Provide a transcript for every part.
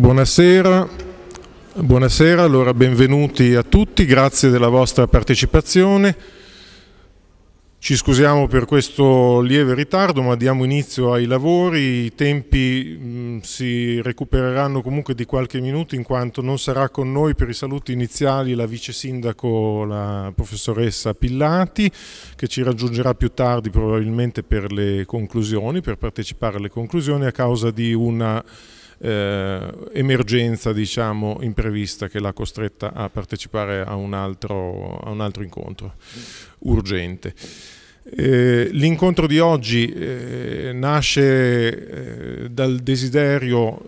Buonasera. Buonasera, allora benvenuti a tutti, grazie della vostra partecipazione. Ci scusiamo per questo lieve ritardo, ma diamo inizio ai lavori. I tempi mh, mm, si recupereranno comunque di qualche minuto, in quanto non sarà con noi per i saluti iniziali la vice sindaco, la professoressa Pillati, che ci raggiungerà più tardi probabilmente per le conclusioni, per partecipare alle conclusioni a causa di una eh, emergenza diciamo, imprevista che l'ha costretta a partecipare a un altro, a un altro incontro urgente. Eh, l'incontro di oggi eh, nasce eh, dal desiderio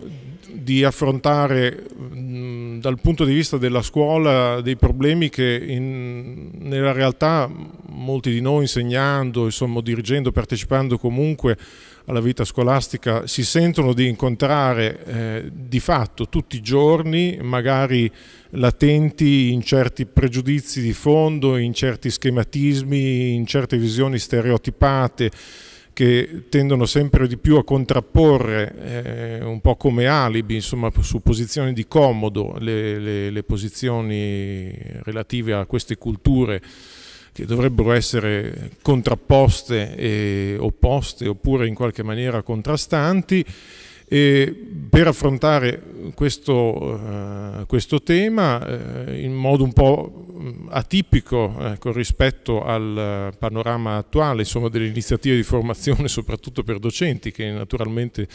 di affrontare mh, dal punto di vista della scuola dei problemi che in, nella realtà molti di noi insegnando, insomma, dirigendo, partecipando comunque alla vita scolastica si sentono di incontrare eh, di fatto tutti i giorni, magari latenti in certi pregiudizi di fondo, in certi schematismi, in certe visioni stereotipate che tendono sempre di più a contrapporre eh, un po' come alibi, insomma, su posizioni di comodo le, le, le posizioni relative a queste culture che dovrebbero essere contrapposte e opposte oppure in qualche maniera contrastanti. E per affrontare questo, uh, questo tema uh, in modo un po' atipico ecco, rispetto al panorama attuale delle iniziative di formazione soprattutto per docenti che naturalmente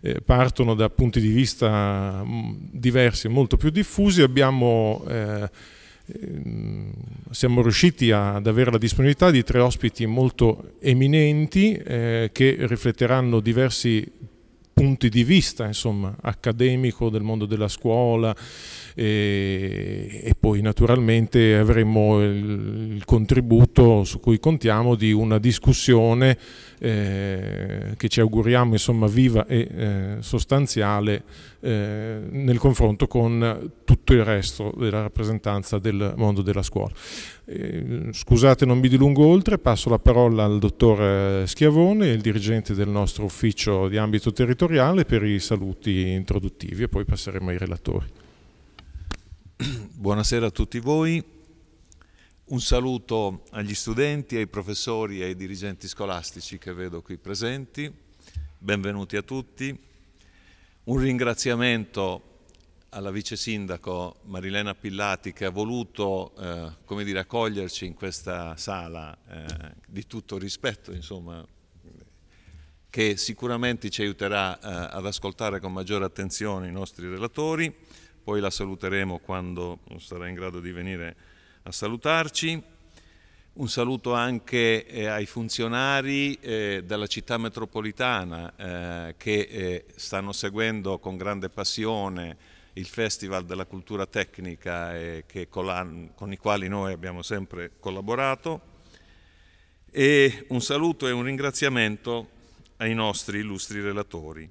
eh, partono da punti di vista mm, diversi e molto più diffusi abbiamo eh, Ehm, siamo riusciti ad avere la disponibilità di tre ospiti molto eminenti eh, che rifletteranno diversi punti di vista insomma, accademico del mondo della scuola, e, e poi naturalmente avremo il, il, contributo su cui contiamo di una discussione eh, che ci auguriamo insomma viva e eh, sostanziale eh, nel confronto con tutto il resto della rappresentanza del mondo della scuola. Eh, scusate non mi dilungo oltre, passo la parola al dottor eh, Schiavone, il dirigente del nostro ufficio di ambito territoriale per i saluti introduttivi e poi passeremo ai relatori. Buonasera a tutti voi, un saluto agli studenti, ai professori e ai dirigenti scolastici che vedo qui presenti, benvenuti a tutti, un ringraziamento alla vice sindaco Marilena Pillati che ha voluto eh, dire, accoglierci in questa sala eh, di tutto rispetto, insomma, che sicuramente ci aiuterà eh, ad ascoltare con maggiore attenzione i nostri relatori poi la saluteremo quando sarà in grado di venire a salutarci. Un saluto anche eh, ai funzionari eh, della città metropolitana eh, che eh, stanno seguendo con grande passione il Festival della Cultura Tecnica eh, con, la, con i quali noi abbiamo sempre collaborato. E un saluto e un ringraziamento ai nostri illustri relatori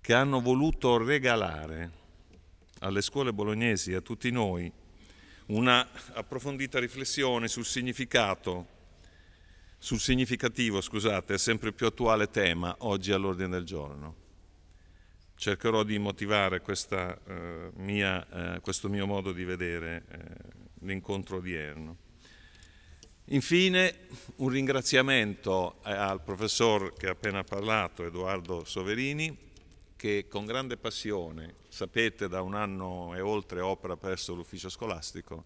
che hanno voluto regalare alle scuole bolognesi e a tutti noi una approfondita riflessione sul significato, sul significativo, scusate, sempre più attuale tema oggi all'ordine del giorno. Cercherò di motivare questa, eh, mia, eh, questo mio modo di vedere eh, l'incontro odierno. Infine un ringraziamento eh, al professor che ha appena parlato, Edoardo Soverini, che con grande passione, sapete da un anno e oltre opera presso l'ufficio scolastico,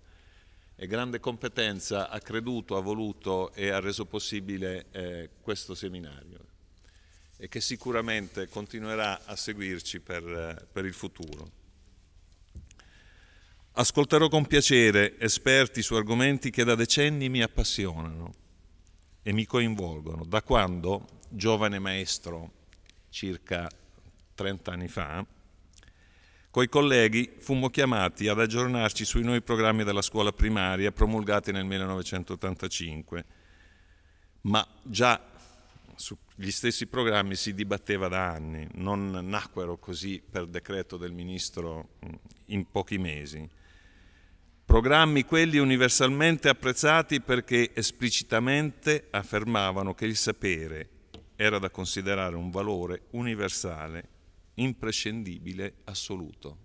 e grande competenza ha creduto, ha voluto e ha reso possibile eh, questo seminario e che sicuramente continuerà a seguirci per, eh, per il futuro. Ascolterò con piacere esperti su argomenti che da decenni mi appassionano e mi coinvolgono, da quando, giovane maestro, circa 30 anni fa, coi colleghi fummo chiamati ad aggiornarci sui nuovi programmi della scuola primaria promulgati nel 1985, ma già sugli stessi programmi si dibatteva da anni, non nacquero così per decreto del ministro mm, in pochi mesi. Programmi quelli universalmente apprezzati perché esplicitamente affermavano che il sapere era da considerare un valore universale imprescindibile, assoluto.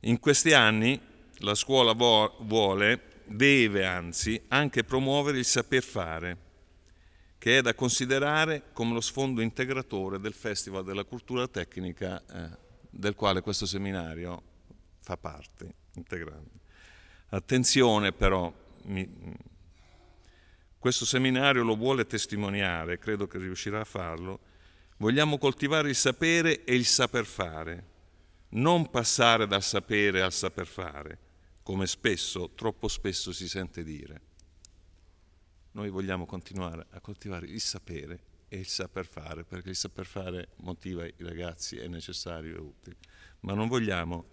In questi anni la scuola vuole, deve anzi, anche promuovere il saper fare, che è da considerare come lo sfondo integratore del Festival della Cultura Tecnica eh, del quale questo seminario fa parte integrante. Attenzione però, mi, questo seminario lo vuole testimoniare, credo che riuscirà a farlo, Vogliamo coltivare il sapere e il saper fare, non passare dal sapere al saper fare, come spesso, troppo spesso si sente dire. Noi vogliamo continuare a coltivare il sapere e il saper fare, perché il saper fare motiva i ragazzi, è necessario e utile, ma non vogliamo,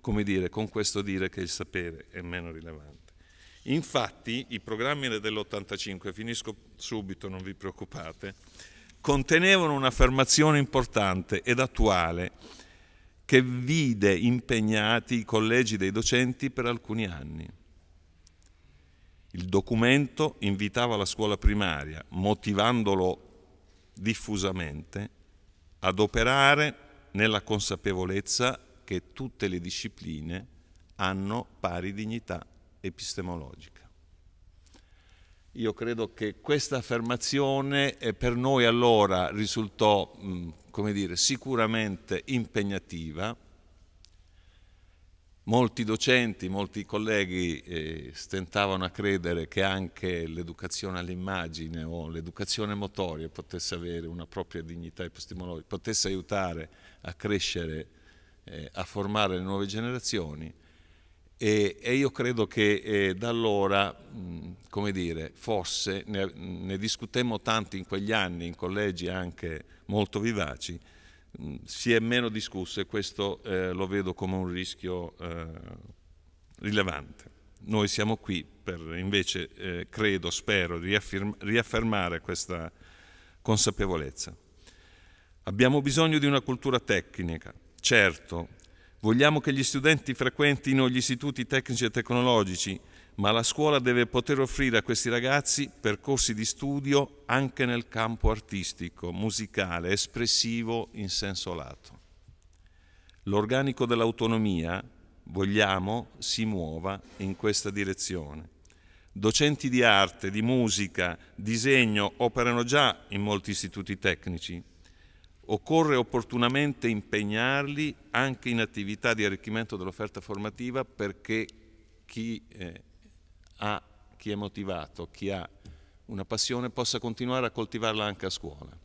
come dire, con questo dire che il sapere è meno rilevante. Infatti i programmi dell'85, finisco subito, non vi preoccupate, contenevano un'affermazione importante ed attuale che vide impegnati i collegi dei docenti per alcuni anni. Il documento invitava la scuola primaria, motivandolo diffusamente, ad operare nella consapevolezza che tutte le discipline hanno pari dignità epistemologica. Io credo che questa affermazione eh, per noi allora risultò, mm, come dire, sicuramente impegnativa. Molti docenti, molti colleghi eh, stentavano a credere che anche l'educazione all'immagine o l'educazione motoria potesse avere una propria dignità epistemologica, potesse aiutare a crescere, eh, a formare le nuove generazioni. E, e io credo che eh, da allora, mh, come dire, forse ne, ne, discutemmo tanti in quegli anni, in collegi anche molto vivaci, mh, si è meno discusso e questo eh, lo vedo come un rischio eh, rilevante. Noi siamo qui per invece, eh, credo, spero, riaffirma, riaffermare questa consapevolezza. Abbiamo bisogno di una cultura tecnica, certo, Vogliamo che gli studenti frequentino gli istituti tecnici e tecnologici, ma la scuola deve poter offrire a questi ragazzi percorsi di studio anche nel campo artistico, musicale, espressivo in senso lato. L'organico dell'autonomia, vogliamo, si muova in questa direzione. Docenti di arte, di musica, disegno operano già in molti istituti tecnici, occorre opportunamente impegnarli anche in attività di arricchimento dell'offerta formativa perché chi, eh, ha, chi è motivato, chi ha una passione possa continuare a coltivarla anche a scuola.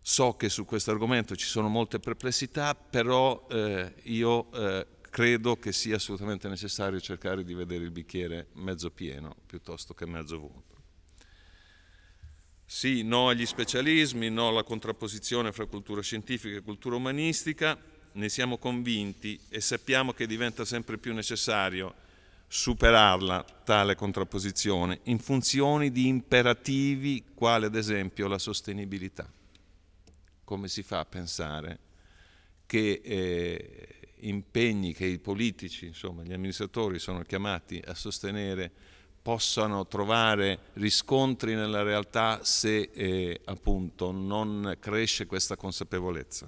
So che su questo argomento ci sono molte perplessità, però eh, io eh, credo che sia assolutamente necessario cercare di vedere il bicchiere mezzo pieno piuttosto che mezzo vuoto. Sì, no agli specialismi, no alla contrapposizione fra cultura scientifica e cultura umanistica, ne siamo convinti e sappiamo che diventa sempre più necessario superarla tale contrapposizione in funzione di imperativi quali ad esempio la sostenibilità. Come si fa a pensare che eh, impegni che i politici, insomma gli amministratori sono chiamati a sostenere possano trovare riscontri nella realtà se eh, appunto non cresce questa consapevolezza.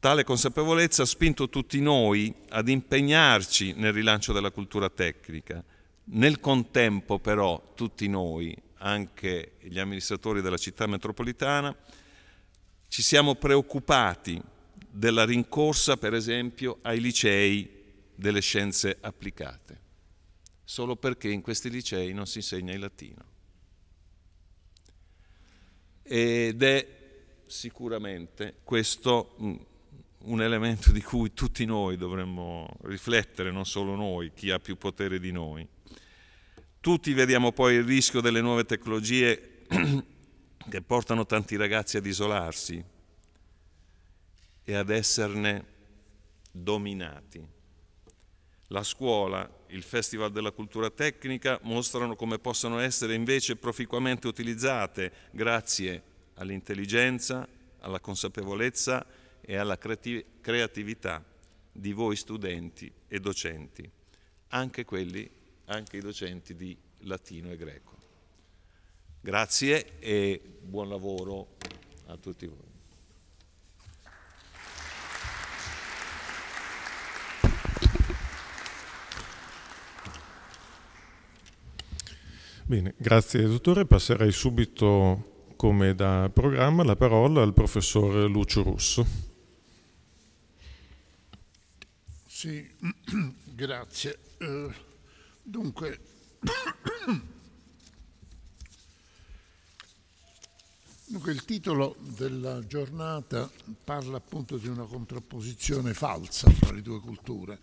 Tale consapevolezza ha spinto tutti noi ad impegnarci nel rilancio della cultura tecnica. Nel contempo però tutti noi, anche gli amministratori della città metropolitana, ci siamo preoccupati della rincorsa per esempio ai licei delle scienze applicate solo perché in questi licei non si insegna il latino. Ed è sicuramente questo mm, un elemento di cui tutti noi dovremmo riflettere, non solo noi, chi ha più potere di noi. Tutti vediamo poi il rischio delle nuove tecnologie che portano tanti ragazzi ad isolarsi e ad esserne dominati. La scuola il Festival della Cultura Tecnica mostrano come possono essere invece proficuamente utilizzate grazie all'intelligenza, alla consapevolezza e alla creatività di voi studenti e docenti, anche quelli, anche i docenti di latino e greco. Grazie e buon lavoro a tutti voi. Bene, grazie dottore. Passerei subito, come da programma, la parola al professor Lucio Russo. Sì, grazie. Eh, dunque, Dunque il titolo della giornata parla appunto di una contrapposizione falsa tra le due culture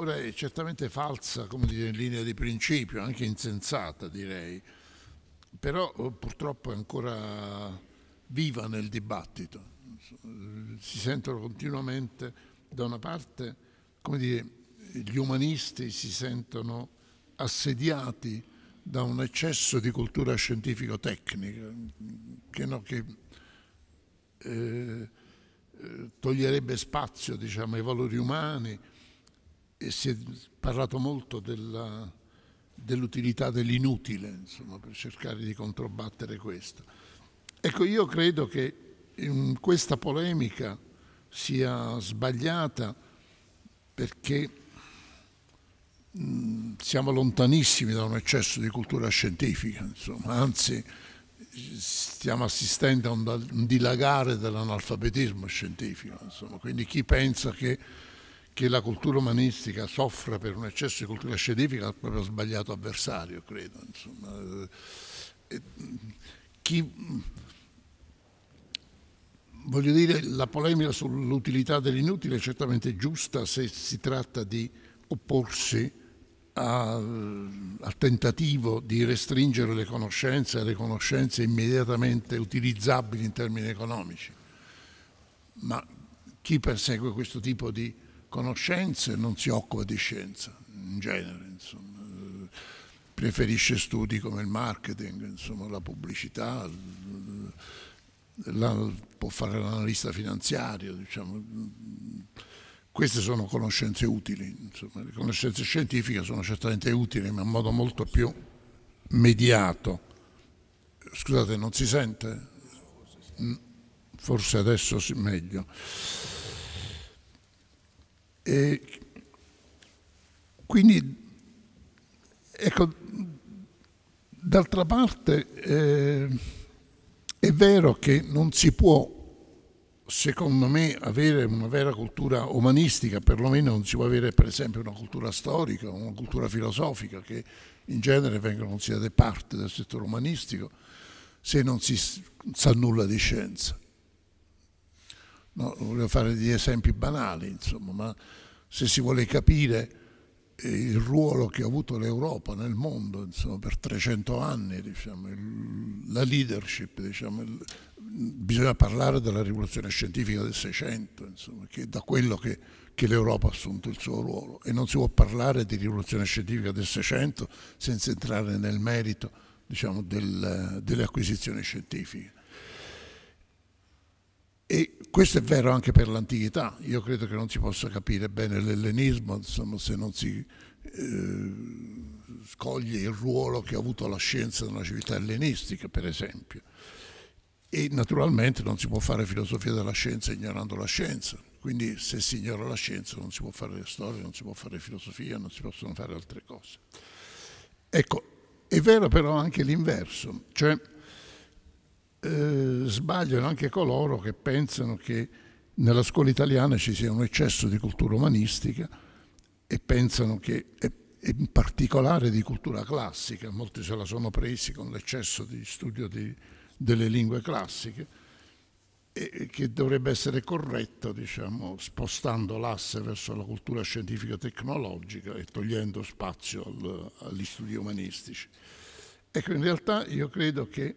Ora è certamente falsa, come dire, in linea di principio, anche insensata direi, però oh, purtroppo è ancora viva nel dibattito. Si sentono continuamente, da una parte, come dire, gli umanisti si sentono assediati da un eccesso di cultura scientifico-tecnica che, no, che eh, eh toglierebbe spazio diciamo, ai valori umani, eh, si è parlato molto della, dell'utilità dell'inutile, insomma, per cercare di controbattere questo. Ecco, io credo che ehm, questa polemica sia sbagliata perché mh, mm, siamo lontanissimi da un eccesso di cultura scientifica, insomma, anzi stiamo assistendo a un, dilagare dell'analfabetismo scientifico, insomma. quindi chi pensa che che la cultura umanistica soffra per un eccesso di cultura scientifica è proprio sbagliato avversario, credo. Insomma. Eh, chi, voglio dire, la polemica sull'utilità dell'inutile è certamente giusta se si tratta di opporsi al tentativo di restringere le conoscenze alle conoscenze immediatamente utilizzabili in termini economici. Ma chi persegue questo tipo di conoscenze, non si occupa di scienza, in genere, insomma. Preferisce studi come il marketing, insomma, la pubblicità, la, può fare l'analista finanziario, diciamo. Queste sono conoscenze utili, insomma, le conoscenze scientifiche sono certamente utili, ma in modo molto più mediato. Scusate, non si sente? Forse adesso meglio. E quindi, ecco, d'altra parte eh, è vero che non si può, secondo me, avere una vera cultura umanistica, perlomeno non si può avere per esempio una cultura storica, una cultura filosofica, che in genere vengono considerate parte del settore umanistico, se non si sa nulla di scienza. No, volevo fare degli esempi banali, insomma, ma se si vuole capire eh, il ruolo che ha avuto l'Europa nel mondo insomma, per 300 anni, diciamo, il, la leadership, diciamo, il, bisogna parlare della rivoluzione scientifica del Seicento, insomma, che da quello che, che l'Europa ha assunto il suo ruolo e non si può parlare di rivoluzione scientifica del Seicento senza entrare nel merito diciamo, del, delle acquisizioni scientifiche. E questo è vero anche per l'antichità, io credo che non si possa capire bene l'ellenismo insomma, se non si eh, scoglie il ruolo che ha avuto la scienza nella civiltà ellenistica, per esempio. E naturalmente non si può fare filosofia della scienza ignorando la scienza, quindi se si ignora la scienza non si può fare storia, non si può fare filosofia, non si possono fare altre cose. Ecco, è vero però anche l'inverso, cioè eh, sbagliano anche coloro che pensano che nella scuola italiana ci sia un eccesso di cultura umanistica e pensano che in particolare di cultura classica, molti se la sono presi con l'eccesso di studio di, delle lingue classiche, e che dovrebbe essere corretto diciamo, spostando l'asse verso la cultura scientifico-tecnologica e togliendo spazio al, agli studi umanistici. Ecco, in realtà io credo che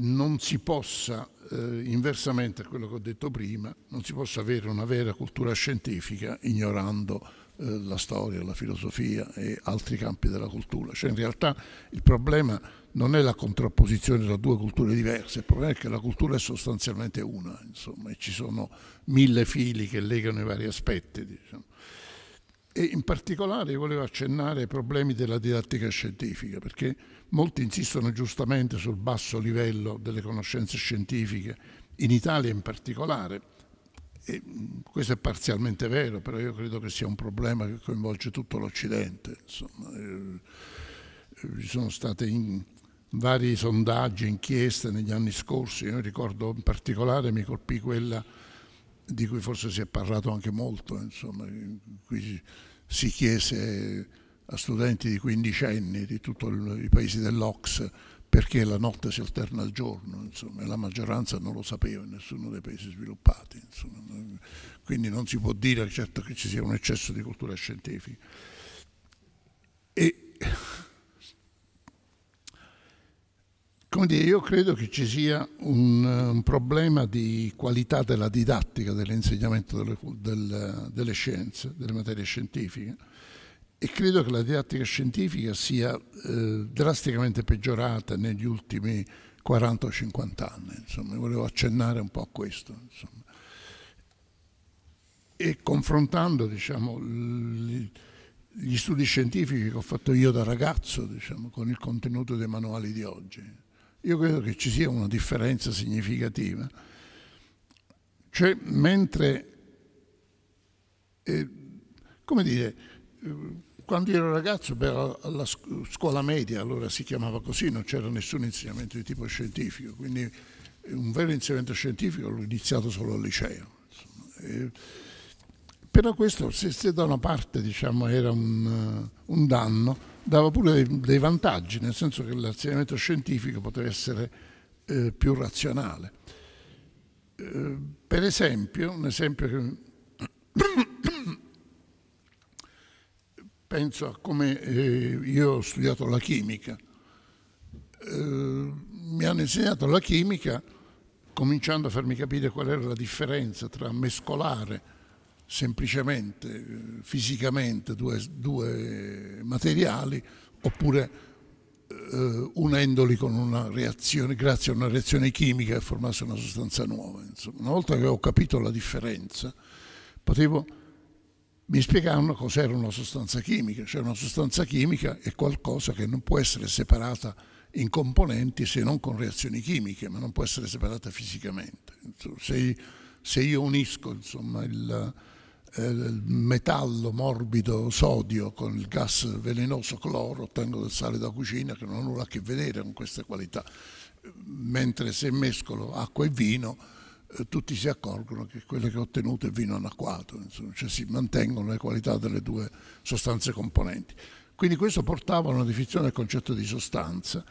non si possa, eh, inversamente a quello che ho detto prima, non si possa avere una vera cultura scientifica ignorando eh, la storia, la filosofia e altri campi della cultura. Cioè in realtà il problema non è la contrapposizione tra due culture diverse, il problema è che la cultura è sostanzialmente una, insomma, e ci sono mille fili che legano i vari aspetti. Diciamo. E in particolare volevo accennare ai problemi della didattica scientifica, perché Molti insistono giustamente sul basso livello delle conoscenze scientifiche, in Italia in particolare. E questo è parzialmente vero, però io credo che sia un problema che coinvolge tutto l'Occidente. Eh, eh, ci sono state in vari sondaggi, inchieste negli anni scorsi, io ricordo in particolare, mi colpì quella di cui forse si è parlato anche molto, insomma, in cui si chiese a studenti di quindicenni di tutti i paesi dell'Ox perché la notte si alterna al giorno, insomma, e la maggioranza non lo sapeva, in nessuno dei paesi sviluppati. Insomma. Quindi non si può dire certo che ci sia un eccesso di cultura scientifica. E, come dire, io credo che ci sia un, un problema di qualità della didattica, dell'insegnamento delle, delle scienze, delle materie scientifiche, e credo che la didattica scientifica sia eh, drasticamente peggiorata negli ultimi 40 o 50 anni, insomma, volevo accennare un po' a questo. Insomma. E confrontando diciamo, gli studi scientifici che ho fatto io da ragazzo diciamo, con il contenuto dei manuali di oggi, io credo che ci sia una differenza significativa. Cioè, mentre, eh, come dire, quando ero ragazzo, beh, alla scuola media, allora si chiamava così, non c'era nessun insegnamento di tipo scientifico, quindi un vero insegnamento scientifico l'ho iniziato solo al liceo. E, però questo, se, se, da una parte diciamo, era un, uh, un, danno, dava pure dei, dei vantaggi, nel senso che l'insegnamento scientifico poteva essere eh, più razionale. Eh, per esempio, un esempio che penso a come eh, io ho studiato la chimica. Eh, mi hanno insegnato la chimica cominciando a farmi capire qual era la differenza tra mescolare semplicemente, eh, fisicamente, due, due materiali oppure eh, unendoli con una reazione, grazie a una reazione chimica che formasse una sostanza nuova. Insomma. Una volta che ho capito la differenza, potevo mi spiegarono cos'era una sostanza chimica, cioè una sostanza chimica è qualcosa che non può essere separata in componenti se non con reazioni chimiche, ma non può essere separata fisicamente. Se, se io unisco insomma, il, eh, il, metallo morbido sodio con il gas velenoso cloro, ottengo del sale da cucina che non ha nulla a che vedere con queste qualità, mentre se mescolo acqua e vino eh, tutti si accorgono che quelle che ho ottenuto è vino anacquato, insomma, cioè si mantengono le qualità delle due sostanze componenti. Quindi questo portava a una definizione del concetto di sostanza.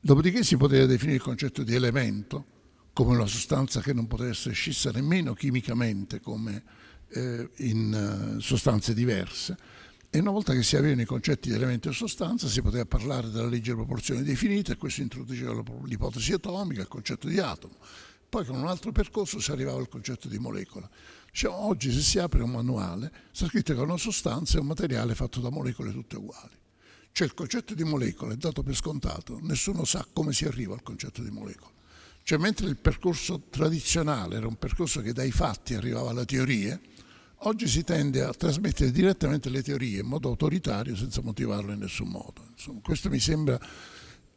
Dopodiché si poteva definire il concetto di elemento come una sostanza che non poteva essere scissa nemmeno chimicamente come eh, in eh, sostanze diverse. E una volta che si avevano i concetti di elemento e sostanza si poteva parlare della legge delle proporzioni definite e questo introduceva l'ipotesi atomica, il concetto di atomo poi con un altro percorso si arrivava al concetto di molecola. Cioè, oggi se si apre un manuale, sta scritto che una sostanza è un materiale fatto da molecole tutte uguali. Cioè il concetto di molecola è dato per scontato, nessuno sa come si arriva al concetto di molecola. Cioè mentre il percorso tradizionale era un percorso che dai fatti arrivava alla teoria, oggi si tende a trasmettere direttamente le teorie in modo autoritario senza motivarlo in nessun modo. Insomma, questo mi sembra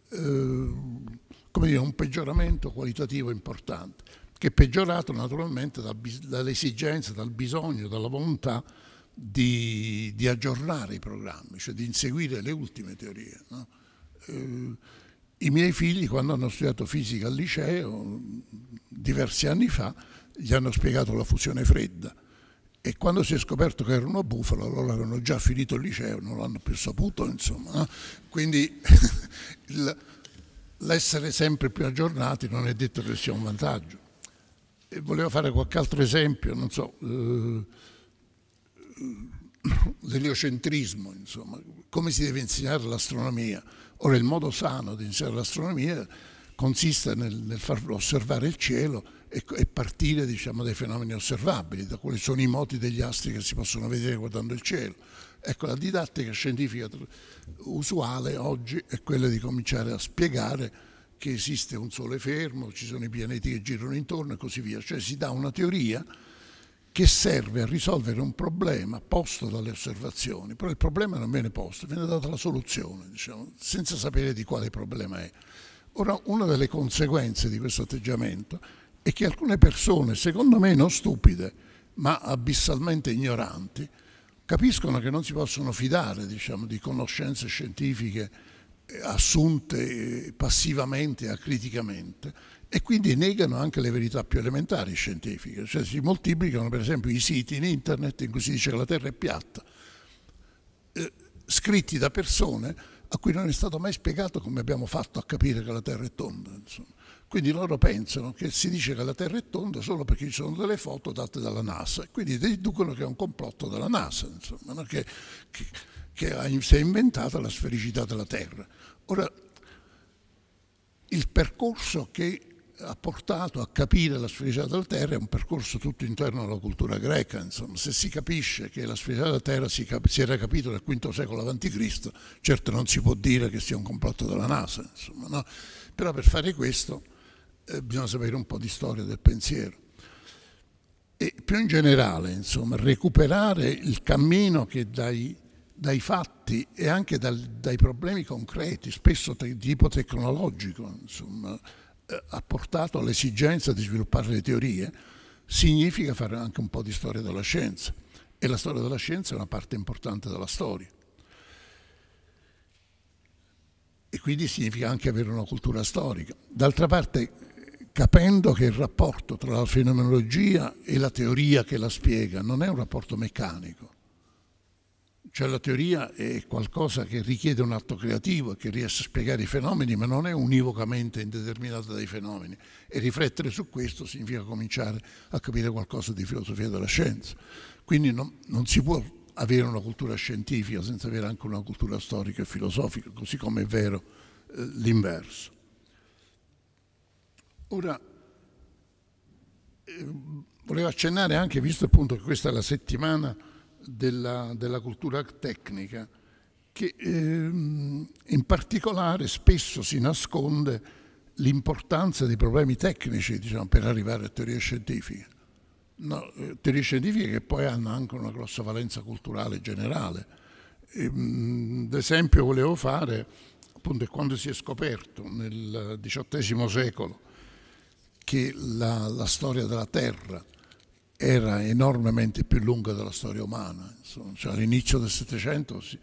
Ehm, come dire, un peggioramento qualitativo importante, che è peggiorato naturalmente dall'esigenza, dal bisogno, dalla volontà di, di, aggiornare i programmi, cioè di inseguire le ultime teorie. No? Eh, I miei figli, quando hanno studiato fisica al liceo, diversi anni fa, gli hanno spiegato la fusione fredda e quando si è scoperto che erano bufalo allora avevano già finito il liceo, non l'hanno più saputo, insomma. Eh. Quindi l'essere sempre più aggiornati non è detto che sia un vantaggio. E volevo fare qualche altro esempio, non so, eh, eh, l'eliocentrismo, insomma, come si deve insegnare l'astronomia. Ora il modo sano di insegnare l'astronomia consiste nel, nel far osservare il cielo e, partire diciamo, dai fenomeni osservabili, da quali sono i moti degli astri che si possono vedere guardando il cielo. Ecco, la didattica scientifica usuale oggi è quella di cominciare a spiegare che esiste un sole fermo, ci sono i pianeti che girano intorno e così via. Cioè si dà una teoria che serve a risolvere un problema posto dalle osservazioni, però il problema non viene posto, viene data la soluzione, diciamo, senza sapere di quale problema è. Ora, una delle conseguenze di questo atteggiamento è è che alcune persone, secondo me non stupide, ma abissalmente ignoranti, capiscono che non si possono fidare diciamo, di conoscenze scientifiche eh, assunte eh, passivamente, e acriticamente, e quindi negano anche le verità più elementari scientifiche. Cioè, si moltiplicano per esempio i siti in internet in cui si dice che la Terra è piatta, eh, scritti da persone a cui non è stato mai spiegato come abbiamo fatto a capire che la Terra è tonda. Insomma. Quindi loro pensano che si dice che la Terra è tonda solo perché ci sono delle foto date dalla NASA, quindi deducono che è un complotto della NASA, insomma, no? che, che, che si è inventata la sfericità della Terra. Ora, il percorso che ha portato a capire la sfericità della Terra è un percorso tutto interno alla cultura greca. Insomma. Se si capisce che la sfericità della Terra si, cap- si era capita nel V secolo a.C., certo non si può dire che sia un complotto della NASA, insomma, no? però per fare questo eh, bisogna sapere un po' di storia del pensiero. E più in generale, insomma, recuperare il cammino che dai, dai fatti e anche dal, dai problemi concreti, spesso di tipo tecnologico, insomma, eh, ha portato all'esigenza di sviluppare le teorie, significa fare anche un po' di storia della scienza. E la storia della scienza è una parte importante della storia. E quindi significa anche avere una cultura storica. D'altra parte, capendo che il rapporto tra la fenomenologia e la teoria che la spiega non è un rapporto meccanico. Cioè la teoria è qualcosa che richiede un atto creativo, che riesce a spiegare i fenomeni, ma non è univocamente indeterminata dai fenomeni. E riflettere su questo significa cominciare a capire qualcosa di filosofia della scienza. Quindi non, non si può avere una cultura scientifica senza avere anche una cultura storica e filosofica, così come è vero eh, l'inverso. Ora, eh, volevo accennare anche, visto appunto che questa è la settimana della, della cultura tecnica, che eh, in particolare spesso si nasconde l'importanza dei problemi tecnici diciamo, per arrivare a teorie scientifiche. No, eh, teorie scientifiche che poi hanno anche una grossa valenza culturale generale. L'esempio ehm, volevo fare appunto è quando si è scoperto nel XVIII secolo che la, la, storia della Terra era enormemente più lunga della storia umana. Cioè, all'inizio del Settecento si,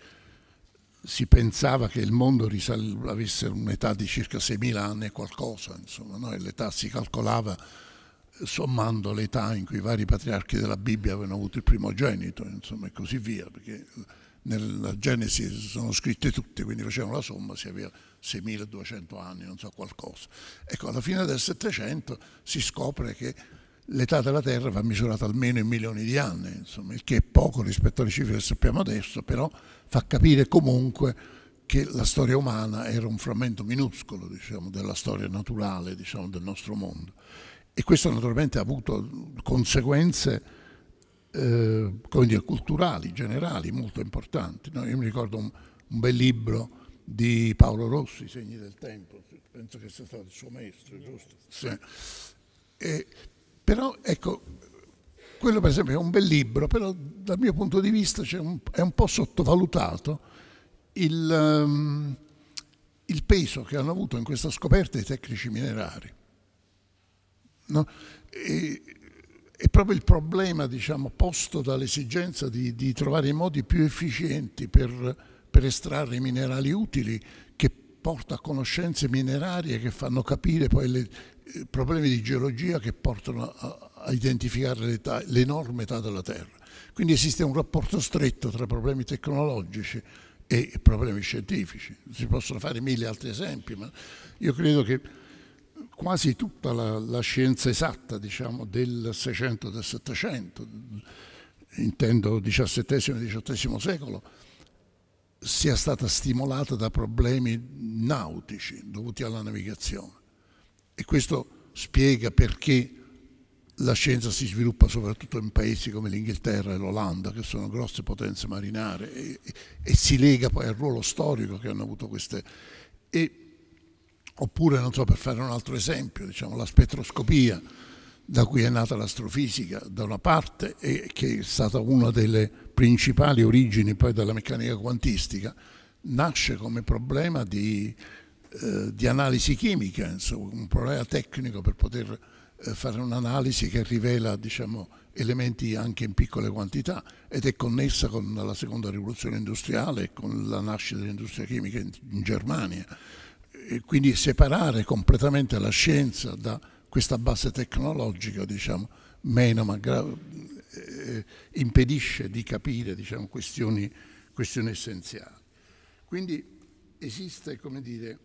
si, pensava che il mondo risal, avesse un'età di circa 6.000 anni e qualcosa, insomma, no? e l'età si calcolava eh, sommando l'età in cui i vari patriarchi della Bibbia avevano avuto il primogenito, insomma, e così via, perché nella Genesi sono scritte tutte, quindi facevano la somma, si aveva 6.200 anni, non so qualcosa. Ecco, alla fine del Settecento si scopre che l'età della Terra va misurata almeno in milioni di anni, insomma, il che è poco rispetto alle cifre che sappiamo adesso, però fa capire comunque che la storia umana era un frammento minuscolo diciamo, della storia naturale diciamo, del nostro mondo. E questo naturalmente ha avuto conseguenze eh, dire, culturali, generali, molto importanti. No, io mi ricordo un, un bel libro di Paolo Rossi, I segni del tempo, penso che sia stato il suo maestro, giusto? Sì. E, però ecco, quello per esempio è un bel libro, però dal mio punto di vista un, è un po' sottovalutato il, um, il, peso che hanno avuto in questa scoperta i tecnici minerari. No? E, è proprio il problema diciamo, posto dall'esigenza di, di trovare i modi più efficienti per per estrarre i minerali utili, che porta a conoscenze minerarie che fanno capire poi i eh, problemi di geologia che portano a, a identificare l'enorme età della Terra. Quindi esiste un rapporto stretto tra problemi tecnologici e problemi scientifici. Si possono fare mille altri esempi, ma io credo che quasi tutta la, la scienza esatta diciamo, del 600 e del 700, intendo XVII e XVIII secolo, sia stata stimolata da problemi nautici dovuti alla navigazione. E questo spiega perché la scienza si sviluppa soprattutto in paesi come l'Inghilterra e l'Olanda, che sono grosse potenze marinare, e, e, si lega poi al ruolo storico che hanno avuto queste. E, oppure, non so, per fare un altro esempio, diciamo, la spettroscopia da cui è nata l'astrofisica da una parte e che è stata una delle principali origini poi della meccanica quantistica, nasce come problema di, eh, di analisi chimica, insomma, un problema tecnico per poter eh, fare un'analisi che rivela diciamo, elementi anche in piccole quantità ed è connessa con la seconda rivoluzione industriale e con la nascita dell'industria chimica in, in Germania. E quindi separare completamente la scienza da questa base tecnologica diciamo, meno, ma eh, impedisce di capire diciamo, questioni, questioni essenziali. Quindi esiste come dire,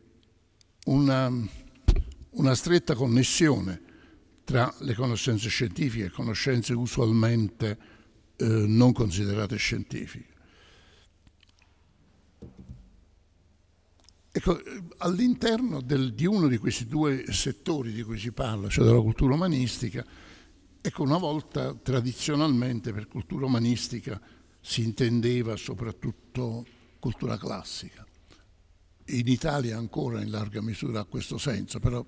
una, una, stretta connessione tra le conoscenze scientifiche e conoscenze usualmente eh, non considerate scientifiche. Ecco, all'interno del, di uno di questi due settori di cui si parla, cioè della cultura umanistica, ecco, una volta tradizionalmente per cultura umanistica si intendeva soprattutto cultura classica. In Italia ancora in larga misura ha questo senso, però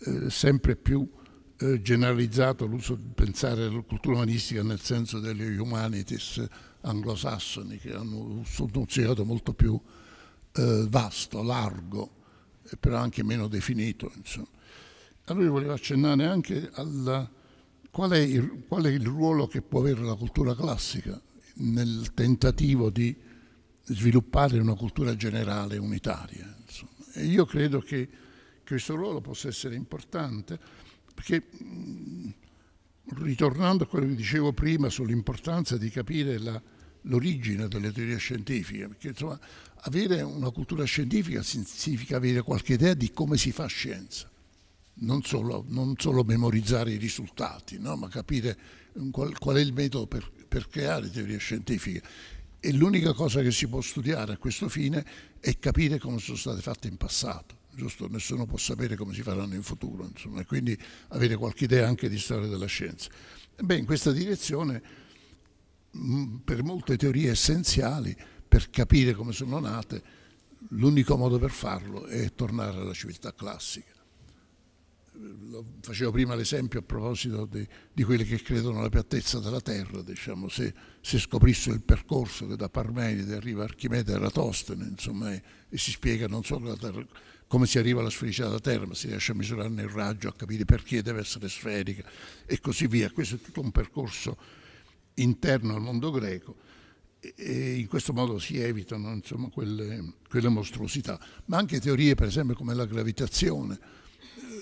eh, sempre più eh, generalizzato l'uso di pensare alla cultura umanistica nel senso delle humanities anglosassoni che hanno un significato molto più eh, vasto, largo, però anche meno definito. Insomma. Allora io volevo accennare anche al qual è, il, qual è il ruolo che può avere la cultura classica nel tentativo di sviluppare una cultura generale unitaria. Insomma. E io credo che questo ruolo possa essere importante perché mm, ritornando a quello che dicevo prima sull'importanza di capire l'origine delle teorie scientifiche, perché insomma avere una cultura scientifica significa avere qualche idea di come si fa scienza, non solo, non solo memorizzare i risultati, no? ma capire mm, qual, qual, è il metodo per, per creare teorie scientifiche. E l'unica cosa che si può studiare a questo fine è capire come sono state fatte in passato giusto? Nessuno può sapere come si faranno in futuro, insomma, e quindi avere qualche idea anche di storia della scienza. Beh, in questa direzione, mm, per molte teorie essenziali, per capire come sono nate, l'unico modo per farlo è tornare alla civiltà classica. Facevo prima l'esempio a proposito di, di quelli che credono alla piattezza della Terra, diciamo, se, se scoprissero il percorso che da Parmenide arriva Archimede e Eratostene, insomma, e, e, si spiega non solo terra, come si arriva alla sfericità della Terra, ma si riesce a misurarne il raggio, a capire perché deve essere sferica e così via. Questo è tutto un percorso interno al mondo greco e in questo modo si evitano insomma, quelle, quelle, mostruosità, ma anche teorie per esempio come la gravitazione,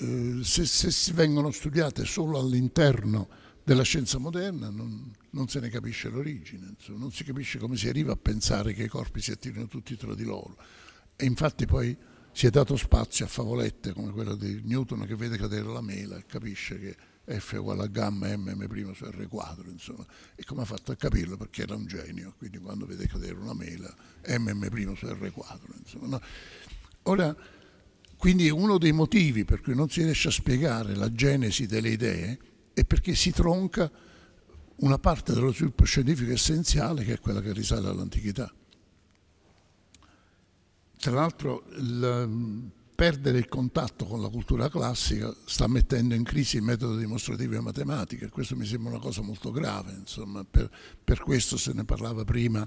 eh, se, se, vengono studiate solo all'interno della scienza moderna non, non se ne capisce l'origine, insomma, non si capisce come si arriva a pensare che i corpi si attirino tutti tra di loro e infatti poi si è dato spazio a favolette come quella di Newton che vede cadere la mela e capisce che F uguale a gamma mm' su R quadro, insomma. E come ha fatto a capirlo? Perché era un genio, quindi quando vede cadere una mela, mm' su R quadro, insomma. No. Ora, quindi uno dei motivi per cui non si riesce a spiegare la genesi delle idee è perché si tronca una parte dello sviluppo scientifico essenziale che è quella che risale all'antichità. Tra l'altro, il, perdere il contatto con la cultura classica sta mettendo in crisi il metodo dimostrativo e matematica, e questo mi sembra una cosa molto grave, insomma, per, per questo se ne parlava prima,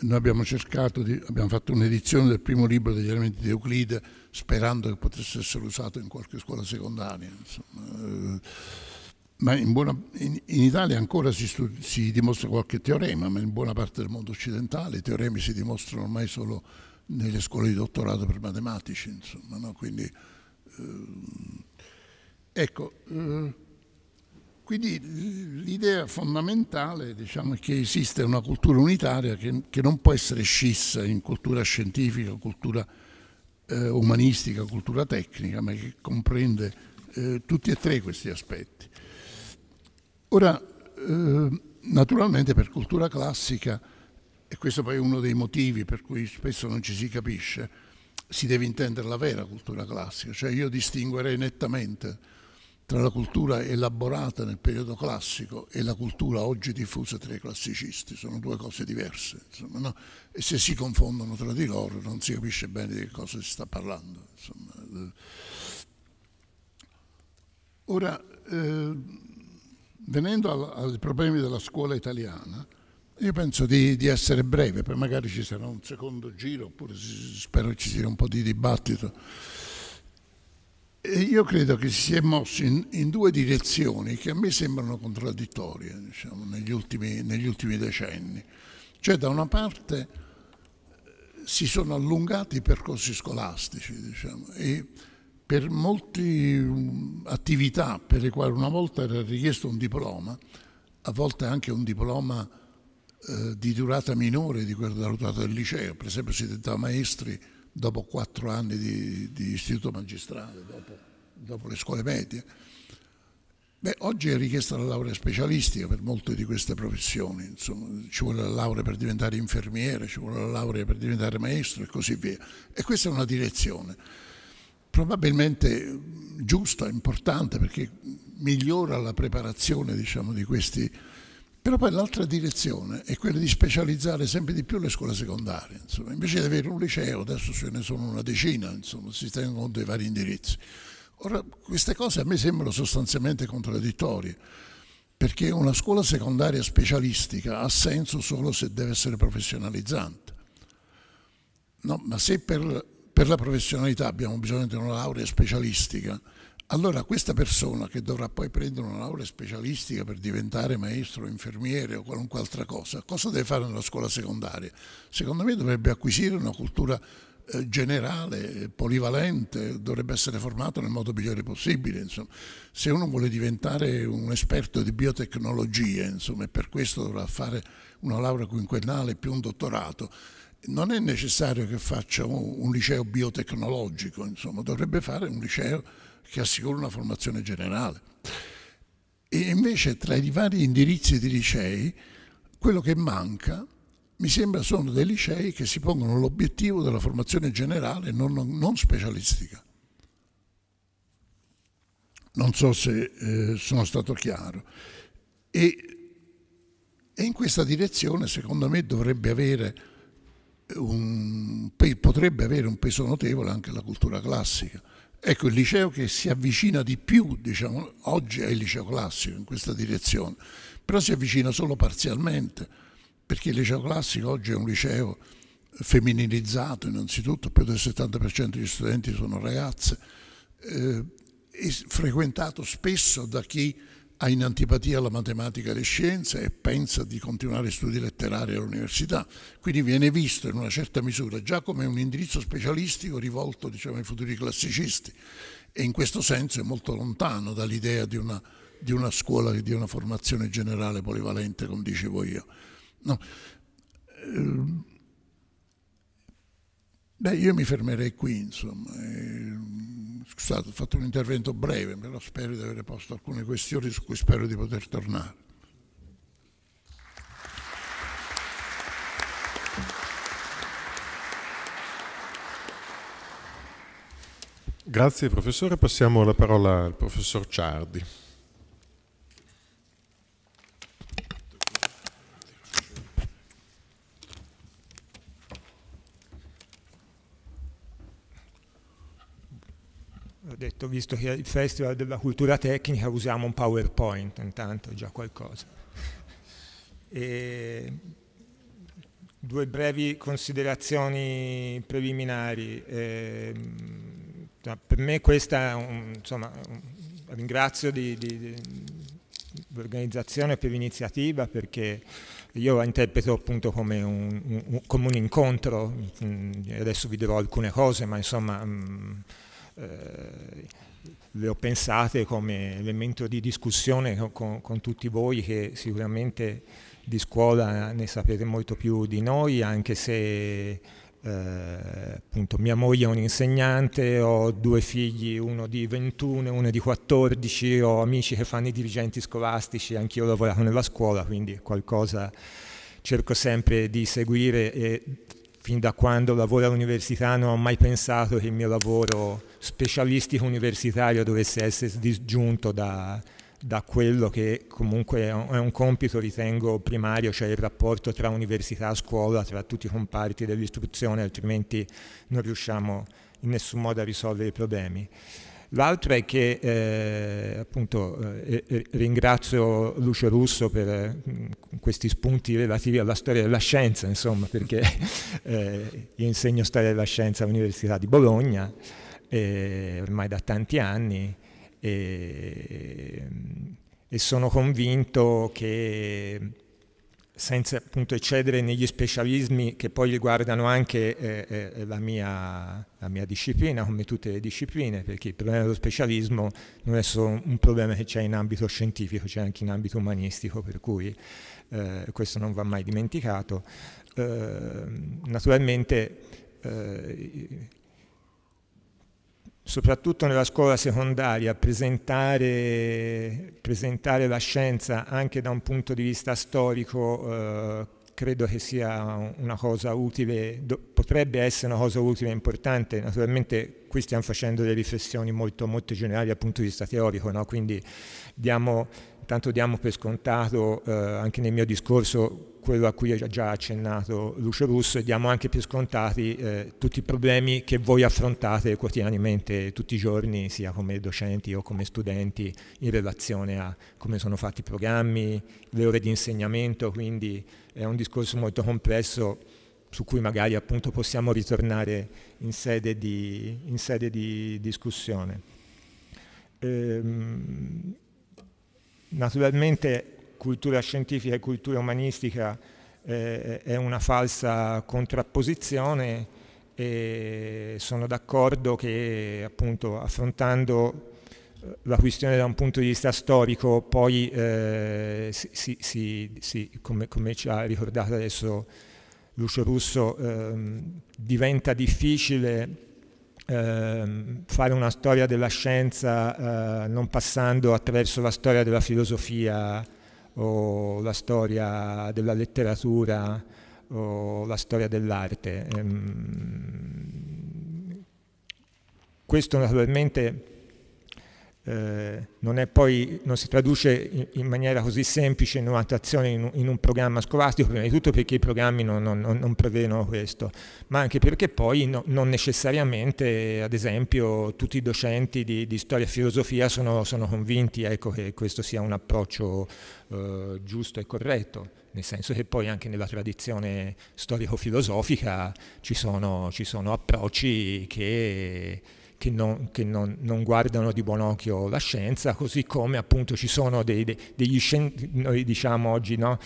noi abbiamo cercato, di, abbiamo fatto un'edizione del primo libro degli elementi di Euclide sperando che potesse essere usato in qualche scuola secondaria, insomma. Eh. ma in, buona, in, in Italia ancora si, si dimostra qualche teorema, ma in buona parte del mondo occidentale i teoremi si dimostrano ormai solo nelle scuole di dottorato per matematici, insomma, no? quindi ehm, ecco, ehm, quindi l'idea fondamentale diciamo, è che esiste una cultura unitaria che, che, non può essere scissa in cultura scientifica, cultura eh, umanistica, cultura tecnica, ma che comprende eh, tutti e tre questi aspetti. Ora, eh, naturalmente per cultura classica e questo poi è uno dei motivi per cui spesso non ci si capisce, si deve intendere la vera cultura classica, cioè io distinguerei nettamente tra la cultura elaborata nel periodo classico e la cultura oggi diffusa tra i classicisti, sono due cose diverse, insomma, no? e se si confondono tra di loro non si capisce bene di che cosa si sta parlando. Insomma. Ora, eh, venendo al, ai problemi della scuola italiana, io penso di, di, essere breve, poi magari ci sarà un secondo giro, oppure spero ci sia un po' di dibattito. E io credo che si sia mosso in, in, due direzioni che a me sembrano contraddittorie diciamo, negli, ultimi, negli ultimi decenni. Cioè da una parte si sono allungati i percorsi scolastici diciamo, e per molte attività per le quali una volta era richiesto un diploma, a volte anche un diploma eh, di durata minore di quella durata del liceo, per esempio si diventava maestri dopo quattro anni di, di istituto magistrale, dopo, dopo, le scuole medie. Beh, oggi è richiesta la laurea specialistica per molte di queste professioni, Insomma, ci vuole la laurea per diventare infermiere, ci vuole la laurea per diventare maestro e così via. E questa è una direzione probabilmente giusta, importante, perché migliora la preparazione diciamo, di questi però poi l'altra direzione è quella di specializzare sempre di più le scuole secondarie, insomma. invece di avere un liceo, adesso ce ne sono una decina, insomma, si tengono conto dei vari indirizzi. Ora, queste cose a me sembrano sostanzialmente contraddittorie, perché una scuola secondaria specialistica ha senso solo se deve essere professionalizzante. No, ma se per, per la professionalità abbiamo bisogno di una laurea specialistica, allora questa persona che dovrà poi prendere una laurea specialistica per diventare maestro, infermiere o qualunque altra cosa, cosa deve fare nella scuola secondaria? Secondo me dovrebbe acquisire una cultura eh, generale, eh, polivalente, dovrebbe essere formato nel modo migliore possibile. Insomma. Se uno vuole diventare un esperto di biotecnologie, insomma, e per questo dovrà fare una laurea quinquennale più un dottorato, non è necessario che faccia un, un liceo biotecnologico, insomma, dovrebbe fare un liceo che assicura una formazione generale. E invece tra i vari indirizzi di licei, quello che manca mi sembra sono dei licei che si pongono l'obiettivo della formazione generale non, non, non specialistica. Non so se eh, sono stato chiaro. E, e, in questa direzione secondo me dovrebbe avere un, potrebbe avere un peso notevole anche la cultura classica Ecco, il liceo che si avvicina di più, diciamo, oggi è il liceo classico in questa direzione, però si avvicina solo parzialmente, perché il liceo classico oggi è un liceo femminilizzato innanzitutto, più del 70% degli studenti sono ragazze, eh, frequentato spesso da chi ha in antipatia la matematica e le scienze e pensa di continuare studi letterari all'università, quindi viene visto in una certa misura già come un indirizzo specialistico rivolto diciamo, ai futuri classicisti e in questo senso è molto lontano dall'idea di, di una, scuola che dia una formazione generale polivalente, come dicevo io. No. Ehm, Beh, io mi fermerei qui, insomma. Mm, scusate, ho fatto un intervento breve, però spero di aver posto alcune questioni su cui spero di poter tornare. Grazie professore, passiamo la parola al professor Ciardi. ho detto, visto che è il Festival della Cultura Tecnica, usiamo un PowerPoint, intanto è già qualcosa. E due brevi considerazioni preliminari. E, ehm, per me questa, è un, insomma, un, ringrazio di, di, di l'organizzazione per l'iniziativa perché io la interpreto appunto come un, un, come un incontro, mm, adesso vi dirò alcune cose, ma insomma... Mh, mm, eh, le ho pensate come elemento di discussione con, con, con, tutti voi che sicuramente di scuola ne sapete molto più di noi, anche se eh, appunto mia moglie è un'insegnante, ho due figli, uno di 21 e uno di 14, ho amici che fanno i dirigenti scolastici, anch'io ho lavorato nella scuola, quindi qualcosa cerco sempre di seguire e fin da quando lavoro all'università non ho mai pensato che il mio lavoro specialistico universitario dovesse essere disgiunto da, da quello che comunque è un compito, ritengo, primario, cioè il rapporto tra università e scuola, tra tutti i comparti dell'istruzione, altrimenti non riusciamo in nessun modo a risolvere i problemi. L'altro è che eh, appunto, eh, ringrazio Lucio Russo per eh, questi spunti relativi alla storia della scienza, insomma, perché eh, io insegno storia della scienza all'Università di Bologna eh, ormai da tanti anni e, e sono convinto che senza appunto eccedere negli specialismi che poi riguardano anche eh, eh, la, mia, la, mia, disciplina, come tutte le discipline, perché il problema dello specialismo non è solo un problema che c'è in ambito scientifico, c'è anche in ambito umanistico, per cui eh, questo non va mai dimenticato. Ehm, naturalmente eh, soprattutto nella scuola secondaria, presentare, presentare, la scienza anche da un punto di vista storico eh, credo che sia una cosa utile, potrebbe essere una cosa utile e importante, naturalmente qui stiamo facendo delle riflessioni molto, molto generali dal punto di vista teorico, no? quindi diamo intanto diamo per scontato, eh, anche nel mio discorso, quello a cui ha già accennato Lucio Russo, e diamo anche per scontati eh, tutti i problemi che voi affrontate quotidianamente, tutti i giorni, sia come docenti o come studenti, in relazione a come sono fatti i programmi, le ore di insegnamento, quindi è un discorso molto complesso su cui magari appunto possiamo ritornare in sede di, in sede di discussione. Ehm, Naturalmente cultura scientifica e cultura umanistica eh, è una falsa contrapposizione e sono d'accordo che appunto affrontando eh, la questione da un punto di vista storico poi eh, si, si, si, come, come, ci ha ricordato adesso Lucio Russo eh, diventa difficile Ehm, fare una storia della scienza eh, non passando attraverso la storia della filosofia o la storia della letteratura o la storia dell'arte. Ehm, questo naturalmente eh, non, poi, non, si traduce in, maniera così semplice in un'attrazione in, in, un programma scolastico, prima di tutto perché i programmi non, non, non prevedono questo, ma anche perché poi no, non necessariamente, ad esempio, tutti i docenti di, di storia e filosofia sono, sono convinti ecco, che questo sia un approccio eh, giusto e corretto, nel senso che poi anche nella tradizione storico-filosofica ci sono, ci sono approcci che che, non, che non, non, guardano di buon occhio la scienza, così come appunto ci sono dei, dei, degli scienziati, noi diciamo oggi no,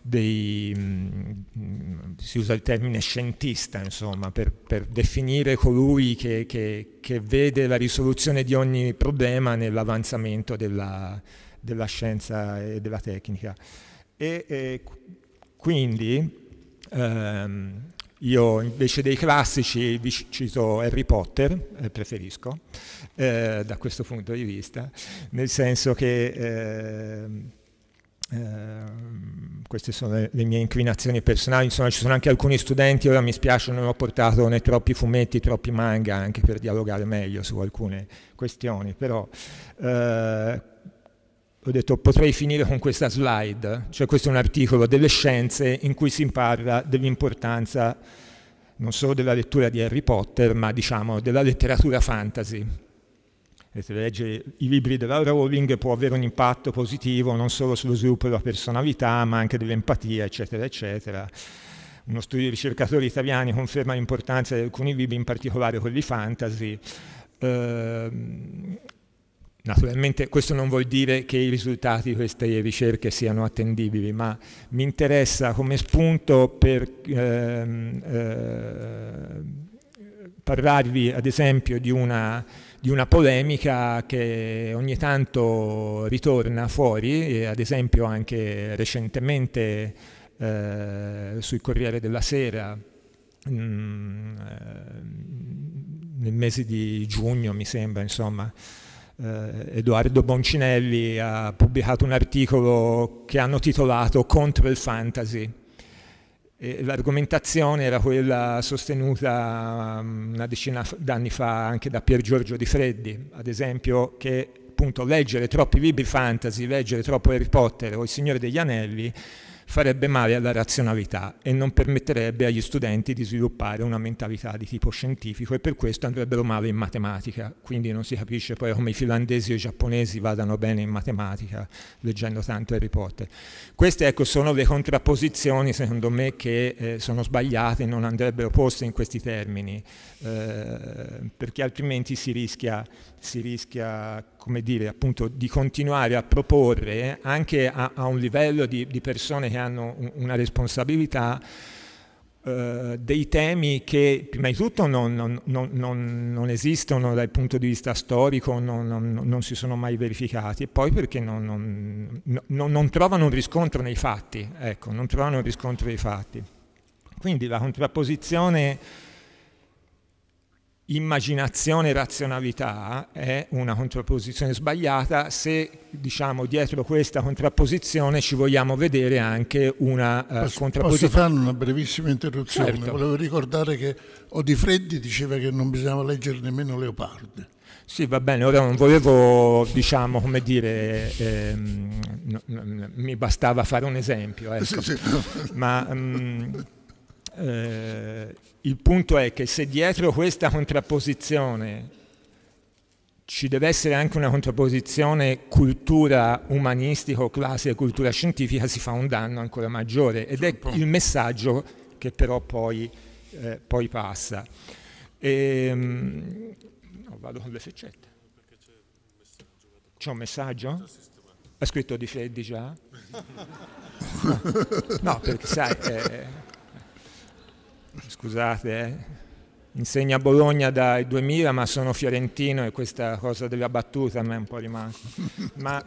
dei, mh, mm, si usa il termine scientista insomma, per, per definire colui che, che, che, vede la risoluzione di ogni problema nell'avanzamento della, della scienza e della tecnica. E, e quindi ehm, io invece dei classici vi cito Harry Potter, eh, preferisco, eh, da questo punto di vista, nel senso che... Eh, Uh, queste sono le, le, mie inclinazioni personali, insomma ci sono anche alcuni studenti, ora mi spiace non ho portato né troppi fumetti, troppi manga anche per dialogare meglio su alcune questioni, però uh, ho detto potrei finire con questa slide, cioè questo è un articolo delle scienze in cui si parla dell'importanza non solo della lettura di Harry Potter, ma diciamo della letteratura fantasy. E se legge i libri della Rowling può avere un impatto positivo non solo sullo sviluppo della personalità, ma anche dell'empatia, eccetera, eccetera. Uno studio di ricercatori italiani conferma l'importanza di alcuni libri, in particolare quelli fantasy. Eh, Naturalmente questo non vuol dire che i risultati di queste ricerche siano attendibili, ma mi interessa come spunto per ehm, eh, parlarvi ad esempio di una, di una, polemica che ogni tanto ritorna fuori, ad esempio anche recentemente eh, sul Corriere della Sera. Mh, mm, eh, nel mese di giugno mi sembra insomma eh, Edoardo Boncinelli ha pubblicato un articolo che hanno titolato Contro il fantasy. L'argomentazione era quella sostenuta mm, una decina d'anni fa anche da Pier Giorgio Di Freddi, ad esempio, che appunto leggere troppi libri fantasy, leggere troppo Harry Potter o Il Signore degli Anelli farebbe male alla razionalità e non permetterebbe agli studenti di sviluppare una mentalità di tipo scientifico e per questo andrebbero male in matematica, quindi non si capisce poi come i finlandesi o i giapponesi vadano bene in matematica leggendo tanto Harry Potter. Queste ecco, sono le contrapposizioni secondo me che eh, sono sbagliate e non andrebbero poste in questi termini, eh, perché altrimenti si rischia si rischia come dire, appunto, di continuare a proporre anche a, a un livello di, di, persone che hanno una responsabilità eh, dei temi che prima di tutto non, non, non, non, esistono dal punto di vista storico, non, si sono mai verificati e poi perché non, trovano un riscontro nei fatti, ecco, non trovano un riscontro nei fatti. Quindi la contrapposizione immaginazione e razionalità è una contrapposizione sbagliata se diciamo dietro questa contrapposizione ci vogliamo vedere anche una eh, contrapposizione. Posso fare una brevissima interruzione? Certo. Volevo ricordare che Odifreddi diceva che non bisognava leggere nemmeno Leopardi. Sì, va bene, ora non volevo, diciamo, come dire, ehm, no, no, mi bastava fare un esempio, ecco. sì, sì. ma... Um, eh, il punto è che se dietro questa contrapposizione ci deve essere anche una contrapposizione cultura umanistico, classe e cultura scientifica, si fa un danno ancora maggiore ed è il messaggio che però poi, eh, poi passa. E, ehm, no, vado con le freccette. C'è un messaggio? Ha scritto di Freddy già? No, perché sai... Eh, scusate, eh. insegno a Bologna dal 2000 ma sono fiorentino e questa cosa della battuta a me è un po' rimasta. Ma,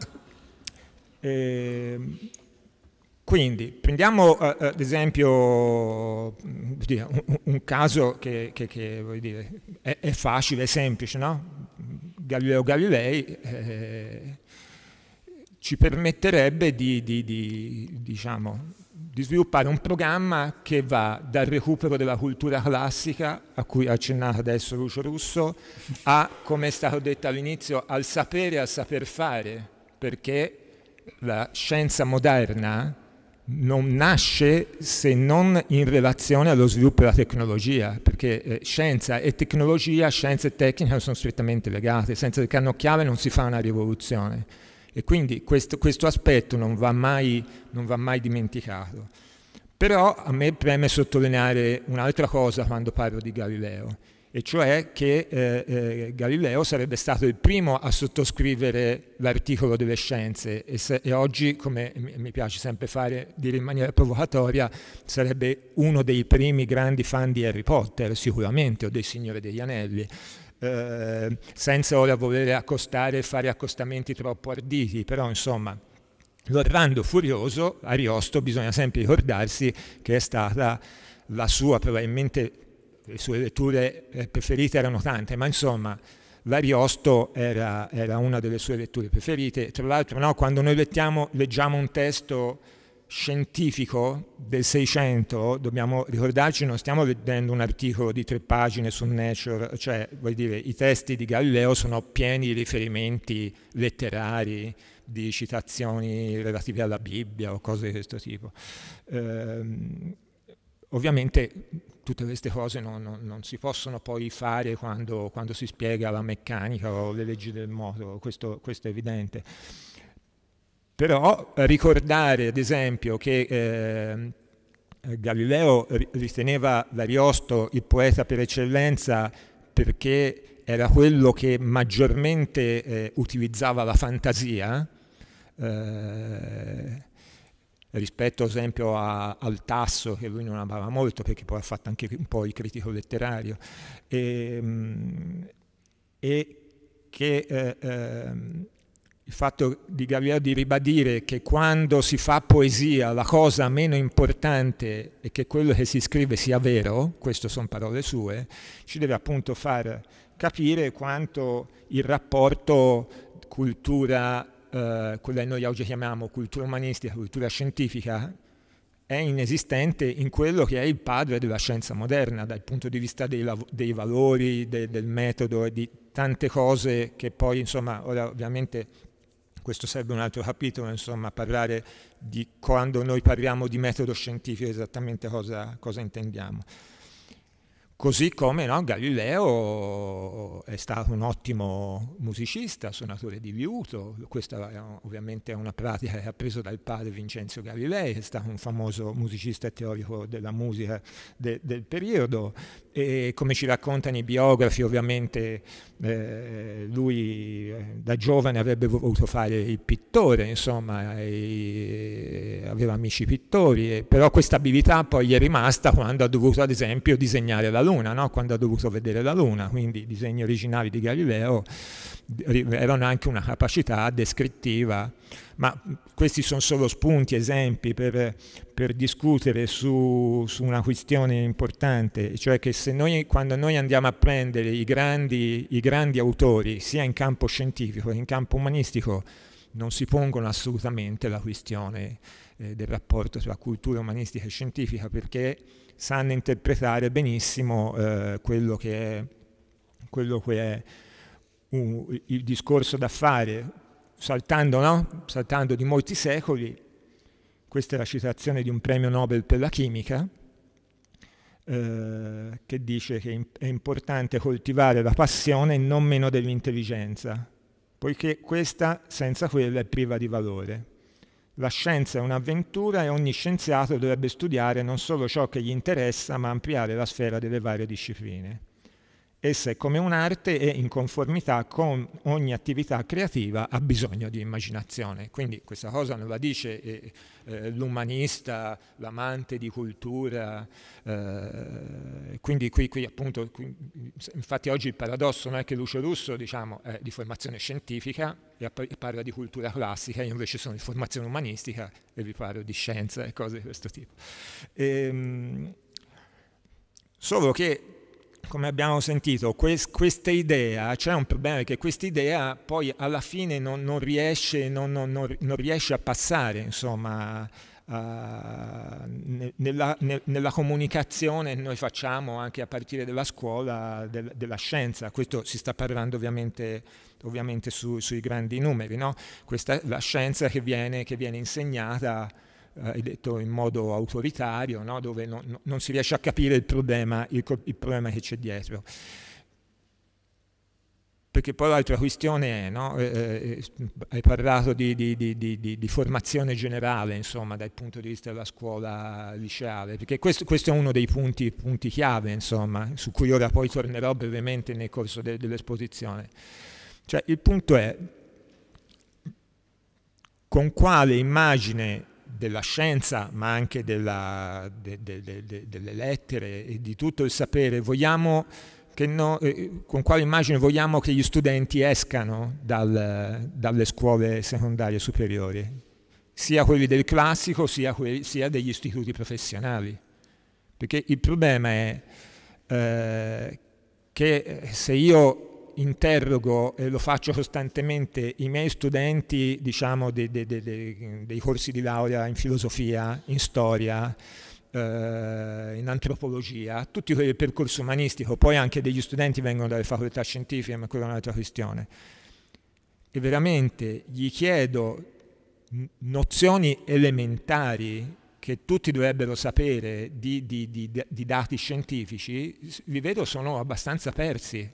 eh, quindi prendiamo eh, eh ad esempio un, un, caso che, che, che dire, è, è, facile, è semplice, no? Galileo Galilei eh, ci permetterebbe di, di, di diciamo, di sviluppare un programma che va dal recupero della cultura classica, a cui ha accennato adesso Lucio Russo, a, come è stato detto all'inizio, al sapere e al saper fare, perché la scienza moderna non nasce se non in relazione allo sviluppo della tecnologia, perché eh, scienza e tecnologia, scienza e tecnica sono strettamente legate, senza il cannocchiale non si fa una rivoluzione. E quindi questo, questo aspetto non va, mai, non va mai dimenticato. Però a me preme sottolineare un'altra cosa quando parlo di Galileo, e cioè che eh, eh, Galileo sarebbe stato il primo a sottoscrivere l'articolo delle scienze e, se, e, oggi, come mi piace sempre fare, dire in maniera provocatoria, sarebbe uno dei primi grandi fan di Harry Potter, sicuramente, o dei Signore degli Anelli eh, senza ora voler accostare e fare accostamenti troppo arditi, però insomma l'orlando furioso, Ariosto, bisogna sempre ricordarsi che è stata la sua, probabilmente le sue letture eh, preferite erano tante, ma insomma l'Ariosto era, era una delle sue letture preferite. Tra l'altro no, quando noi lettiamo, leggiamo un testo scientifico del Seicento, dobbiamo ricordarci, non stiamo leggendo un articolo di tre pagine su Nature, cioè vuol dire i testi di Galileo sono pieni di riferimenti letterari, di citazioni relative alla Bibbia o cose di questo tipo. Eh, ovviamente tutte queste cose non, non, non, si possono poi fare quando, quando si spiega la meccanica o le leggi del moto, questo, questo è evidente però eh, ricordare, ad esempio, che eh, Galileo riteneva L'ariosto il poeta per eccellenza perché era quello che maggiormente eh, utilizzava la fantasia, eh, rispetto ad esempio a, al Tasso, che lui non amava molto perché poi ha fatto anche un po' il critico letterario, e, ehm, e che eh, ehm, il fatto di Gabriele di ribadire che quando si fa poesia la cosa meno importante è che quello che si scrive sia vero, queste sono parole sue, ci deve appunto far capire quanto il rapporto cultura, eh, quella che noi oggi chiamiamo cultura umanistica, cultura scientifica, è inesistente in quello che è il padre della scienza moderna dal punto di vista dei, lav- dei valori, de- del metodo e di tante cose che poi, insomma, ora ovviamente questo serve un altro capitolo, insomma, parlare di quando noi parliamo di metodo scientifico esattamente cosa, cosa intendiamo. Così come no, Galileo è stato un ottimo musicista, suonatore di liuto, questa è, ovviamente è una pratica che ha preso dal padre Vincenzo Galilei, che è stato un famoso musicista e teorico della musica de, del periodo, e come ci raccontano i biografi ovviamente eh, lui eh, da giovane avrebbe voluto fare il pittore, insomma, e, eh, aveva amici pittori, e, però questa abilità poi gli è rimasta quando ha dovuto ad esempio disegnare la luna, no? quando ha dovuto vedere la luna, quindi i disegni originali di Galileo erano anche una capacità descrittiva ma questi sono solo spunti, esempi per, per discutere su, su, una questione importante, cioè che noi, quando noi andiamo a prendere i grandi, i grandi autori, sia in campo scientifico che in campo umanistico, non si pongono assolutamente la questione eh, del rapporto tra cultura umanistica e scientifica perché sanno interpretare benissimo eh, quello che è, quello che è uh, il discorso da fare saltando, no? saltando di molti secoli, questa è la citazione di un premio Nobel per la chimica, eh, che dice che è importante coltivare la passione non meno dell'intelligenza, poiché questa senza quella è priva di valore. La scienza è un'avventura e ogni scienziato dovrebbe studiare non solo ciò che gli interessa, ma ampliare la sfera delle varie discipline. Essa è come un'arte e in conformità con ogni attività creativa ha bisogno di immaginazione. Quindi questa cosa non la dice eh, eh, l'umanista, l'amante di cultura. Eh, quindi qui, qui appunto, qui, infatti oggi il paradosso non è che Lucio Russo diciamo, è di formazione scientifica e parla di cultura classica, io invece sono di formazione umanistica e vi parlo di scienza e cose di questo tipo. Ehm, solo che come abbiamo sentito, quest, questa idea, c'è un problema che questa idea poi alla fine non, non, riesce, non, non riesce, a passare, insomma, a, nella, ne, nella, comunicazione noi facciamo anche a partire dalla scuola del, della scienza, questo si sta parlando ovviamente, ovviamente su, sui grandi numeri, no? questa è la scienza che viene, che viene insegnata eh, hai detto in modo autoritario, no? dove no, non si riesce a capire il problema, il, il problema che c'è dietro perché poi l'altra questione è, no? eh, eh, eh hai parlato di, di, di, di, formazione generale, insomma, dal punto di vista della scuola liceale, perché questo, questo è uno dei punti, punti chiave, insomma, su cui ora poi tornerò brevemente nel corso de, dell'esposizione. Cioè, il punto è con quale immagine della scienza, ma anche della, de, de, de, delle lettere e di tutto il sapere, vogliamo no, eh, con quale immagine vogliamo che gli studenti escano dal, dalle scuole secondarie superiori, sia quelli del classico sia, quelli, sia degli istituti professionali. Perché il problema è eh, che se io interrogo e lo faccio costantemente i miei studenti diciamo, dei, dei, dei, dei corsi di laurea in filosofia, in storia, eh, in antropologia, tutti quelli del percorso umanistico, poi anche degli studenti vengono dalle facoltà scientifiche, ma quella è un'altra questione. E veramente gli chiedo nozioni elementari che tutti dovrebbero sapere di, di, di, di dati scientifici, li vedo sono abbastanza persi.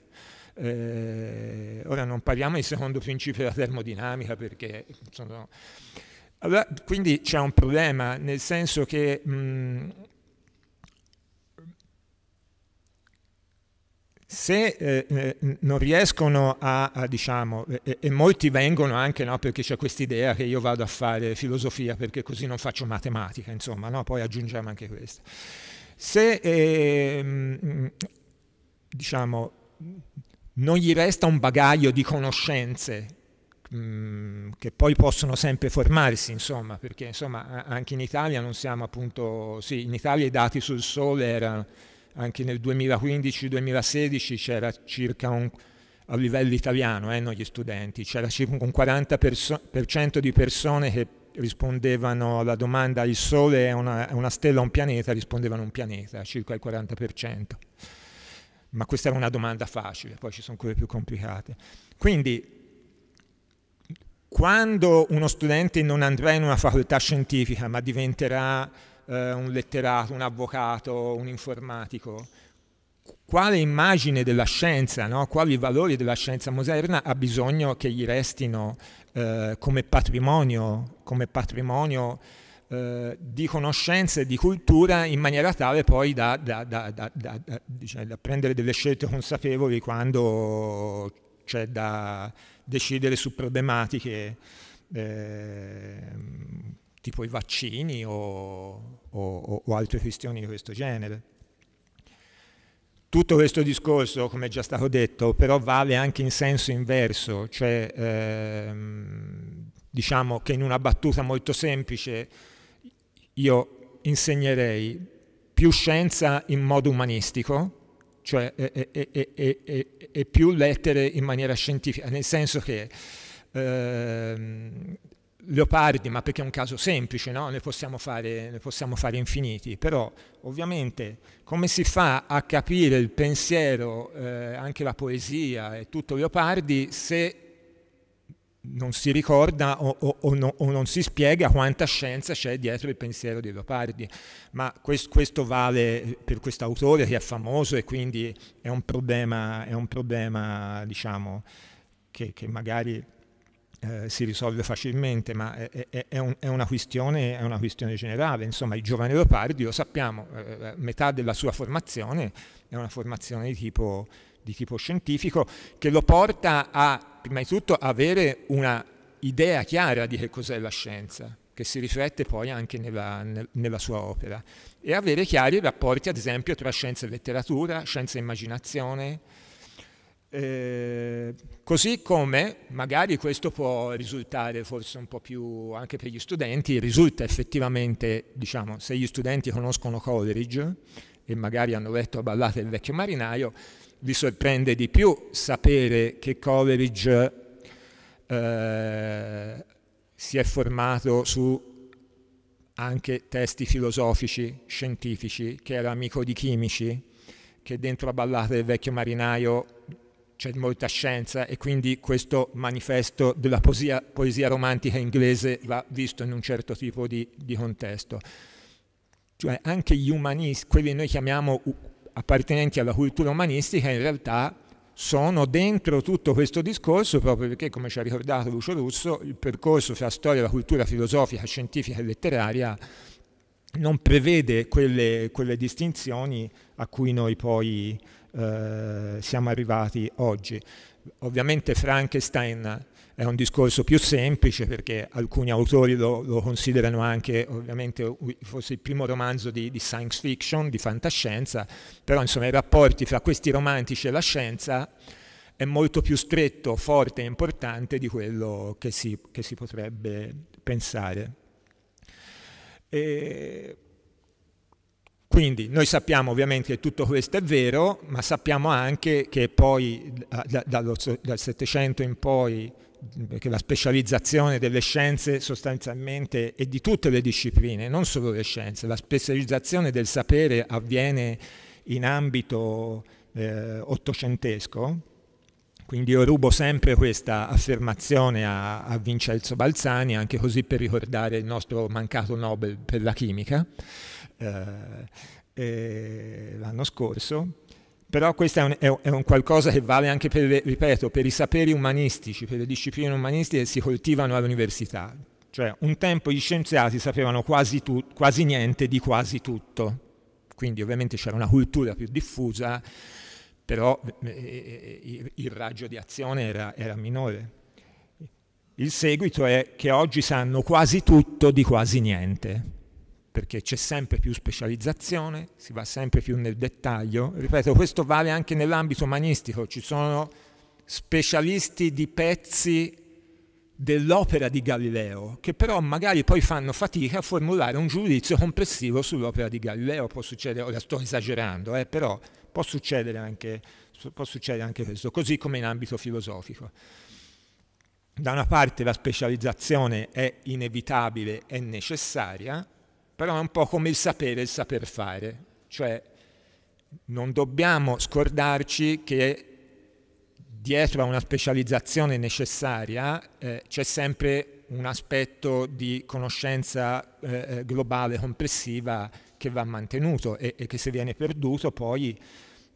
Eh, ora non parliamo di secondo principio della termodinamica perché sono... allora, quindi c'è un problema, nel senso che mh, se eh, non riescono a, a diciamo, e, e, molti vengono anche no, perché c'è questa idea che io vado a fare filosofia perché così non faccio matematica, insomma, no? poi aggiungiamo anche questo. Se, eh, diciamo, non gli resta un bagaglio di conoscenze mm, che poi possono sempre formarsi, insomma, perché insomma, anche in Italia non siamo appunto, sì, in Italia i dati sul sole erano, anche nel 2015-2016 c'era circa un, a livello italiano, eh, no, studenti, c'era circa un 40% perso- per cento di persone che rispondevano alla domanda il Sole è una, è una stella o un pianeta, rispondevano un pianeta, circa il 40% ma questa era una domanda facile, poi ci sono quelle più complicate. Quindi, quando uno studente non andrà in una facoltà scientifica, ma diventerà eh, un letterato, un avvocato, un informatico, quale immagine della scienza, no? quali valori della scienza moderna ha bisogno che gli restino eh, come patrimonio, come patrimonio eh, di conoscenze e di cultura in maniera tale poi da, da, da, diciamo, da prendere delle scelte consapevoli quando c'è da decidere su problematiche eh, tipo i vaccini o, o, o, altre questioni di questo genere. Tutto questo discorso, come è già stato detto, però vale anche in senso inverso, cioè ehm, diciamo che in una battuta molto semplice io insegnerei più scienza in modo umanistico, cioè e, e, e, e più lettere in maniera scientifica, nel senso che ehm, Leopardi, ma perché è un caso semplice, no? ne, possiamo fare, ne possiamo fare infiniti, però ovviamente come si fa a capire il pensiero, eh, anche la poesia e tutto Leopardi, se non si ricorda o, o, o, no, o, non si spiega quanta scienza c'è dietro il pensiero di Leopardi, ma quest, questo vale per questo autore che è famoso e quindi è un problema, è un problema diciamo, che, che magari eh, si risolve facilmente, ma è, è, è, un, una è, una questione, generale. Insomma, il giovane Leopardi, lo sappiamo, eh, metà della sua formazione è una formazione di tipo di tipo scientifico che lo porta a, prima di tutto, avere una idea chiara di che cos'è la scienza, che si riflette poi anche nella, nella, sua opera, e avere chiari i rapporti, ad esempio, tra scienza e letteratura, scienza e immaginazione, eh, così come magari questo può risultare forse un po' più anche per gli studenti, risulta effettivamente, diciamo, se gli studenti conoscono Coleridge e magari hanno letto a Ballate il vecchio marinaio, vi sorprende di più sapere che Coleridge eh, si è formato su anche testi filosofici, scientifici, che era amico di chimici, che dentro la ballata del vecchio marinaio c'è molta scienza e quindi questo manifesto della poesia, poesia romantica inglese va visto in un certo tipo di, di contesto. Cioè anche gli umanisti, quelli noi chiamiamo appartenenti alla cultura umanistica in realtà sono dentro tutto questo discorso proprio perché, come ci ha ricordato Lucio Russo, il percorso fra storia e la cultura filosofica, scientifica e letteraria non prevede quelle, quelle distinzioni a cui noi poi eh, siamo arrivati oggi. Ovviamente Frankenstein è un discorso più semplice perché alcuni autori lo, lo considerano anche ovviamente forse il primo romanzo di, di, science fiction, di fantascienza, però insomma i rapporti fra questi romantici e la scienza è molto più stretto, forte e importante di quello che si, che si potrebbe pensare. E quindi noi sappiamo ovviamente che tutto questo è vero, ma sappiamo anche che poi da, da, dallo, dal Settecento in poi perché la specializzazione delle scienze sostanzialmente e di tutte le discipline, non solo le scienze, la specializzazione del sapere avviene in ambito eh, ottocentesco, quindi io rubo sempre questa affermazione a, a Vincenzo Balzani, anche così per ricordare il nostro mancato Nobel per la chimica eh, eh, l'anno scorso però questo è un, è, un, qualcosa che vale anche per, ripeto, per i saperi umanistici, per le discipline umanistiche che si coltivano all'università. Cioè, un tempo gli scienziati sapevano quasi, tu, quasi niente di quasi tutto, quindi ovviamente c'era una cultura più diffusa, però eh, eh il, il, raggio di azione era, era minore. Il seguito è che oggi sanno quasi tutto di quasi niente perché c'è sempre più specializzazione, si va sempre più nel dettaglio. Ripeto, questo vale anche nell'ambito umanistico, ci sono specialisti di pezzi dell'opera di Galileo, che però magari poi fanno fatica a formulare un giudizio complessivo sull'opera di Galileo. Può succedere, ora sto esagerando, eh, però può succedere, anche, può succedere anche questo, così come in ambito filosofico. Da una parte la specializzazione è inevitabile, è necessaria, però è un po' come il sapere e il saper fare, cioè non dobbiamo scordarci che dietro a una specializzazione necessaria eh, c'è sempre un aspetto di conoscenza eh, eh, globale complessiva che va mantenuto e, e, che se viene perduto poi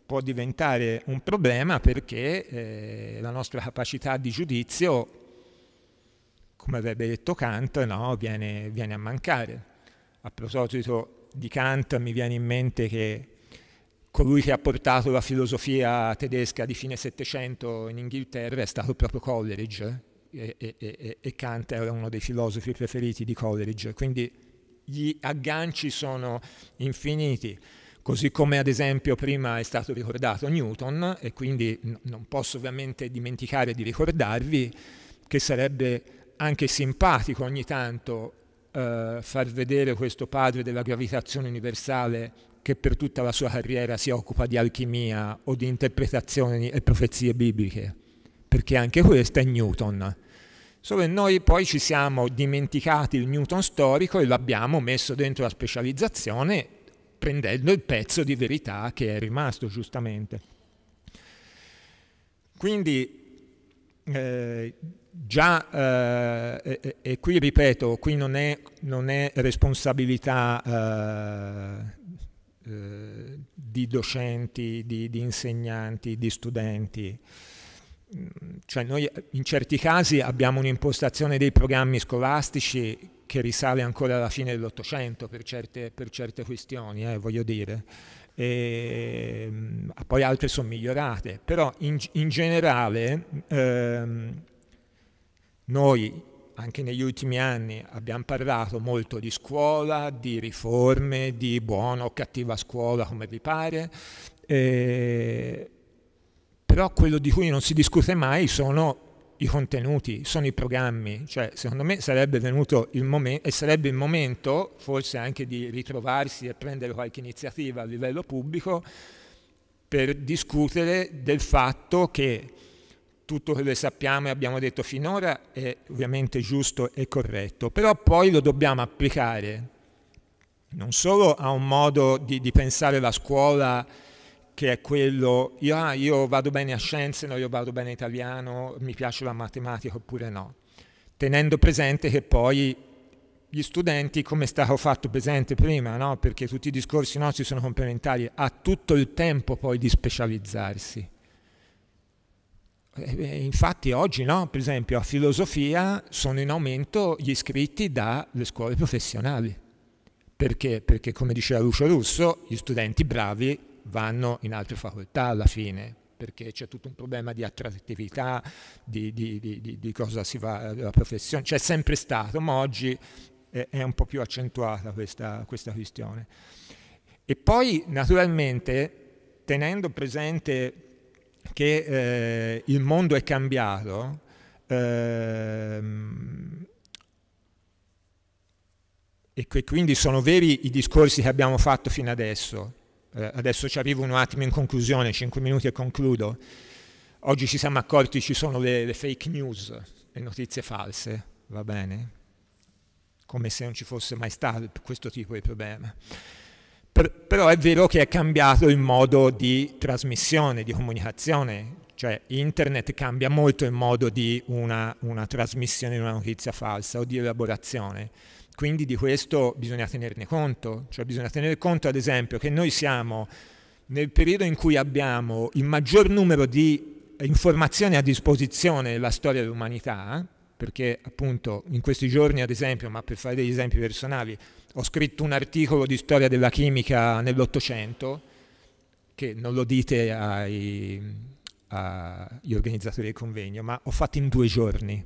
può diventare un problema perché eh, la nostra capacità di giudizio, come avrebbe detto Kant, no, viene, viene a mancare. A proposito di Kant mi viene in mente che colui che ha portato la filosofia tedesca di fine Settecento in Inghilterra è stato proprio Coleridge e, e, e, e Kant era uno dei filosofi preferiti di Coleridge, quindi gli agganci sono infiniti così come ad esempio prima è stato ricordato Newton, e quindi non posso ovviamente dimenticare di ricordarvi che sarebbe anche simpatico ogni tanto eh, far vedere questo padre della gravitazione universale che per tutta la sua carriera si occupa di alchimia o di interpretazioni e profezie bibliche, perché anche questo è Newton. Solo che noi poi ci siamo dimenticati il Newton storico e l'abbiamo messo dentro la specializzazione prendendo il pezzo di verità che è rimasto giustamente. Quindi eh, già, eh, e, qui ripeto, qui non è, non è responsabilità eh, eh di docenti, di, di, insegnanti, di studenti. Mm, cioè noi in certi casi abbiamo un'impostazione dei programmi scolastici che risale ancora alla fine dell'Ottocento per certe, per certe questioni, eh, voglio dire e, ehm, ah, poi altre sono migliorate, però in, in generale ehm, noi anche negli ultimi anni abbiamo parlato molto di scuola, di riforme, di buona o cattiva scuola come vi pare, eh, però quello di cui non si discute mai sono i contenuti, sono i programmi, cioè secondo me sarebbe venuto il momento e sarebbe il momento forse anche di ritrovarsi e prendere qualche iniziativa a livello pubblico per discutere del fatto che tutto quello che sappiamo e abbiamo detto finora è ovviamente giusto e corretto, però poi lo dobbiamo applicare non solo a un modo di, di pensare la scuola che è quello, io, ah, io vado bene a scienze, no, io vado bene a italiano, mi piace la matematica oppure no, tenendo presente che poi gli studenti, come è stato fatto presente prima, no? perché tutti i discorsi nostri sono complementari, ha tutto il tempo poi di specializzarsi. E eh, eh, infatti oggi, no? per esempio, a filosofia sono in aumento gli iscritti dalle scuole professionali. Perché? Perché, come diceva Lucio Russo, gli studenti bravi vanno in altre facoltà alla fine, perché c'è tutto un problema di attrattività, di, di, di, di cosa si va, della eh, professione, c'è sempre stato, ma oggi è, è un po' più accentuata questa, questa questione. E poi naturalmente, tenendo presente che eh, il mondo è cambiato, ehm, e che quindi sono veri i discorsi che abbiamo fatto fino adesso. Eh, adesso ci arrivo un attimo in conclusione, 5 minuti e concludo, oggi ci siamo accorti ci sono le, le fake news, le notizie false, va bene? Come se non ci fosse mai stato questo tipo di problema però è vero che è cambiato il modo di trasmissione, di comunicazione, cioè internet cambia molto il modo di una, una trasmissione di una notizia falsa o di elaborazione. Quindi di questo bisogna tenerne conto, cioè bisogna tenere conto ad esempio che noi siamo nel periodo in cui abbiamo il maggior numero di informazioni a disposizione nella storia dell'umanità, perché appunto in questi giorni ad esempio, ma per fare degli esempi personali, ho scritto un articolo di storia della chimica nell'Ottocento, che non lo dite ai, agli organizzatori del convegno, ma ho fatto in due giorni,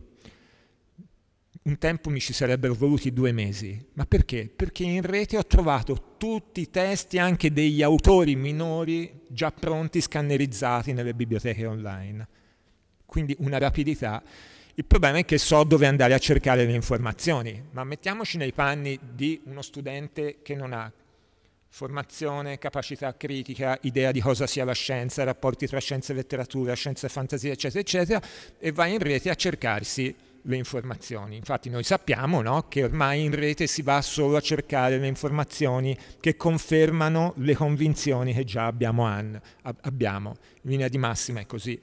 un tempo mi ci sarebbero voluti due mesi, ma perché? Perché in rete ho trovato tutti i testi anche degli autori minori già pronti, scannerizzati nelle biblioteche online. Quindi una rapidità. Il problema è che so dove andare a cercare le informazioni, ma mettiamoci nei panni di uno studente che non ha formazione, capacità critica, idea di cosa sia la scienza, rapporti tra scienza e letteratura, scienza e fantasia, eccetera, eccetera, e va in rete a cercarsi le informazioni. Infatti noi sappiamo no, che ormai in rete si va solo a cercare le informazioni che confermano le convinzioni che già abbiamo, an, abbiamo. In linea di massima è così.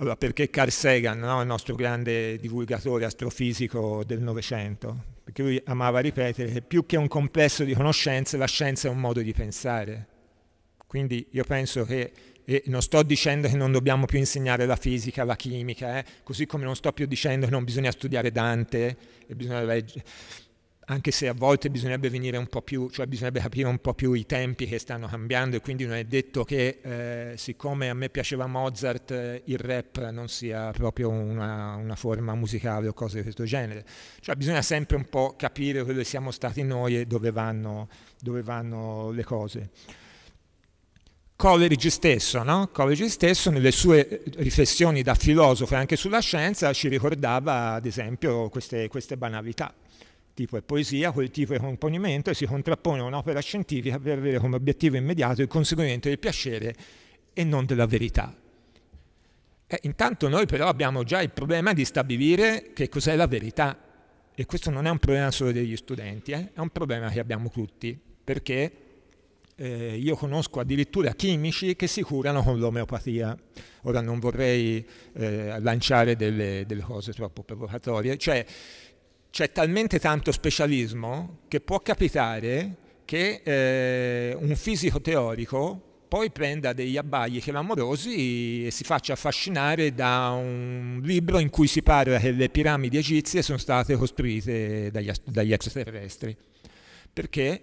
Allora, perché Carl Sagan, no, il nostro grande divulgatore astrofisico del Novecento? Perché lui amava ripetere che più che un complesso di conoscenze, la scienza è un modo di pensare. Quindi io penso che e non sto dicendo che non dobbiamo più insegnare la fisica, la chimica, eh? così come non sto più dicendo che non bisogna studiare Dante e bisogna leggere anche se a volte bisognerebbe venire un po' più, cioè bisognerebbe capire un po' più i tempi che stanno cambiando e quindi non è detto che eh, siccome a me piaceva Mozart eh, il rap non sia proprio una, una, forma musicale o cose di questo genere. Cioè bisogna sempre un po' capire dove siamo stati noi e dove vanno, dove vanno le cose. Coleridge stesso, no? Coleridge stesso nelle sue riflessioni da filosofo e anche sulla scienza ci ricordava ad esempio queste, queste banalità, tipo è poesia, quel tipo è componimento e si contrappone a un'opera scientifica per avere come obiettivo immediato il conseguimento del piacere e non della verità. Eh, intanto noi però abbiamo già il problema di stabilire che cos'è la verità e questo non è un problema solo degli studenti, eh? è un problema che abbiamo tutti, perché eh, io conosco addirittura chimici che si curano con l'omeopatia. Ora non vorrei eh, lanciare delle, delle, cose troppo provocatorie, cioè c'è talmente tanto specialismo che può capitare che eh, un fisico teorico poi prenda degli abbagli clamorosi e si faccia affascinare da un libro in cui si parla che le piramidi egizie sono state costruite dagli, dagli extraterrestri. Perché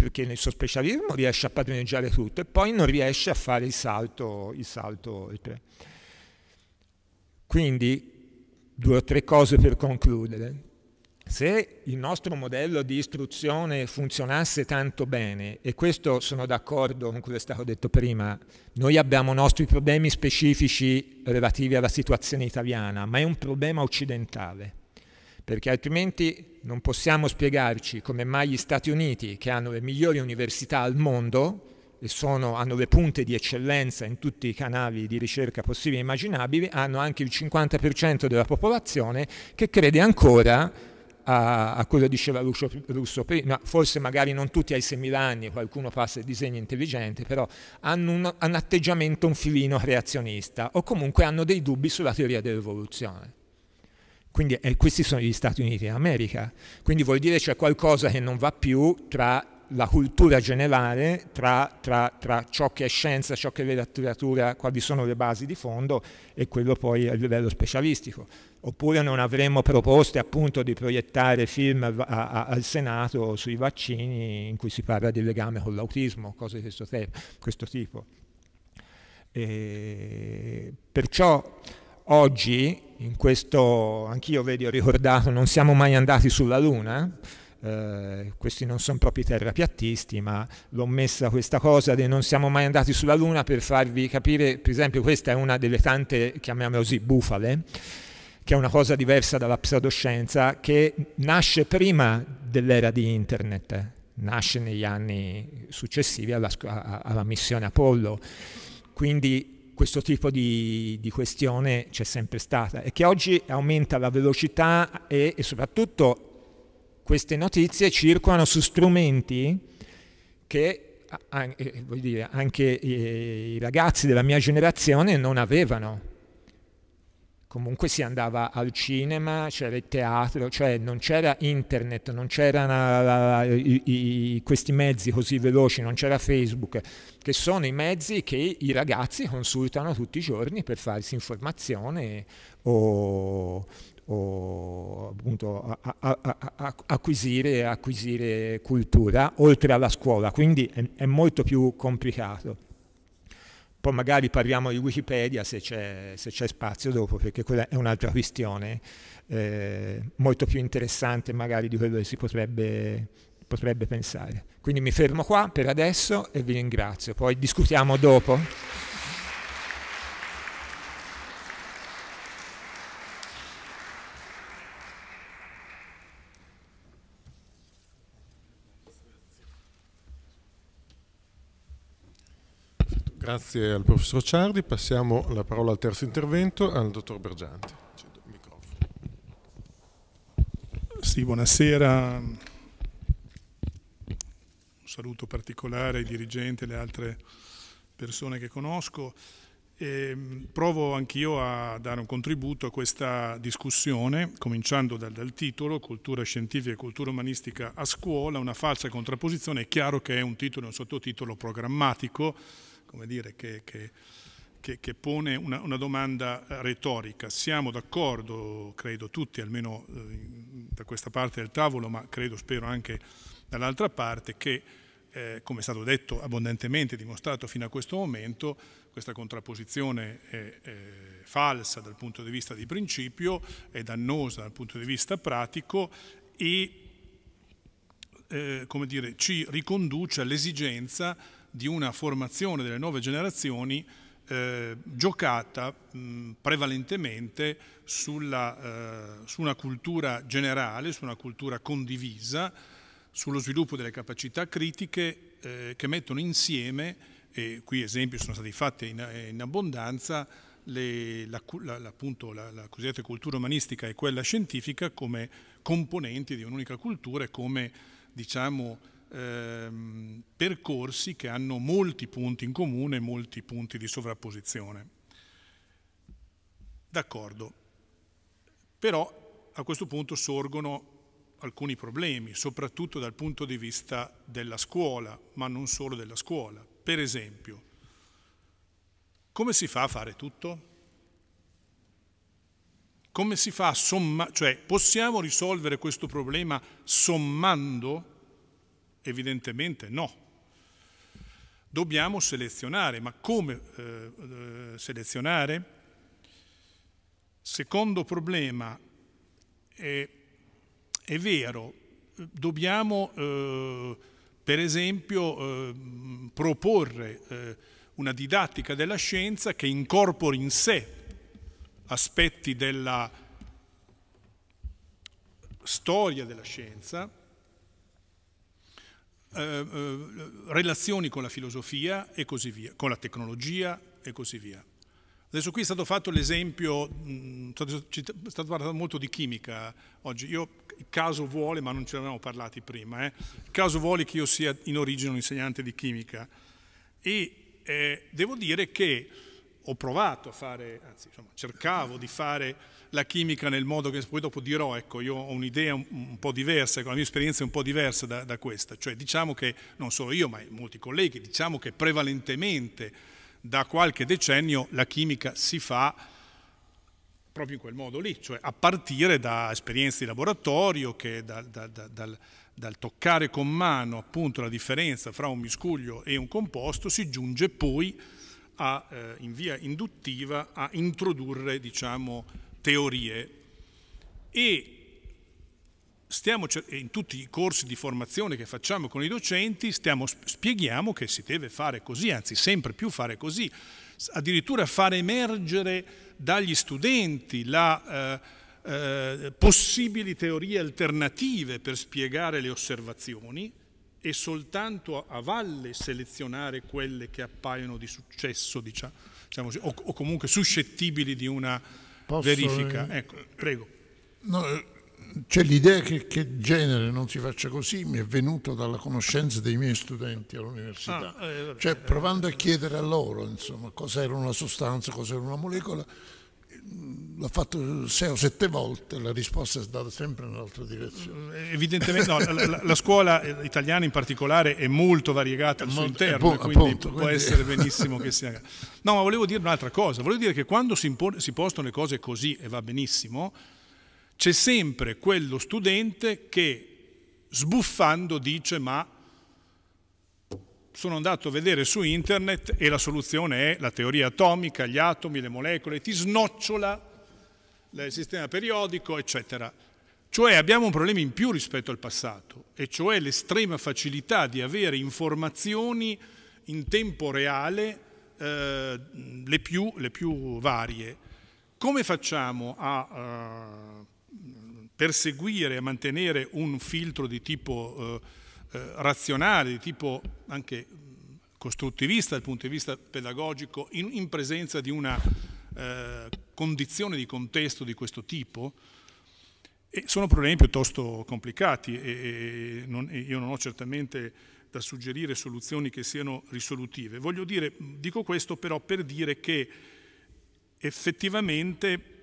perché nel suo specialismo riesce a padroneggiare tutto e poi non riesce a fare il salto, il salto oltre. Quindi, due o tre cose per concludere. Se il nostro modello di istruzione funzionasse tanto bene, e questo sono d'accordo con quello che è stato detto prima, noi abbiamo i nostri problemi specifici relativi alla situazione italiana, ma è un problema occidentale perché altrimenti non possiamo spiegarci come mai gli Stati Uniti, che hanno le migliori università al mondo e sono, hanno le punte di eccellenza in tutti i canali di ricerca possibili e immaginabili, hanno anche il 50% della popolazione che crede ancora a, a quello che diceva Lucio, Russo prima, forse magari non tutti ai 6.000 anni, qualcuno passa il disegno intelligente, però hanno un, un atteggiamento un filino reazionista o comunque hanno dei dubbi sulla teoria dell'evoluzione. Quindi eh, questi sono gli Stati Uniti d'America. Quindi vuol dire c'è qualcosa che non va più tra la cultura generale, tra, tra, tra, ciò che è scienza, ciò che è letteratura, quali sono le basi di fondo, e quello poi a livello specialistico. Oppure non avremmo proposte appunto di proiettare film a, a, al Senato sui vaccini in cui si parla del legame con l'autismo, cose di questo, te- questo tipo. E perciò Oggi, in questo, anch'io vedi, ho ricordato, non siamo mai andati sulla Luna, eh, questi non sono proprio i terrapiattisti, ma l'ho messa questa cosa di non siamo mai andati sulla Luna per farvi capire, per esempio questa è una delle tante, chiamiamole così, bufale, che è una cosa diversa dalla pseudoscienza, che nasce prima dell'era di Internet, nasce negli anni successivi alla, alla missione Apollo. Quindi questo tipo di, di, questione c'è sempre stata e che oggi aumenta la velocità e, e soprattutto queste notizie circolano su strumenti che eh, dire, anche i, eh, i ragazzi della mia generazione non avevano. Comunque si andava al cinema, c'era il teatro, cioè non c'era internet, non c'erano questi mezzi così veloci, non c'era Facebook, che sono i mezzi che i ragazzi consultano tutti i giorni per farsi informazione o, o appunto a, a, a, acquisire, acquisire, cultura oltre alla scuola, quindi è, è, molto più complicato. Poi magari parliamo di Wikipedia se c'è, se c'è spazio dopo, perché quella è un'altra questione eh, molto più interessante magari di quello che si potrebbe, potrebbe pensare. Quindi mi fermo qua per adesso e vi ringrazio, poi discutiamo dopo. Grazie al professor Ciardi, passiamo la parola al terzo intervento al dottor Bergianti. Sì, buonasera saluto particolare ai dirigenti e alle altre persone che conosco. E mm, provo anch'io a dare un contributo a questa discussione, cominciando dal, dal, titolo, Cultura scientifica e cultura umanistica a scuola, una falsa contrapposizione, è chiaro che è un titolo e un sottotitolo programmatico, come dire, che, che, che, che pone una, una, domanda eh, retorica. Siamo d'accordo, credo tutti, almeno eh, da questa parte del tavolo, ma credo, spero anche dall'altra parte, che eh, come è stato detto abbondantemente dimostrato fino a questo momento, questa contrapposizione è, è, falsa dal punto di vista di principio, è dannosa dal punto di vista pratico e eh, dire, ci riconduce all'esigenza di una formazione delle nuove generazioni eh, giocata mh, prevalentemente sulla, eh, su una cultura generale, su una cultura condivisa, sullo sviluppo delle capacità critiche eh, che mettono insieme, e qui esempi sono stati fatti in, in abbondanza, le, la, la, la, la, cosiddetta cultura umanistica e quella scientifica come componenti di un'unica cultura e come diciamo, ehm, percorsi che hanno molti punti in comune, molti punti di sovrapposizione. D'accordo, però a questo punto sorgono alcuni problemi, soprattutto dal punto di vista della scuola, ma non solo della scuola. Per esempio, come si fa a fare tutto? Come si fa a sommare, cioè possiamo risolvere questo problema sommando? Evidentemente no. Dobbiamo selezionare, ma come eh, eh selezionare? Secondo problema, eh, è vero, dobbiamo eh, per esempio eh, proporre eh, una didattica della scienza che incorpori in sé aspetti della storia della scienza, eh, eh, relazioni con la filosofia e così via, con la tecnologia e così via. Adesso qui è stato fatto l'esempio, mm, è stato parlato molto di chimica oggi, io il caso vuole, ma non ce ne avevamo parlati prima, eh, il caso vuole che io sia in origine un insegnante di chimica e eh, devo dire che ho provato a fare, anzi insomma, cercavo di fare la chimica nel modo che poi dopo dirò, ecco, io ho un'idea un, un, po' diversa, ecco, la mia esperienza è un po' diversa da, da, questa, cioè diciamo che, non solo io, ma molti colleghi, diciamo che prevalentemente da qualche decennio la chimica si fa proprio in quel modo lì, cioè a partire da esperienze di laboratorio, che da, da, dal, dal, toccare con mano appunto la differenza fra un miscuglio e un composto si giunge poi a, eh, in via induttiva a introdurre diciamo, teorie e Stiamo, in tutti i corsi di formazione che facciamo con i docenti stiamo, spieghiamo che si deve fare così, anzi sempre più fare così, addirittura far emergere dagli studenti la, eh, eh, possibili teorie alternative per spiegare le osservazioni e soltanto a valle selezionare quelle che appaiono di successo, diciamo, diciamo, o, o, comunque suscettibili di una Posso verifica. Eh? Ecco, prego. No, eh, cioè l'idea che, che genere non si faccia così mi è venuta dalla conoscenza dei miei studenti all'università, ah, eh, cioè eh, provando a eh. chiedere a loro insomma, cosa era una sostanza, cosa era una molecola, l'ho fatto sei o sette volte, la risposta è stata sempre in un'altra direzione. Mm, evidentemente no, la, la, scuola italiana in particolare è molto variegata al suo interno, appunto, quindi appunto, può quindi... essere benissimo che sia... No, ma volevo dire un'altra cosa, volevo dire che quando si, impone, si postano le cose così e va benissimo, c'è sempre quello studente che sbuffando dice ma sono andato a vedere su internet e la soluzione è la teoria atomica, gli atomi, le molecole, ti snocciola il sistema periodico, eccetera. Cioè abbiamo un problema in più rispetto al passato, e cioè l'estrema facilità di avere informazioni in tempo reale eh, le, più, le, più, varie. Come facciamo a... Eh, perseguire e mantenere un filtro di tipo eh, eh razionale, di tipo anche costruttivista dal punto di vista pedagogico, in, in presenza di una eh, condizione di contesto di questo tipo, e sono problemi piuttosto complicati e, e, non, e io non ho certamente da suggerire soluzioni che siano risolutive. Voglio dire, dico questo però per dire che effettivamente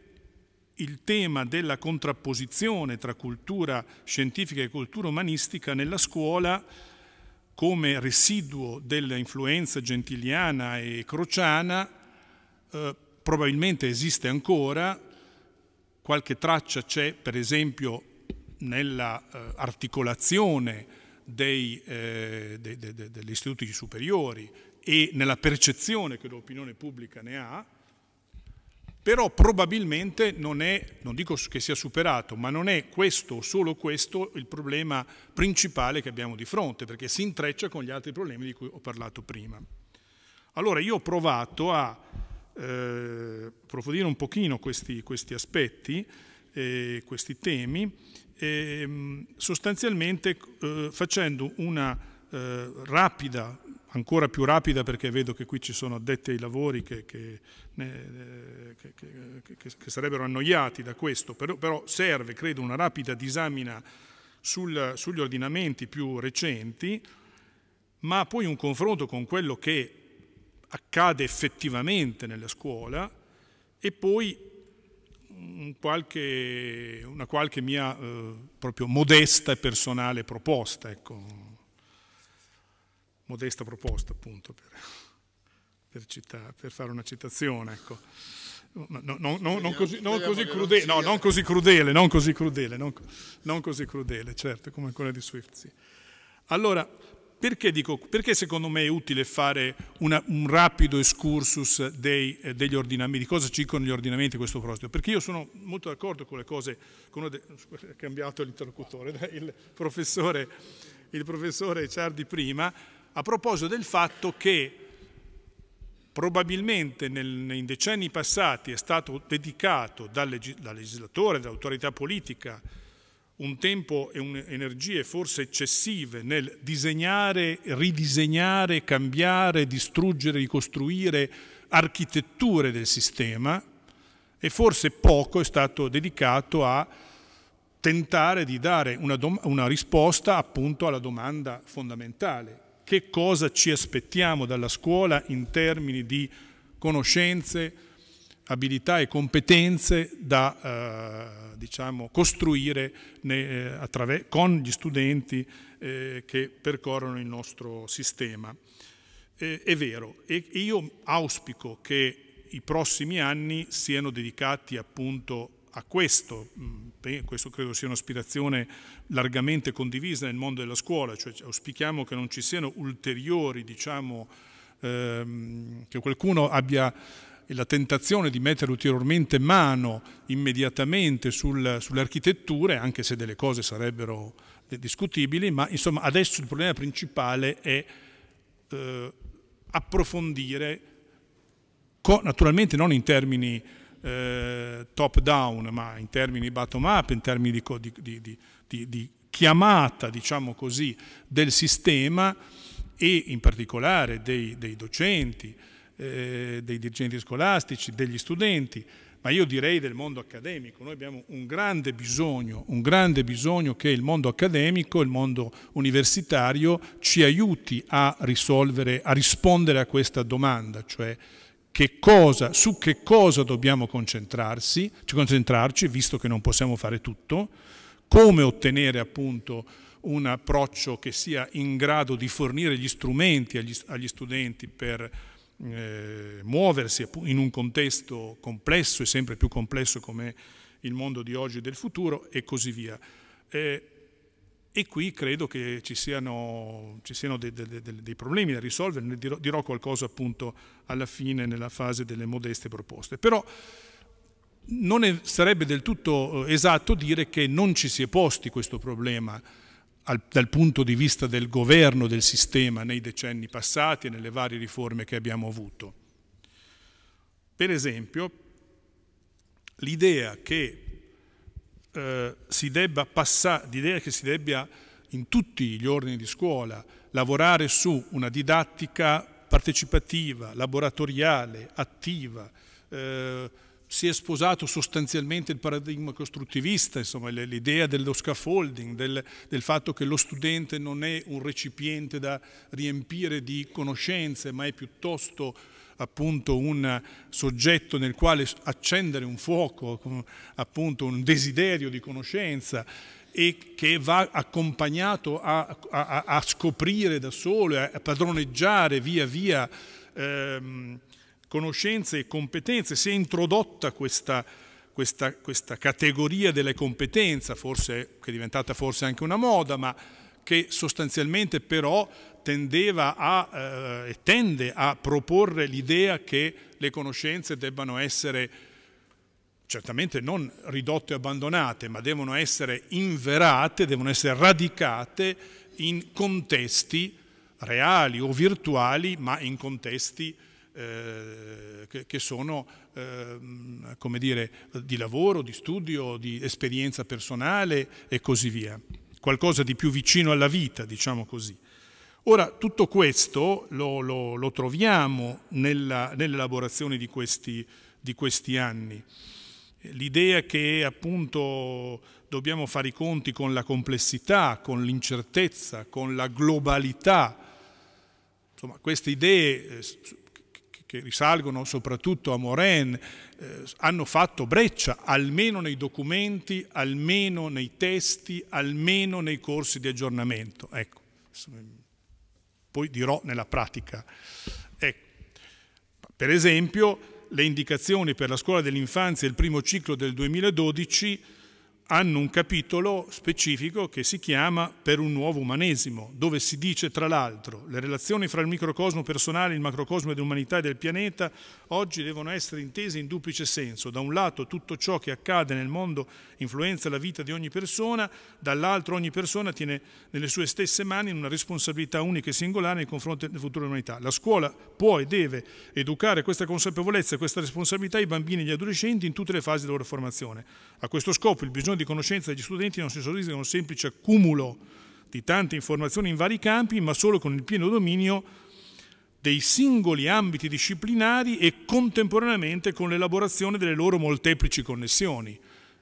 il tema della contrapposizione tra cultura scientifica e cultura umanistica nella scuola come residuo dell'influenza gentiliana e crociana eh, probabilmente esiste ancora, qualche traccia c'è per esempio nell'articolazione eh, eh, de, de, de, degli istituti superiori e nella percezione che l'opinione pubblica ne ha, però probabilmente non è, non dico che sia superato, ma non è questo o solo questo il problema principale che abbiamo di fronte, perché si intreccia con gli altri problemi di cui ho parlato prima. Allora io ho provato a eh, approfondire un pochino questi, questi aspetti, eh, questi temi, ehm, eh, sostanzialmente facendo una eh, rapida, ancora più rapida perché vedo che qui ci sono addetti ai lavori che, che, eh, che, che sarebbero annoiati da questo, però, però, serve, credo, una rapida disamina sul, sugli ordinamenti più recenti, ma poi un confronto con quello che accade effettivamente nella scuola e poi un qualche, una qualche mia eh, proprio modesta e personale proposta. Ecco modesta proposta appunto per, per, cita, per fare una citazione. Ecco. non, così, crudele, non così crudele, non non, così crudele, certo, come quella di Swift. Sì. Allora, perché, dico, perché, secondo me è utile fare una, un rapido escursus dei, eh, degli ordinamenti, di cosa dicono gli ordinamenti a questo proposito? Perché io sono molto d'accordo con le cose, con è cambiato l'interlocutore, il professore, il professore Ciardi prima, a proposito del fatto che probabilmente nel, nei decenni passati è stato dedicato dal, legis- dal legislatore, dall'autorità politica, un tempo e energie forse eccessive nel disegnare, ridisegnare, cambiare, distruggere, ricostruire architetture del sistema e forse poco è stato dedicato a tentare di dare una, dom- una risposta appunto alla domanda fondamentale che cosa ci aspettiamo dalla scuola in termini di conoscenze, abilità e competenze da eh, diciamo, costruire ne, eh, con gli studenti eh, che percorrono il nostro sistema. Eh, è vero, e io auspico che i prossimi anni siano dedicati appunto a questo, mm, questo credo sia un'aspirazione largamente condivisa nel mondo della scuola, cioè auspichiamo che non ci siano ulteriori, diciamo, ehm, che qualcuno abbia la tentazione di mettere ulteriormente mano immediatamente sul, sulle architetture, anche se delle cose sarebbero discutibili, ma insomma adesso il problema principale è eh, approfondire, naturalmente non in termini eh, top down, ma in termini bottom up, in termini di, di, di, di chiamata, diciamo così, del sistema e in particolare dei, dei docenti, eh, dei dirigenti scolastici, degli studenti, ma io direi del mondo accademico. Noi abbiamo un grande bisogno, un grande bisogno che il mondo accademico, il mondo universitario ci aiuti a risolvere, a rispondere a questa domanda, cioè che cosa, su che cosa dobbiamo concentrarsi, concentrarci, visto che non possiamo fare tutto, come ottenere appunto un approccio che sia in grado di fornire gli strumenti agli, agli studenti per eh, muoversi in un contesto complesso e sempre più complesso come il mondo di oggi e del futuro e così via. Eh, e qui credo che ci siano, ci siano dei, dei, dei, problemi da risolvere, ne dirò, dirò qualcosa appunto alla fine nella fase delle modeste proposte. Però non è, sarebbe del tutto eh, esatto dire che non ci si è posti questo problema al, dal punto di vista del governo del sistema nei decenni passati e nelle varie riforme che abbiamo avuto. Per esempio, l'idea che eh, si debba passare, l'idea che si debba in tutti gli ordini di scuola lavorare su una didattica partecipativa, laboratoriale, attiva, eh, si è sposato sostanzialmente il paradigma costruttivista, insomma, l'idea dello scaffolding, del, del, fatto che lo studente non è un recipiente da riempire di conoscenze, ma è piuttosto appunto un soggetto nel quale accendere un fuoco, appunto un desiderio di conoscenza e che va accompagnato a, a, a scoprire da solo, a padroneggiare via via ehm, conoscenze e competenze. Si è introdotta questa, questa, questa categoria delle competenze, forse, che è diventata forse anche una moda, ma che sostanzialmente però tendeva a, eh, tende a proporre l'idea che le conoscenze debbano essere certamente non ridotte e abbandonate, ma devono essere inverate, devono essere radicate in contesti reali o virtuali, ma in contesti eh, che, sono ehm, come dire, di lavoro, di studio, di esperienza personale e così via. Qualcosa di più vicino alla vita, diciamo così. Ora, tutto questo lo, lo, lo troviamo nella, nell'elaborazione di questi, di questi anni. L'idea che appunto dobbiamo fare i conti con la complessità, con l'incertezza, con la globalità, insomma queste idee eh, che risalgono soprattutto a Moren eh, hanno fatto breccia, almeno nei documenti, almeno nei testi, almeno nei corsi di aggiornamento. Ecco poi dirò nella pratica. Ecco. Per esempio, le indicazioni per la scuola dell'infanzia e il primo ciclo del 2012 hanno un capitolo specifico che si chiama Per un nuovo umanesimo, dove si dice tra l'altro le relazioni fra il microcosmo personale il macrocosmo dell'umanità e del pianeta oggi devono essere intese in duplice senso. Da un lato tutto ciò che accade nel mondo influenza la vita di ogni persona, dall'altro ogni persona tiene nelle sue stesse mani una responsabilità unica e singolare nei confronti del futuro dell'umanità. La scuola può e deve educare questa consapevolezza e questa responsabilità ai bambini e agli adolescenti in tutte le fasi della loro formazione. A questo scopo il bisogno di conoscenza degli studenti non si sorrise con un semplice accumulo di tante informazioni in vari campi, ma solo con il pieno dominio dei singoli ambiti disciplinari e contemporaneamente con l'elaborazione delle loro molteplici connessioni.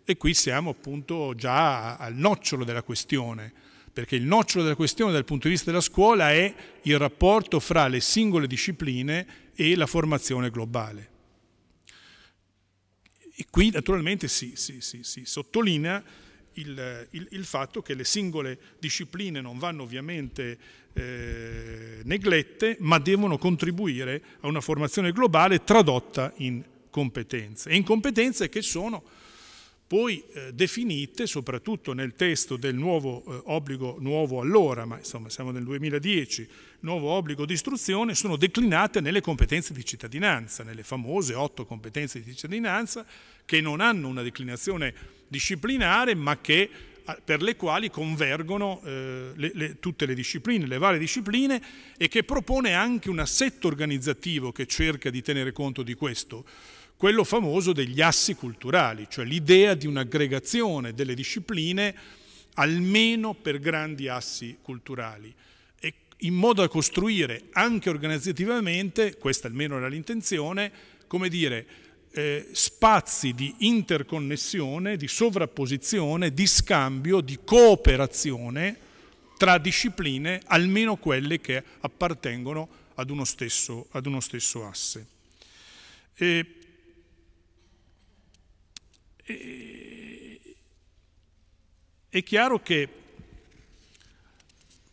E qui siamo appunto già al nocciolo della questione, perché il nocciolo della questione dal punto di vista della scuola è il rapporto fra le singole discipline e la formazione globale. E qui naturalmente si, si, si, si sottolinea il, il, il, fatto che le singole discipline non vanno ovviamente eh, neglette, ma devono contribuire a una formazione globale tradotta in competenze. E in competenze che sono poi eh, definite, soprattutto nel testo del nuovo eh, obbligo, nuovo allora, ma insomma siamo nel 2010, nuovo obbligo di istruzione, sono declinate nelle competenze di cittadinanza, nelle famose otto competenze di cittadinanza, che non hanno una declinazione disciplinare, ma che per le quali convergono eh, le, le, tutte le discipline, le varie discipline e che propone anche un assetto organizzativo che cerca di tenere conto di questo quello famoso degli assi culturali, cioè l'idea di un'aggregazione delle discipline almeno per grandi assi culturali e in modo da costruire anche organizzativamente, questa almeno era l'intenzione, come dire, eh, spazi di interconnessione, di sovrapposizione, di scambio, di cooperazione tra discipline, almeno quelle che appartengono ad uno stesso, ad uno stesso asse. E e, è chiaro che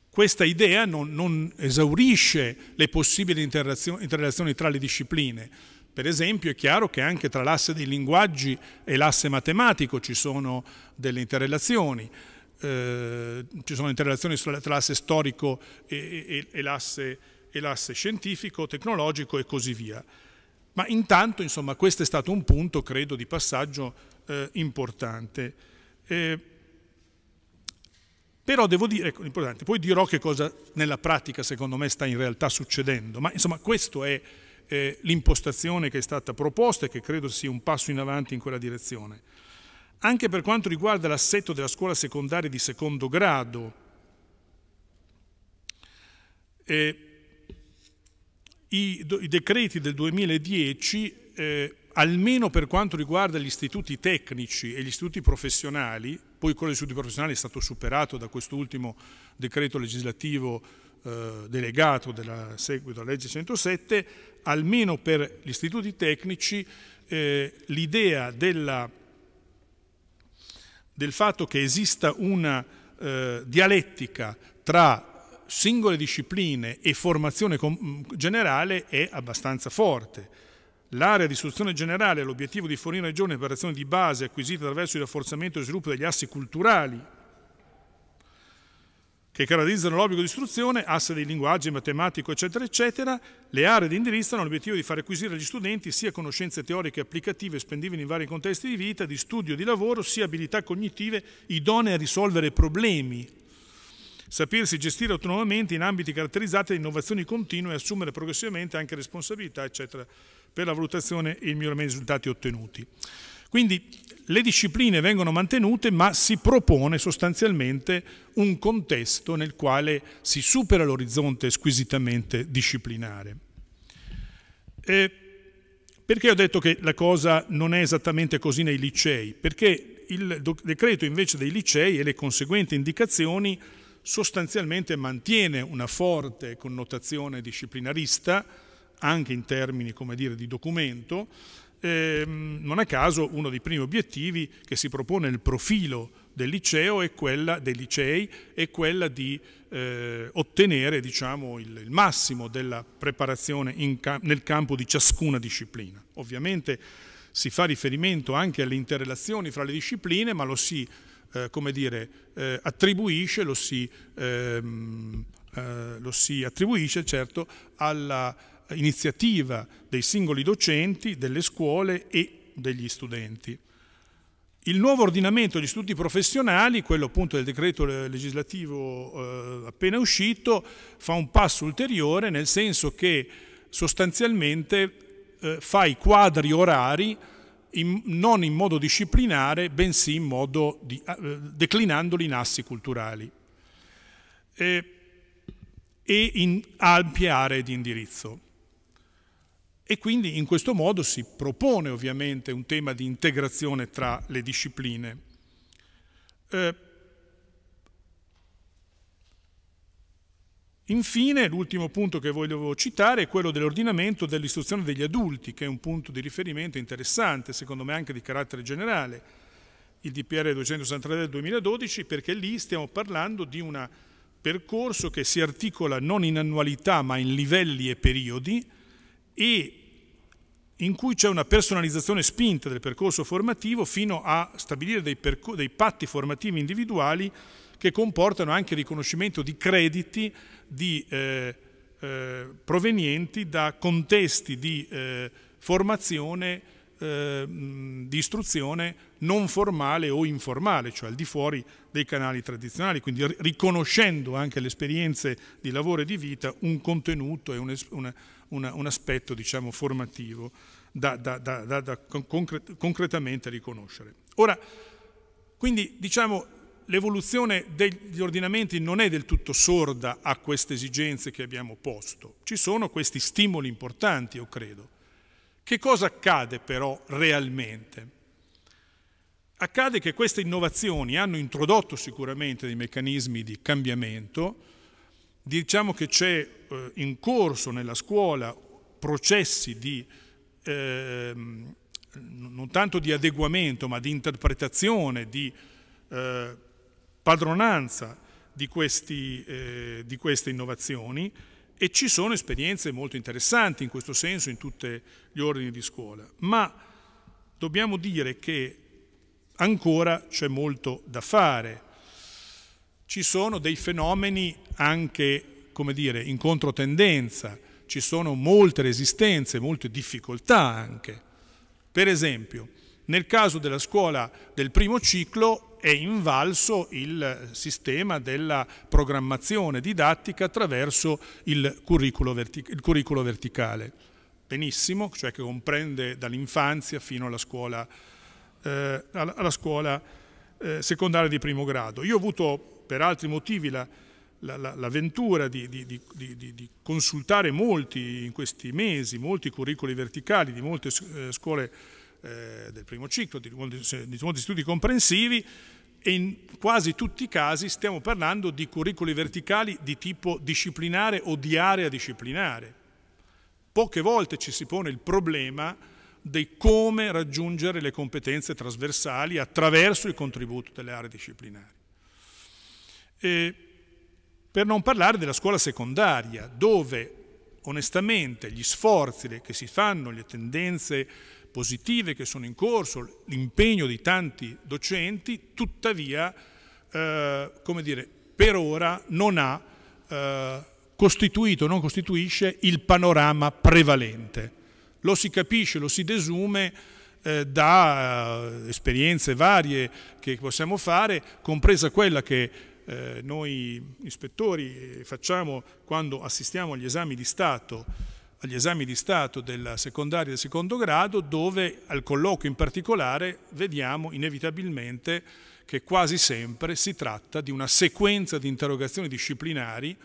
questa idea non, non esaurisce le possibili interrelazioni tra le discipline. Per esempio è chiaro che anche tra l'asse dei linguaggi e l'asse matematico ci sono delle interrelazioni. Eh, ci sono interrelazioni tra l'asse storico e, e, e, l'asse, e, l'asse, scientifico, tecnologico e così via. Ma intanto, insomma, questo è stato un punto, credo, di passaggio eh, importante. Eh, però devo dire, ecco, importante, poi dirò che cosa nella pratica secondo me sta in realtà succedendo, ma insomma questa è eh, l'impostazione che è stata proposta e che credo sia un passo in avanti in quella direzione. Anche per quanto riguarda l'assetto della scuola secondaria di secondo grado, eh, i, i, decreti del 2010 eh, almeno per quanto riguarda gli istituti tecnici e gli istituti professionali, poi quello degli istituti professionali è stato superato da quest'ultimo decreto legislativo eh, delegato della seguito alla legge 107, almeno per gli istituti tecnici eh, l'idea del fatto che esista una eh, dialettica tra singole discipline e formazione generale è abbastanza forte L'area di istruzione generale ha l'obiettivo di fornire ai giovani operazioni di base acquisite attraverso il rafforzamento e sviluppo degli assi culturali che caratterizzano l'obbligo di istruzione, asse dei linguaggi, matematico, eccetera, eccetera. Le aree di indirizzo hanno l'obiettivo di far acquisire agli studenti sia conoscenze teoriche applicative spendibili in vari contesti di vita, di studio di lavoro, sia abilità cognitive idonee a risolvere problemi, sapersi gestire autonomamente in ambiti caratterizzati da innovazioni continue, e assumere progressivamente anche responsabilità, eccetera per la valutazione e il miglioramento dei risultati ottenuti. Quindi le discipline vengono mantenute ma si propone sostanzialmente un contesto nel quale si supera l'orizzonte squisitamente disciplinare. E perché ho detto che la cosa non è esattamente così nei licei? Perché il decreto invece dei licei e le conseguenti indicazioni sostanzialmente mantiene una forte connotazione disciplinarista, anche in termini dire, di documento. Eh, non a caso uno dei primi obiettivi che si propone nel profilo del liceo è quella dei licei è quella di eh, ottenere diciamo, il, il, massimo della preparazione cam nel campo di ciascuna disciplina. Ovviamente si fa riferimento anche alle interrelazioni fra le discipline, ma lo si eh, come dire, eh, attribuisce, lo si, ehm, eh, lo si attribuisce certo alla iniziativa dei singoli docenti, delle scuole e degli studenti. Il nuovo ordinamento degli istituti professionali, quello appunto del decreto legislativo eh, appena uscito, fa un passo ulteriore nel senso che sostanzialmente eh, fa i quadri orari in, non in modo disciplinare, bensì in modo di, eh, declinandoli in assi culturali e in ampie aree di indirizzo e quindi in questo modo si propone ovviamente un tema di integrazione tra le discipline. Eh, infine, l'ultimo punto che volevo citare è quello dell'ordinamento dell'istruzione degli adulti, che è un punto di riferimento interessante, secondo me anche di carattere generale, il DPR 263 del 2012, perché lì stiamo parlando di un percorso che si articola non in annualità ma in livelli e periodi e in cui c'è una personalizzazione spinta del percorso formativo fino a stabilire dei, dei, patti formativi individuali che comportano anche il riconoscimento di crediti di, eh, eh, provenienti da contesti di eh, formazione, eh, di istruzione non formale o informale, cioè al di fuori dei canali tradizionali, quindi riconoscendo anche le esperienze di lavoro e di vita un contenuto e un, una una, un aspetto diciamo, formativo da, da, da, da concret- concretamente riconoscere. Ora, quindi diciamo, l'evoluzione degli ordinamenti non è del tutto sorda a queste esigenze che abbiamo posto. Ci sono questi stimoli importanti, io credo. Che cosa accade però realmente? Accade che queste innovazioni hanno introdotto sicuramente dei meccanismi di cambiamento, Diciamo che c'è eh, in corso nella scuola processi di, eh, non tanto di adeguamento, ma di interpretazione, di eh, padronanza di, questi, eh, di queste innovazioni e ci sono esperienze molto interessanti in questo senso in tutti gli ordini di scuola, ma dobbiamo dire che ancora c'è molto da fare ci sono dei fenomeni anche, come dire, in controtendenza, ci sono molte resistenze, molte difficoltà anche. Per esempio, nel caso della scuola del primo ciclo è invalso il sistema della programmazione didattica attraverso il curriculum, vertic il curriculo verticale. Benissimo, cioè che comprende dall'infanzia fino alla scuola, eh, alla scuola eh, secondaria di primo grado. Io ho avuto per altri motivi la, la, la, l'avventura di, di, di, di, consultare molti in questi mesi, molti curricoli verticali di molte eh, scuole eh, del primo ciclo, di, molti istituti comprensivi e in quasi tutti i casi stiamo parlando di curricoli verticali di tipo disciplinare o di area disciplinare. Poche volte ci si pone il problema di come raggiungere le competenze trasversali attraverso il contributo delle aree disciplinari. E eh, per non parlare della scuola secondaria, dove onestamente gli sforzi che si fanno, le tendenze positive che sono in corso, l'impegno di tanti docenti, tuttavia, eh, come dire, per ora non ha eh, costituito, non costituisce il panorama prevalente. Lo si capisce, lo si desume eh, da eh, esperienze varie che possiamo fare, compresa quella che eh, noi ispettori eh, facciamo quando assistiamo agli esami di Stato, agli esami di Stato della secondaria e del secondo grado, dove al colloquio in particolare vediamo inevitabilmente che quasi sempre si tratta di una sequenza di interrogazioni disciplinari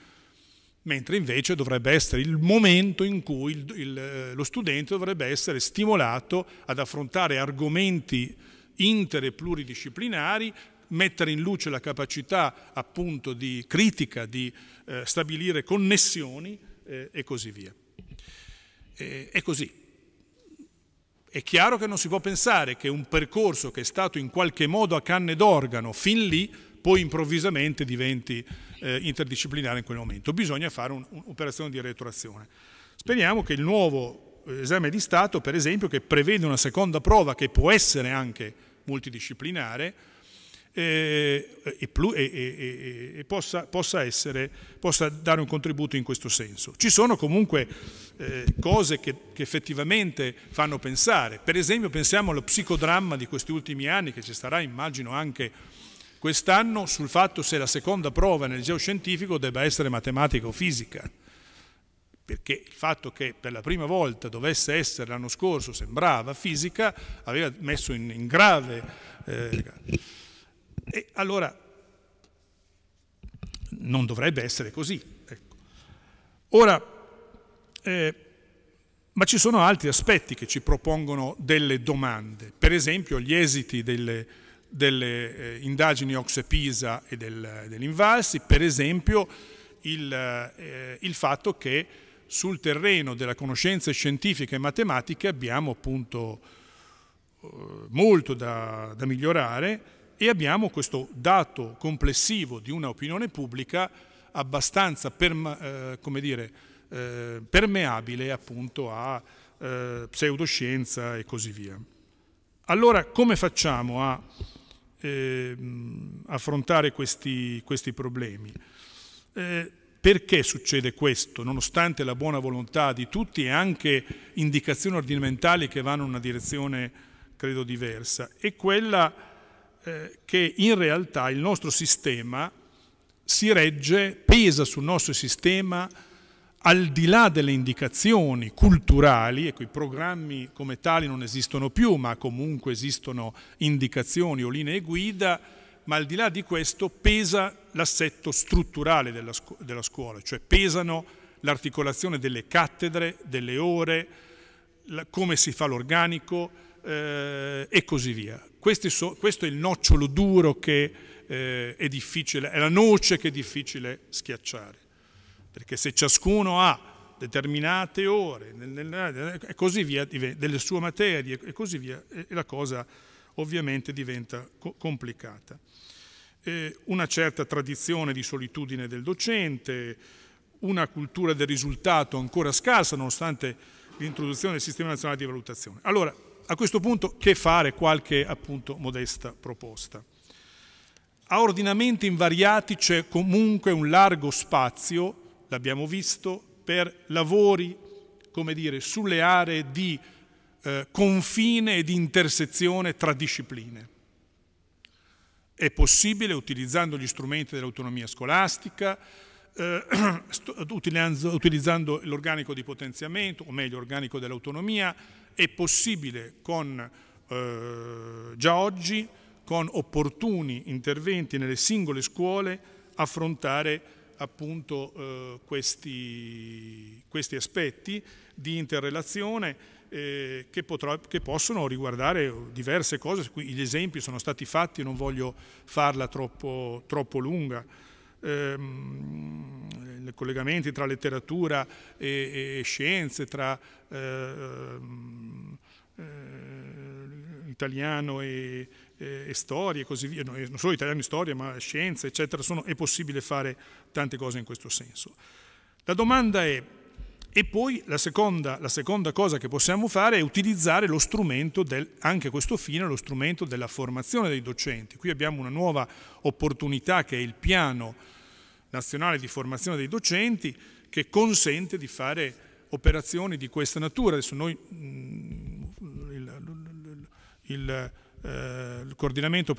mentre invece dovrebbe essere il momento in cui il, il, eh, lo studente dovrebbe essere stimolato ad affrontare argomenti inter e pluridisciplinari mettere in luce la capacità appunto di critica, di eh, stabilire connessioni eh, e così via. E, è così. È chiaro che non si può pensare che un percorso che è stato in qualche modo a canne d'organo fin lì poi improvvisamente diventi eh, interdisciplinare in quel momento. Bisogna fare un'operazione di retroazione. Speriamo che il nuovo eh, esame di Stato, per esempio, che prevede una seconda prova che può essere anche multidisciplinare, e, e, e, e possa, possa, essere, possa, dare un contributo in questo senso. Ci sono comunque eh, cose che, che, effettivamente fanno pensare, per esempio pensiamo allo psicodramma di questi ultimi anni che ci sarà immagino anche quest'anno sul fatto se la seconda prova nel geoscientifico debba essere matematica o fisica perché il fatto che per la prima volta dovesse essere l'anno scorso sembrava fisica aveva messo in, in grave eh, e allora non dovrebbe essere così. Ecco. Ora, eh, ma ci sono altri aspetti che ci propongono delle domande, per esempio gli esiti delle, delle eh, indagini Ox e Pisa e del, dell'Invalsi, per esempio il, eh, il, fatto che sul terreno della conoscenza scientifica e matematica abbiamo appunto eh, molto da, da migliorare e abbiamo questo dato complessivo di un'opinione pubblica abbastanza per, eh, dire, eh, permeabile appunto a eh, pseudoscienza e così via. Allora come facciamo a ehm, affrontare questi, questi problemi? Eh, perché succede questo, nonostante la buona volontà di tutti e anche indicazioni ordinamentali che vanno in una direzione, credo, diversa? E quella eh, che in realtà il nostro sistema si regge, pesa sul nostro sistema al di là delle indicazioni culturali, ecco i programmi come tali non esistono più, ma comunque esistono indicazioni o linee guida, ma al di là di questo pesa l'assetto strutturale della, scu della scuola, cioè pesano l'articolazione delle cattedre, delle ore, come si fa l'organico eh, e così via. So, questo è il nocciolo duro che eh, è difficile, è la noce che è difficile schiacciare, perché se ciascuno ha determinate ore e così via, delle sue materie e così via, e la cosa ovviamente diventa co- complicata. Eh, una certa tradizione di solitudine del docente, una cultura del risultato ancora scarsa nonostante l'introduzione del Sistema Nazionale di Valutazione. Allora, a questo punto che fare qualche appunto modesta proposta. A ordinamenti invariati c'è comunque un largo spazio, l'abbiamo visto, per lavori, come dire, sulle aree di eh, confine e di intersezione tra discipline. È possibile, utilizzando gli strumenti dell'autonomia scolastica, eh, utilizzando l'organico di potenziamento, o meglio, l'organico dell'autonomia, è possibile con, eh, già oggi con opportuni interventi nelle singole scuole affrontare appunto eh, questi, questi, aspetti di interrelazione eh, che, potrà, che, possono riguardare diverse cose, gli esempi sono stati fatti, non voglio farla troppo, troppo lunga ehm, collegamenti tra letteratura e, e scienze, tra ehm, eh, italiano e, e, e, storia e così via, no, non solo italiano e storia, ma scienze, eccetera, sono, è possibile fare tante cose in questo senso. La domanda è, e poi la seconda, la seconda, cosa che possiamo fare è utilizzare lo strumento, del, anche questo fine, lo strumento della formazione dei docenti. Qui abbiamo una nuova opportunità che è il piano nazionale di formazione dei docenti che consente di fare operazioni di questa natura. Adesso noi mm, il, il, eh, il coordinamento,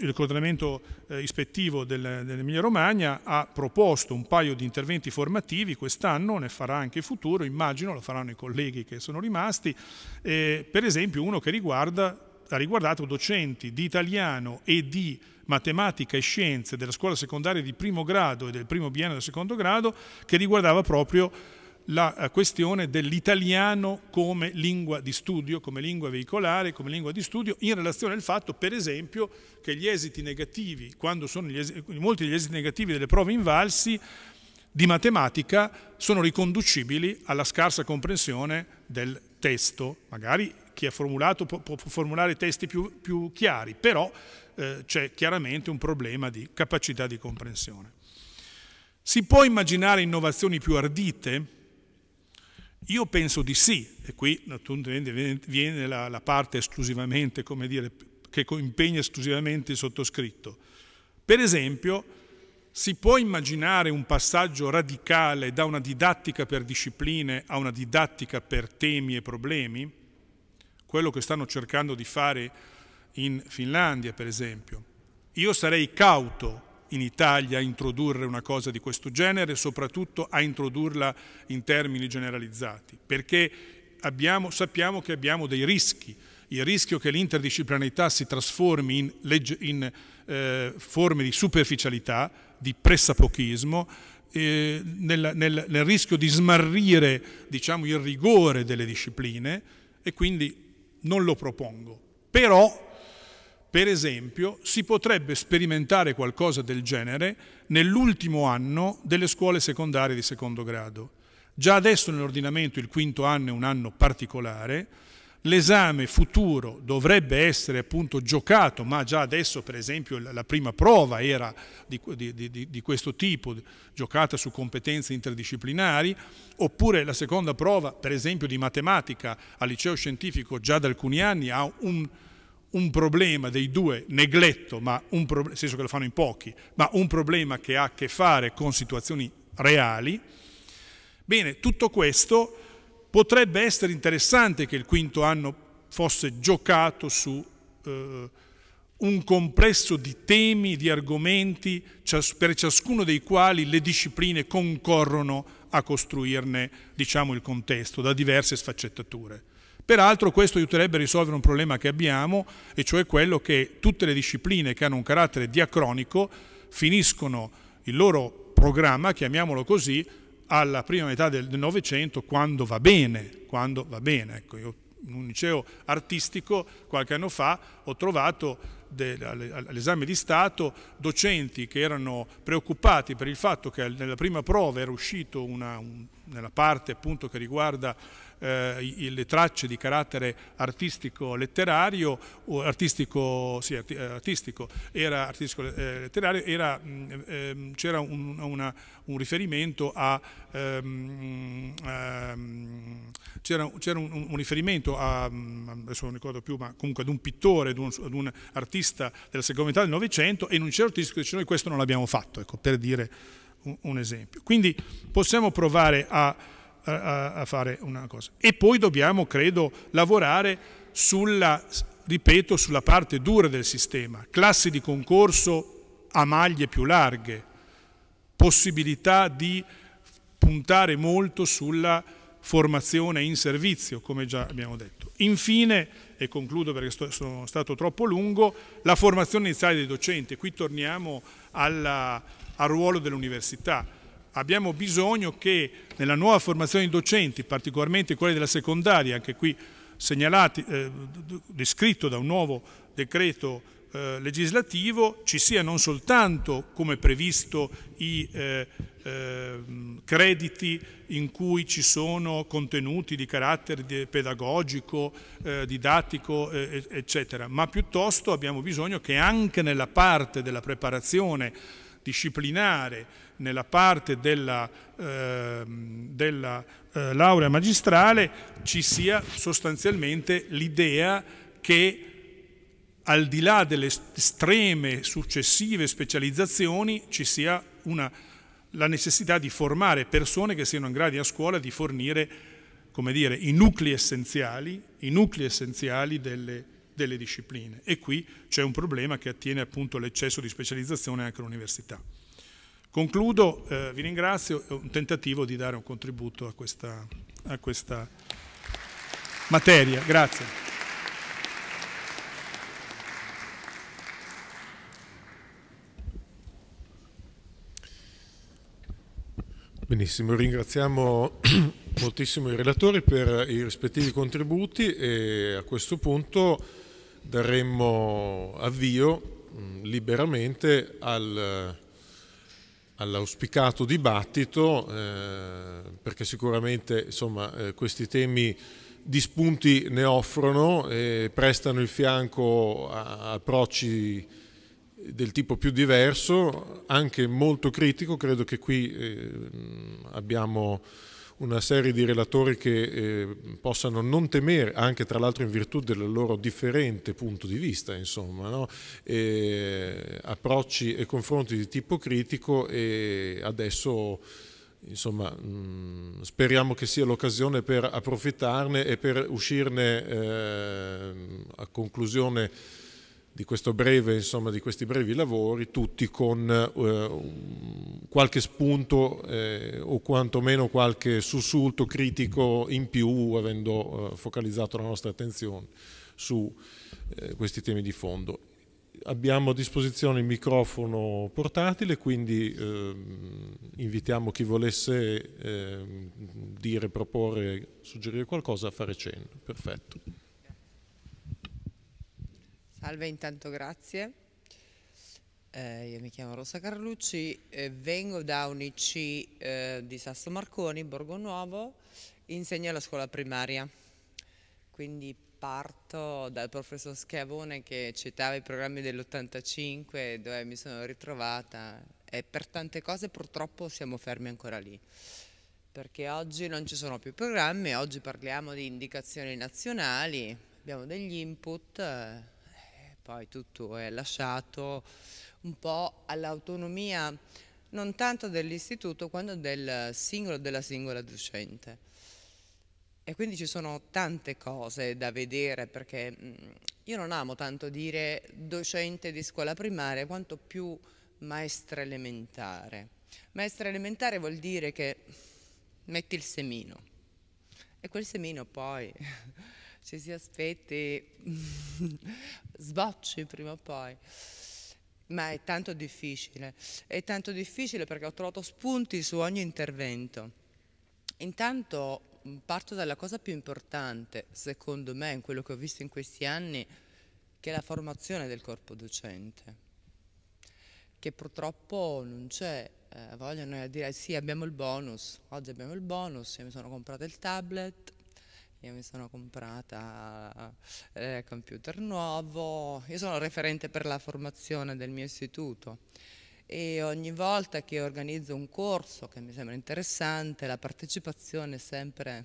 il coordinamento eh, ispettivo dell'Emilia Romagna ha proposto un paio di interventi formativi quest'anno, ne farà anche in futuro, immagino, lo faranno i colleghi che sono rimasti, per esempio uno che riguarda ha riguardato docenti di italiano e di matematica e scienze della scuola secondaria di primo grado e del primo biennio del secondo grado che riguardava proprio la eh, questione dell'italiano come lingua di studio, come lingua veicolare, come lingua di studio, in relazione al fatto, per esempio, che gli esiti negativi, quando sono esiti, molti degli esiti negativi delle prove invalsi di matematica, sono riconducibili alla scarsa comprensione del testo. Magari chi ha formulato può, può formulare testi più, più chiari, però eh, c'è chiaramente un problema di capacità di comprensione. Si può immaginare innovazioni più ardite io penso di sì, e qui naturalmente viene la, la parte esclusivamente, come dire, che impegna esclusivamente il sottoscritto. Per esempio, si può immaginare un passaggio radicale da una didattica per discipline a una didattica per temi e problemi? Quello che stanno cercando di fare in Finlandia, per esempio. Io sarei cauto in Italia a introdurre una cosa di questo genere, soprattutto a introdurla in termini generalizzati, perché abbiamo, sappiamo che abbiamo dei rischi, il rischio che l'interdisciplinarità si trasformi in, legge, in eh, forme di superficialità, di pressapochismo, eh, nel, nel, nel, rischio di smarrire diciamo, il rigore delle discipline e quindi non lo propongo. Però per esempio, si potrebbe sperimentare qualcosa del genere nell'ultimo anno delle scuole secondarie di secondo grado. Già adesso nell'ordinamento il quinto anno è un anno particolare, l'esame futuro dovrebbe essere appunto giocato, ma già adesso per esempio la prima prova era di, di, di, di questo tipo, giocata su competenze interdisciplinari, oppure la seconda prova per esempio di matematica al liceo scientifico già da alcuni anni ha un un problema dei due, negletto, ma un pro- nel senso che lo fanno in pochi, ma un problema che ha a che fare con situazioni reali. Bene, tutto questo potrebbe essere interessante che il quinto anno fosse giocato su eh, un complesso di temi, di argomenti, cias- per ciascuno dei quali le discipline concorrono a costruirne diciamo, il contesto da diverse sfaccettature. Peraltro questo aiuterebbe a risolvere un problema che abbiamo, e cioè quello che tutte le discipline che hanno un carattere diacronico finiscono il loro programma, chiamiamolo così, alla prima metà del Novecento, quando va bene, quando va bene. Ecco, io in un liceo artistico qualche anno fa ho trovato all'esame di Stato docenti che erano preoccupati per il fatto che nella prima prova era uscito una, un, nella parte appunto che riguarda eh, le tracce di carattere artistico-letterario, artistico, sì, eh, artistico, era artistico-letterario, eh, mm, ehm, c'era un, una, un riferimento a, um, um, c'era, un, un, riferimento a, mm, adesso non ricordo più, ma comunque ad un pittore, ad un, ad un artista della seconda metà del Novecento e in un certo artistico dice noi questo non l'abbiamo fatto, ecco, per dire un, un esempio. Quindi possiamo provare a a, a fare una cosa. E poi dobbiamo, credo, lavorare sulla, ripeto, sulla parte dura del sistema, classi di concorso a maglie più larghe, possibilità di puntare molto sulla formazione in servizio, come già abbiamo detto. Infine, e concludo perché sto, sono stato troppo lungo, la formazione iniziale dei docenti. Qui torniamo alla, al ruolo dell'università abbiamo bisogno che nella nuova formazione di docenti, particolarmente quelli della secondaria, anche qui segnalati, eh, descritto da un nuovo decreto eh, legislativo, ci sia non soltanto, come previsto, i eh, ehm, crediti in cui ci sono contenuti di carattere pedagogico, eh, didattico, eh, eccetera, ma piuttosto abbiamo bisogno che anche nella parte della preparazione disciplinare nella parte della, eh, della eh, laurea magistrale ci sia sostanzialmente l'idea che al di là delle estreme successive specializzazioni ci sia una, la necessità di formare persone che siano in grado a scuola di fornire come dire, i nuclei essenziali, i nuclei essenziali delle, delle discipline e qui c'è un problema che attiene appunto all'eccesso di specializzazione anche all'università. Concludo, eh, vi ringrazio, è un tentativo di dare un contributo a questa, a questa materia. Grazie. Benissimo, ringraziamo moltissimo i relatori per i rispettivi contributi e a questo punto daremmo avvio mm, liberamente al, all'auspicato dibattito, eh, perché sicuramente insomma, eh, questi temi di spunti ne offrono e prestano il fianco a approcci del tipo più diverso, anche molto critico, credo che qui eh, mm, abbiamo una serie di relatori che eh, possano non temere, anche tra l'altro in virtù del loro differente punto di vista, insomma, no? e, approcci e confronti di tipo critico e adesso insomma, mh, mm, speriamo che sia l'occasione per approfittarne e per uscirne eh, a conclusione di, breve, insomma, di questi brevi lavori, tutti con eh, qualche spunto eh, o quantomeno qualche sussulto critico in più, avendo eh, focalizzato la nostra attenzione su eh, questi temi di fondo. Abbiamo a disposizione il microfono portatile, quindi ehm, invitiamo chi volesse ehm, dire, proporre, suggerire qualcosa a fare cenno. Perfetto. Salve, intanto grazie. Eh, io mi chiamo Rosa Carlucci, eh, vengo da UNIC eh, di Sasso Marconi, Borgo Nuovo, insegno alla scuola primaria. Quindi parto dal professor Schiavone che citava i programmi dell'85 dove mi sono ritrovata e per tante cose purtroppo siamo fermi ancora lì perché oggi non ci sono più programmi, oggi parliamo di indicazioni nazionali, abbiamo degli input eh, poi tutto è lasciato un po' all'autonomia non tanto dell'istituto quanto del singolo della singola docente. E quindi ci sono tante cose da vedere perché mm, io non amo tanto dire docente di scuola primaria quanto più maestra elementare. Maestra elementare vuol dire che metti il semino e quel semino poi ci si aspetti sbocci prima o poi. Ma è tanto difficile, è tanto difficile perché ho trovato spunti su ogni intervento. Intanto parto dalla cosa più importante, secondo me, in quello che ho visto in questi anni, che è la formazione del corpo docente, che purtroppo non c'è. Eh, vogliono dire sì, abbiamo il bonus, oggi abbiamo il bonus, io mi sono comprato il tablet, io mi sono comprata eh, computer nuovo, io sono referente per la formazione del mio istituto e ogni volta che organizzo un corso che mi sembra interessante la partecipazione è sempre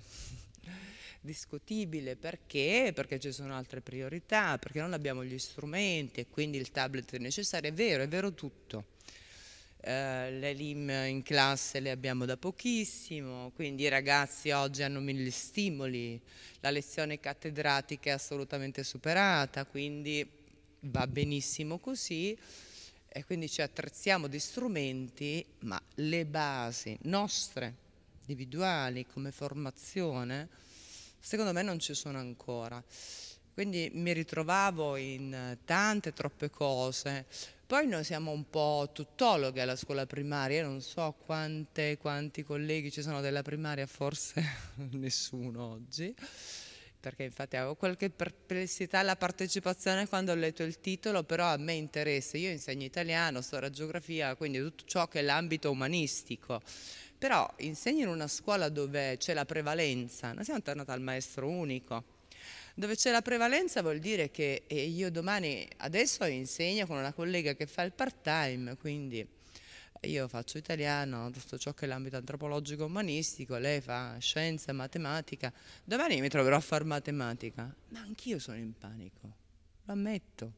discutibile perché? Perché ci sono altre priorità, perché non abbiamo gli strumenti e quindi il tablet è necessario, è vero, è vero tutto eh, le LIM in classe le abbiamo da pochissimo, quindi i ragazzi oggi hanno mille stimoli, la lezione cattedratica è assolutamente superata, quindi va benissimo così e quindi ci attrezziamo di strumenti, ma le basi nostre, individuali, come formazione, secondo me non ci sono ancora. Quindi mi ritrovavo in tante, troppe cose, poi noi siamo un po' tuttologhe alla scuola primaria, non so quante, quanti colleghi ci sono della primaria, forse nessuno oggi perché infatti avevo qualche perplessità alla partecipazione quando ho letto il titolo, però a me interessa, io insegno italiano, storia, geografia, quindi tutto ciò che è l'ambito umanistico. Però insegno in una scuola dove c'è la prevalenza, noi siamo tornati al maestro unico, dove c'è la prevalenza vuol dire che io domani, adesso insegno con una collega che fa il part-time, quindi eh, io faccio italiano, tutto ciò che è l'ambito antropologico umanistico, lei fa scienza, matematica, domani mi troverò a fare matematica, ma anch'io sono in panico, lo ammetto.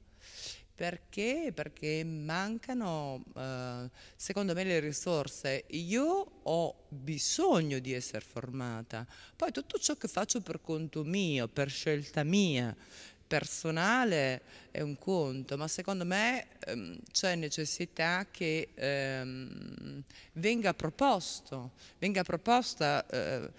Perché? Perché mancano, eh, secondo me, le risorse. Io ho bisogno di essere formata. Poi tutto ciò che faccio per conto mio, per scelta mia, personale è un conto, ma secondo me ehm, c'è necessità che ehm, venga proposto, venga proposta, eh,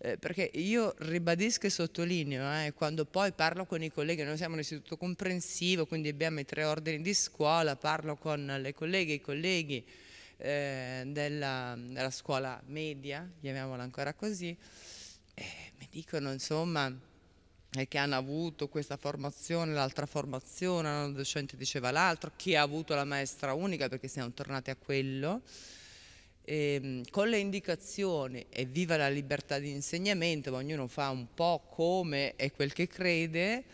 eh, perché io ribadisco e sottolineo, eh, quando poi parlo con i colleghi, noi siamo un istituto comprensivo, quindi abbiamo i tre ordini di scuola, parlo con le colleghe e i colleghi eh, della, della scuola media, chiamiamola ancora così, eh, mi dicono insomma e che hanno avuto questa formazione, l'altra formazione, un docente diceva l'altro, chi ha avuto la maestra unica perché siamo tornati a quello. E, ehm, con le indicazioni e viva la libertà di insegnamento, ma ognuno fa un po' come e quel che crede,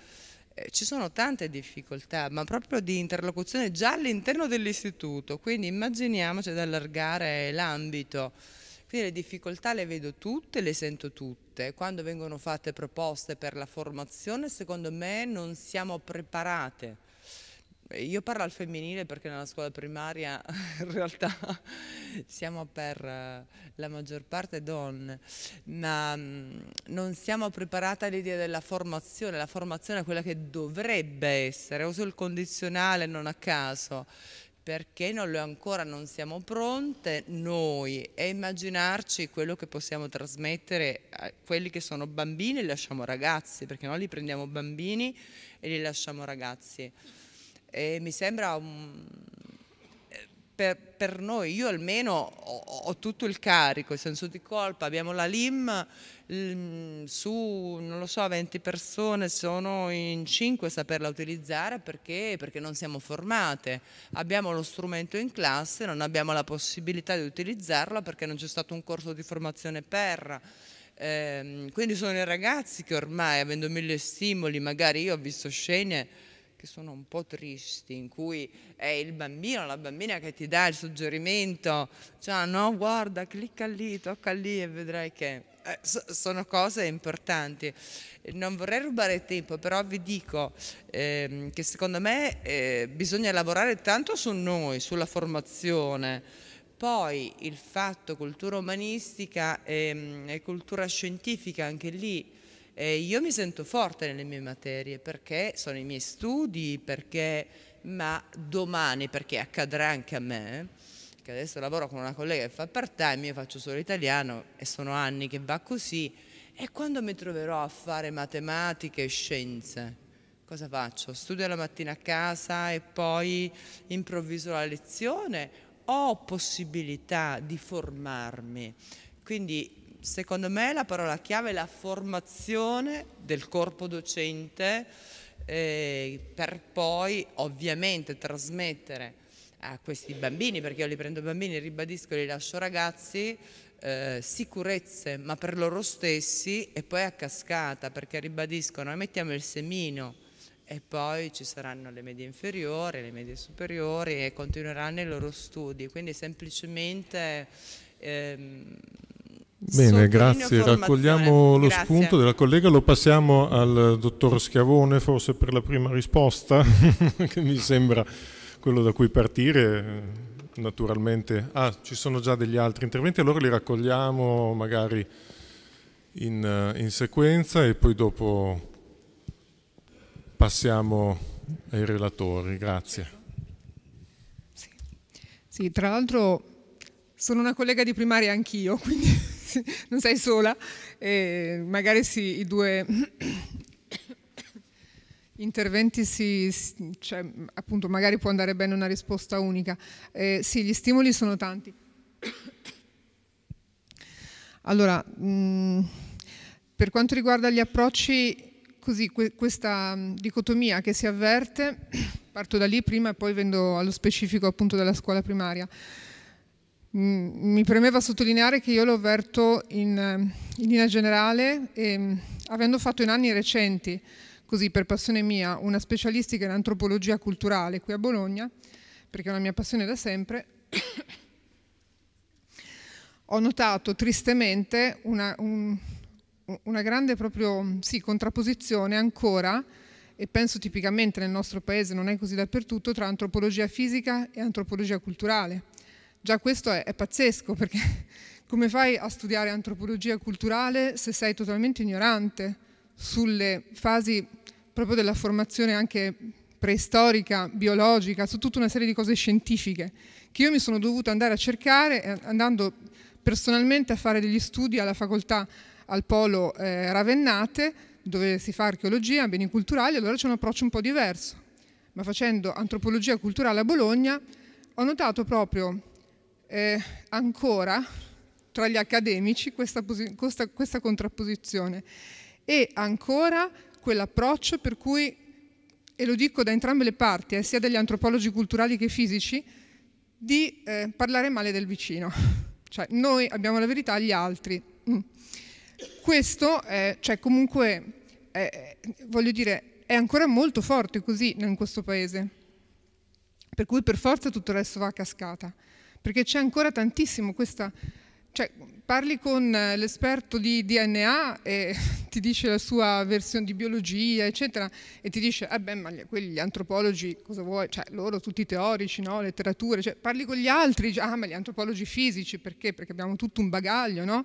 eh, ci sono tante difficoltà, ma proprio di interlocuzione già all'interno dell'istituto, quindi immaginiamoci di allargare l'ambito quindi le difficoltà le vedo tutte, le sento tutte. Quando vengono fatte proposte per la formazione, secondo me non siamo preparate. Io parlo al femminile perché nella scuola primaria in realtà siamo per eh, la maggior parte donne, ma mm, non siamo preparate all'idea della formazione, la formazione è quella che dovrebbe essere, uso il condizionale non a caso, perché non lo ancora non siamo pronte noi e immaginarci quello che possiamo trasmettere a quelli che sono bambini e lasciamo ragazzi, perché noi li prendiamo bambini e li lasciamo ragazzi. E mi sembra un, per, per, noi, io almeno ho, ho, tutto il carico, il senso di colpa, abbiamo la LIM su, non lo so, 20 persone, sono in 5 a saperla utilizzare perché, perché non siamo formate, abbiamo lo strumento in classe, non abbiamo la possibilità di utilizzarlo perché non c'è stato un corso di formazione per... Ehm, quindi sono i ragazzi che ormai avendo mille stimoli, magari io ho visto scene che sono un po' tristi, in cui è il bambino, la bambina che ti dà il suggerimento, cioè ah, no guarda, clicca lì, tocca lì e vedrai che eh, so, sono cose importanti. Non vorrei rubare tempo, però vi dico eh, che secondo me eh, bisogna lavorare tanto su noi, sulla formazione, poi il fatto cultura umanistica e, ehm, e, cultura scientifica, anche lì eh, io mi sento forte nelle mie materie perché sono i miei studi, perché, ma domani, perché accadrà anche a me, che adesso lavoro con una collega che fa part time, io faccio solo italiano e sono anni che va così, e quando mi troverò a fare matematica e scienze? cosa faccio? Studio la mattina a casa e poi improvviso la lezione? Ho possibilità di formarmi. Quindi secondo me la parola chiave è la formazione del corpo docente eh, per poi ovviamente trasmettere a questi bambini, perché io li prendo bambini, ribadisco, li lascio ragazzi, eh, sicurezze, ma per loro stessi e poi a cascata, perché ribadisco, noi mettiamo il semino e poi ci saranno le medie inferiori, le medie superiori e continueranno i loro studi, quindi semplicemente... Ehm, Bene, grazie. Raccogliamo lo spunto della collega, lo passiamo al dottor Schiavone forse per la prima risposta, che mi sembra quello da cui partire. Naturalmente, ah, ci sono già degli altri interventi, allora li raccogliamo magari in, eh, in sequenza e poi dopo passiamo ai relatori. Grazie. Sì, sì tra l'altro sono una collega di primaria anch'io, quindi non sei sola. E magari sì, i due interventi si, cioè, appunto, magari può andare bene una risposta unica. Eh, sì, gli stimoli sono tanti. Allora, mh, mm, per quanto riguarda gli approcci, così que questa mm, dicotomia che si avverte, parto da lì prima e poi vendo allo specifico appunto della scuola primaria mi premeva sottolineare che io l'ho avverto in, eh, in linea generale e, ehm, avendo fatto in anni recenti, così per passione mia, una specialistica in antropologia culturale qui a Bologna, perché è una mia passione da sempre, ho notato tristemente una, un, una grande proprio, sì, contrapposizione ancora, e penso tipicamente nel nostro paese, non è così dappertutto, tra antropologia fisica e antropologia culturale Già questo è, è pazzesco perché come fai a studiare antropologia culturale se sei totalmente ignorante sulle fasi proprio della formazione anche preistorica, biologica, su tutta una serie di cose scientifiche che io mi sono dovuta andare a cercare eh, andando personalmente a fare degli studi alla facoltà al polo eh, Ravennate dove si fa archeologia, beni culturali, allora c'è un approccio un po' diverso. Ma facendo antropologia culturale a Bologna ho notato proprio eh, ancora tra gli accademici questa, questa, questa contrapposizione e ancora quell'approccio per cui, e lo dico da entrambe le parti, eh, sia dagli antropologi culturali che fisici, di eh, parlare male del vicino. Cioè noi abbiamo la verità, gli altri. Mm. Questo è, cioè, comunque, è, voglio dire, è ancora molto forte così in questo paese. Per cui per forza tutto il resto va a cascata perché c'è ancora tantissimo questa... Cioè, parli con eh, l'esperto di DNA e ti dice la sua versione di biologia, eccetera, e ti dice, eh beh, ma gli, quelli gli antropologi, cosa vuoi? Cioè, loro tutti teorici, no? Letterature, cioè, parli con gli altri, ah, ma gli antropologi fisici, perché? Perché abbiamo tutto un bagaglio, no?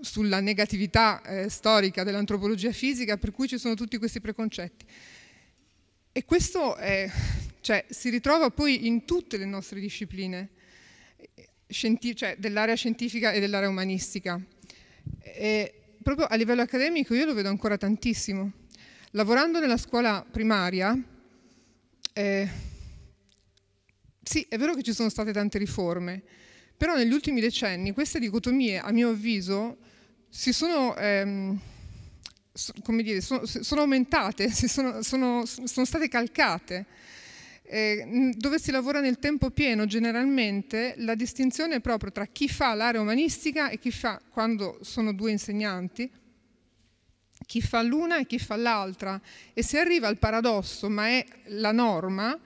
Sulla negatività eh, storica dell'antropologia fisica, per cui ci sono tutti questi preconcetti. E questo è, cioè, si ritrova poi in tutte le nostre discipline cioè dell'area scientifica e dell'area umanistica. E proprio a livello accademico io lo vedo ancora tantissimo. Lavorando nella scuola primaria, eh, sì, è vero che ci sono state tante riforme, però negli ultimi decenni queste dicotomie, a mio avviso, si sono, ehm, so, dire, sono, sono aumentate, si sono, sono state calcate eh, dove si lavora nel tempo pieno generalmente la distinzione è proprio tra chi fa l'area umanistica e chi fa, quando sono due insegnanti, chi fa l'una e chi fa l'altra e si arriva al paradosso, ma è la norma,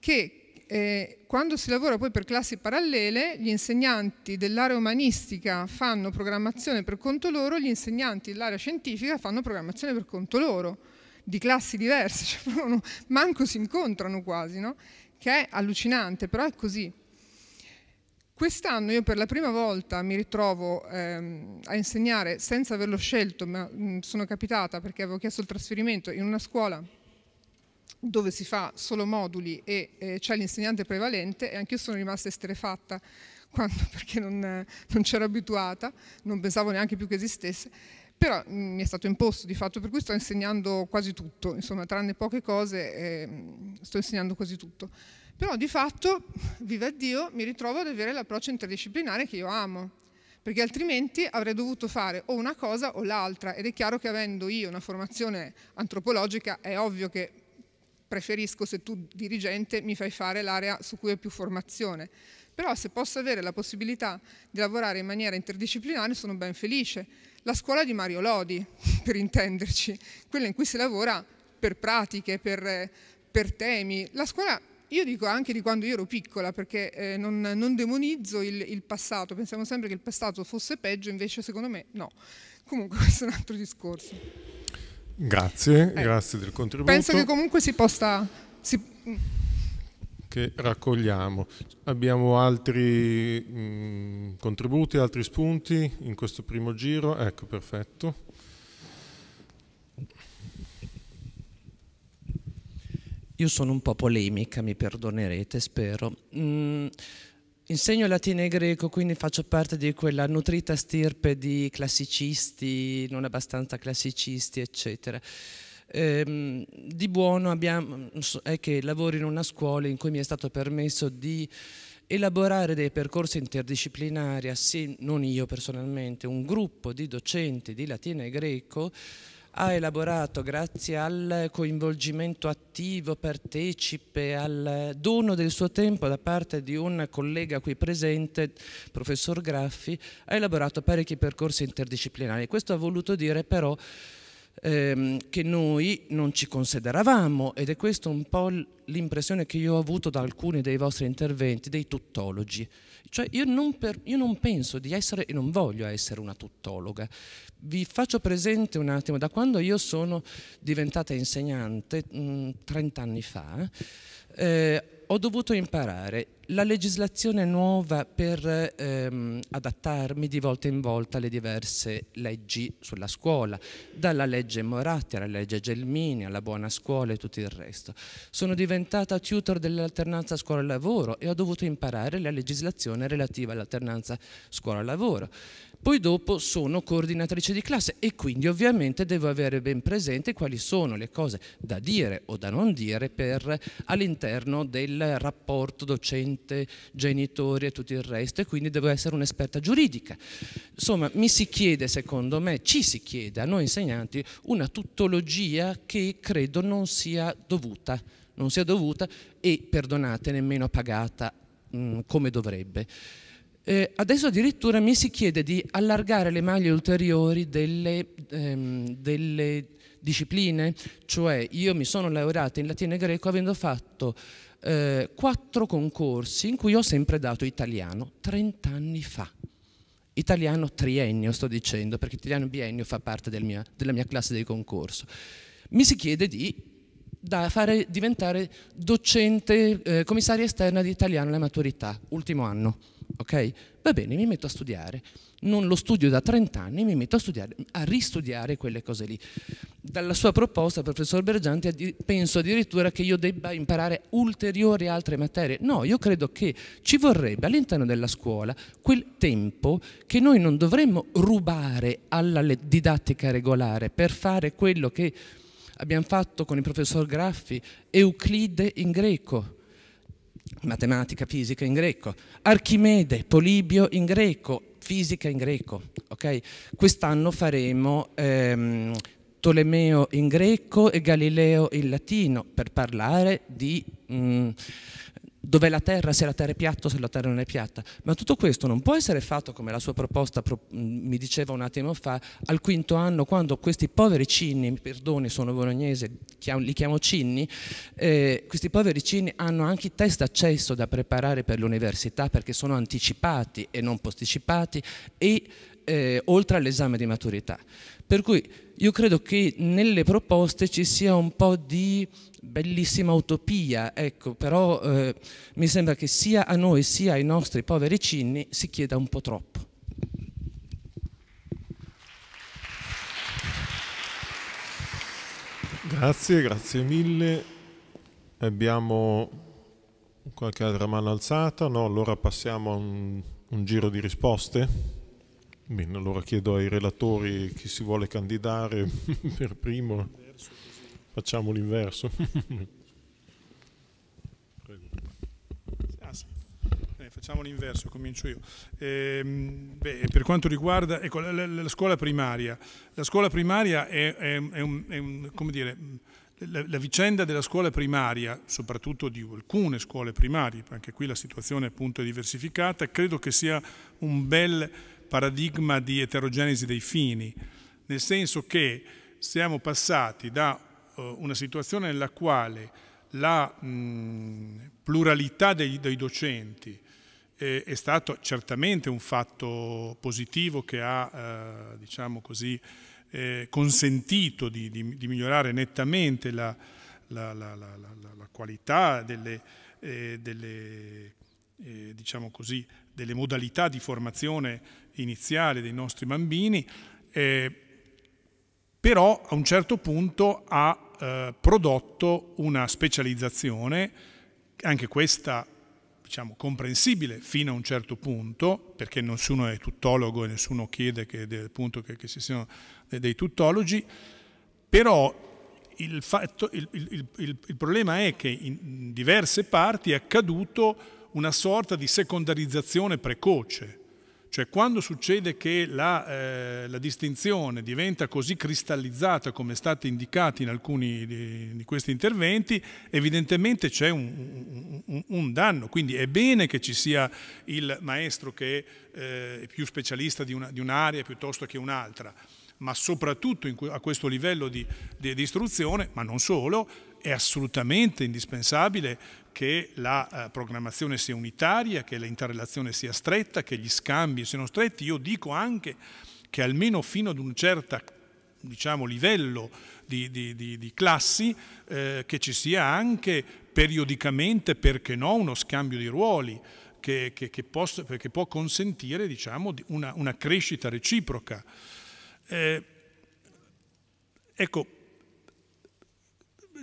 che eh, quando si lavora poi per classi parallele, gli insegnanti dell'area umanistica fanno programmazione per conto loro, gli insegnanti dell'area scientifica fanno programmazione per conto loro di classi diverse, cioè non, manco si incontrano quasi, no? che è allucinante, però è così. Quest'anno io per la prima volta mi ritrovo ehm, a insegnare senza averlo scelto, ma mh, mm, sono capitata perché avevo chiesto il trasferimento in una scuola dove si fa solo moduli e eh, c'è l'insegnante prevalente e anch'io sono rimasta esterefatta quando, perché non, non c'ero abituata, non pensavo neanche più che esistesse però mh, mm, mi è stato imposto di fatto, per cui sto insegnando quasi tutto, insomma tranne poche cose eh, sto insegnando quasi tutto. Però di fatto, viva Dio, mi ritrovo ad avere l'approccio interdisciplinare che io amo, perché altrimenti avrei dovuto fare o una cosa o l'altra ed è chiaro che avendo io una formazione antropologica è ovvio che preferisco se tu dirigente mi fai fare l'area su cui ho più formazione, però se posso avere la possibilità di lavorare in maniera interdisciplinare sono ben felice la scuola di Mario Lodi, per intenderci, quella in cui si lavora per pratiche, per, per temi. La scuola, io dico anche di quando io ero piccola, perché eh, non, non, demonizzo il, il passato, pensiamo sempre che il passato fosse peggio, invece secondo me no. Comunque questo è un altro discorso. Grazie, eh, grazie del contributo. Penso che comunque si possa... Si, che raccogliamo. Abbiamo altri mh, mm, contributi, altri spunti in questo primo giro? Ecco, perfetto. Io sono un po' polemica, mi perdonerete, spero. Mm, insegno latino e greco, quindi faccio parte di quella nutrita stirpe di classicisti, non abbastanza classicisti, eccetera. Ehm, di buono abbiamo, è che lavoro in una scuola in cui mi è stato permesso di elaborare dei percorsi interdisciplinari, assieme, non io personalmente, un gruppo di docenti di latino e greco ha elaborato grazie al coinvolgimento attivo, partecipe, al dono del suo tempo da parte di un collega qui presente, professor Graffi, ha elaborato parecchi percorsi interdisciplinari. Questo ha voluto dire però ehm, che noi non ci consideravamo ed è questa un po' l'impressione che io ho avuto da alcuni dei vostri interventi, dei tuttologi. Cioè io non, per, io non penso di essere e non voglio essere una tuttologa. Vi faccio presente un attimo, da quando io sono diventata insegnante, mh, mm, 30 anni fa, eh, ho dovuto imparare la legislazione nuova per ehm, adattarmi di volta in volta alle diverse leggi sulla scuola, dalla legge Moratti alla legge Gelmini, alla buona scuola e tutto il resto. Sono diventata tutor dell'alternanza scuola-lavoro e ho dovuto imparare la legislazione relativa all'alternanza scuola-lavoro. Poi dopo sono coordinatrice di classe e quindi ovviamente devo avere ben presente quali sono le cose da dire o da non dire all'interno del rapporto docente, genitori e tutto il resto e quindi devo essere un'esperta giuridica. Insomma, mi si chiede, secondo me, ci si chiede a noi insegnanti una tuttologia che credo non sia dovuta, non sia dovuta e, perdonate, nemmeno pagata mh, mm, come dovrebbe. Eh, adesso addirittura mi si chiede di allargare le maglie ulteriori delle, ehm, delle discipline, cioè io mi sono laureata in latino e greco avendo fatto eh, quattro concorsi in cui ho sempre dato italiano 30 anni fa. Italiano triennio sto dicendo, perché italiano biennio fa parte del mia, della mia classe di concorso. Mi si chiede di da fare diventare docente, eh, commissaria esterna di italiano alla maturità, ultimo anno ok? Va bene, mi metto a studiare. Non lo studio da 30 anni, mi metto a studiare, a ristudiare quelle cose lì. Dalla sua proposta, professor Bergianti, penso addirittura che io debba imparare ulteriori altre materie. No, io credo che ci vorrebbe all'interno della scuola quel tempo che noi non dovremmo rubare alla didattica regolare per fare quello che abbiamo fatto con il professor Graffi, Euclide in greco matematica, fisica in greco, Archimede, Polibio in greco, fisica in greco. Okay? Quest'anno faremo ehm, Tolomeo in greco e Galileo in latino per parlare di mh, mm, dov'è la terra, se la terra è piatta o se la terra non è piatta. Ma tutto questo non può essere fatto, come la sua proposta mm, mi diceva un attimo fa, al quinto anno quando questi poveri cinni, mi perdoni sono bolognese, li chiamo cinni, eh, questi poveri cinni hanno anche i test d'accesso da preparare per l'università perché sono anticipati e non posticipati e eh, oltre all'esame di maturità. Per cui io credo che nelle proposte ci sia un po' di bellissima utopia, ecco, però eh, mi sembra che sia a noi sia ai nostri poveri cinni si chieda un po' troppo. Grazie, grazie mille. Abbiamo qualche altra mano alzata, no? Allora passiamo a un, un giro di risposte. Bene, allora chiedo ai relatori chi si vuole candidare per primo facciamo l'inverso. Eh, facciamo l'inverso, comincio io. Eh, beh, per quanto riguarda ecco, la, la, la, scuola primaria, la scuola primaria è, è, è, un, è un, come dire, la, la, vicenda della scuola primaria, soprattutto di alcune scuole primarie, anche qui la situazione appunto è diversificata, credo che sia un bel paradigma di eterogenesi dei fini, nel senso che siamo passati da eh, una situazione nella quale la mh, pluralità dei, dei docenti eh, è stato certamente un fatto positivo che ha, eh, diciamo così, eh, consentito di, di, di, migliorare nettamente la, la, la, la qualità delle, eh, delle eh, diciamo così, delle modalità di formazione iniziale dei nostri bambini, però a un certo punto ha eh, prodotto una specializzazione, anche questa diciamo, comprensibile fino a un certo punto, perché nessuno è tuttologo e nessuno chiede che, che, che ci siano dei tuttologi, però il, fatto, il, il, il problema è che in diverse parti è accaduto una sorta di secondarizzazione precoce, cioè quando succede che la, eh, la, distinzione diventa così cristallizzata come è stata indicata in alcuni di, di questi interventi, evidentemente c'è un, un, un, danno. Quindi è bene che ci sia il maestro che eh, è più specialista di, un'area un piuttosto che un'altra, ma soprattutto in, a questo livello di, di, di istruzione, ma non solo, è assolutamente indispensabile che la eh, programmazione sia unitaria, che l'interrelazione sia stretta, che gli scambi siano stretti. Io dico anche che almeno fino ad un certo diciamo, livello di, di, di, di classi, eh, che ci sia anche periodicamente, perché no, uno scambio di ruoli. Che, che, che, posso, che può consentire diciamo, una, una, crescita reciproca. Eh, ecco,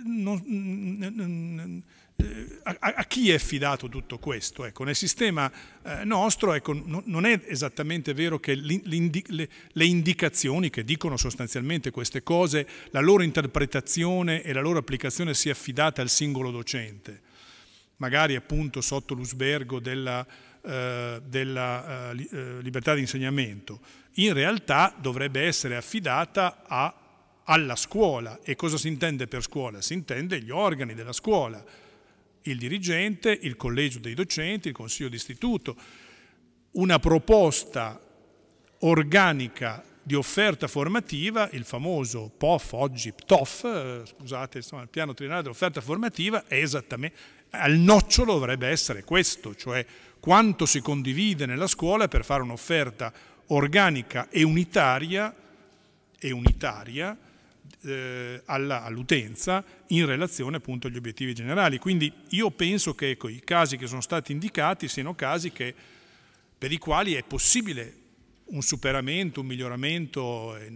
non, eh, a, a, chi è affidato tutto questo? Ecco, nel sistema eh, nostro ecco, non è esattamente vero che le, indicazioni che dicono sostanzialmente queste cose, la loro interpretazione e la loro applicazione sia affidata al singolo docente, magari appunto sotto l'usbergo della, eh, della libertà di insegnamento. In realtà dovrebbe essere affidata a alla scuola. E cosa si intende per scuola? Si intende gli organi della scuola, il dirigente, il collegio dei docenti, il consiglio d'istituto. Una proposta organica di offerta formativa, il famoso POF, oggi PTOF, eh, scusate, insomma, il piano triennale dell'offerta formativa, è esattamente, al nocciolo dovrebbe essere questo, cioè quanto si condivide nella scuola per fare un'offerta organica e unitaria, e unitaria eh, all'utenza in relazione appunto agli obiettivi generali. Quindi io penso che ecco, i casi che sono stati indicati siano casi che, per i quali è possibile un superamento, un miglioramento eh,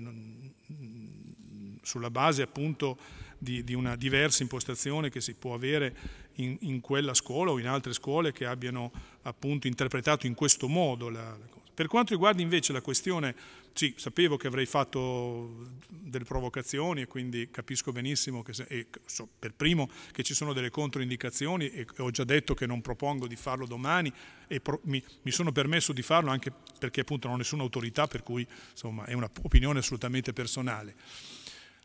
sulla base appunto di, di, una diversa impostazione che si può avere in, in, quella scuola o in altre scuole che abbiano appunto interpretato in questo modo la, la cosa. Per quanto riguarda invece la questione sì, sapevo che avrei fatto delle provocazioni e quindi capisco benissimo che se, e, so, per primo che ci sono delle controindicazioni e ho già detto che non propongo di farlo domani e pro, mi, mi, sono permesso di farlo anche perché appunto non ho nessuna autorità per cui insomma è un'opinione assolutamente personale.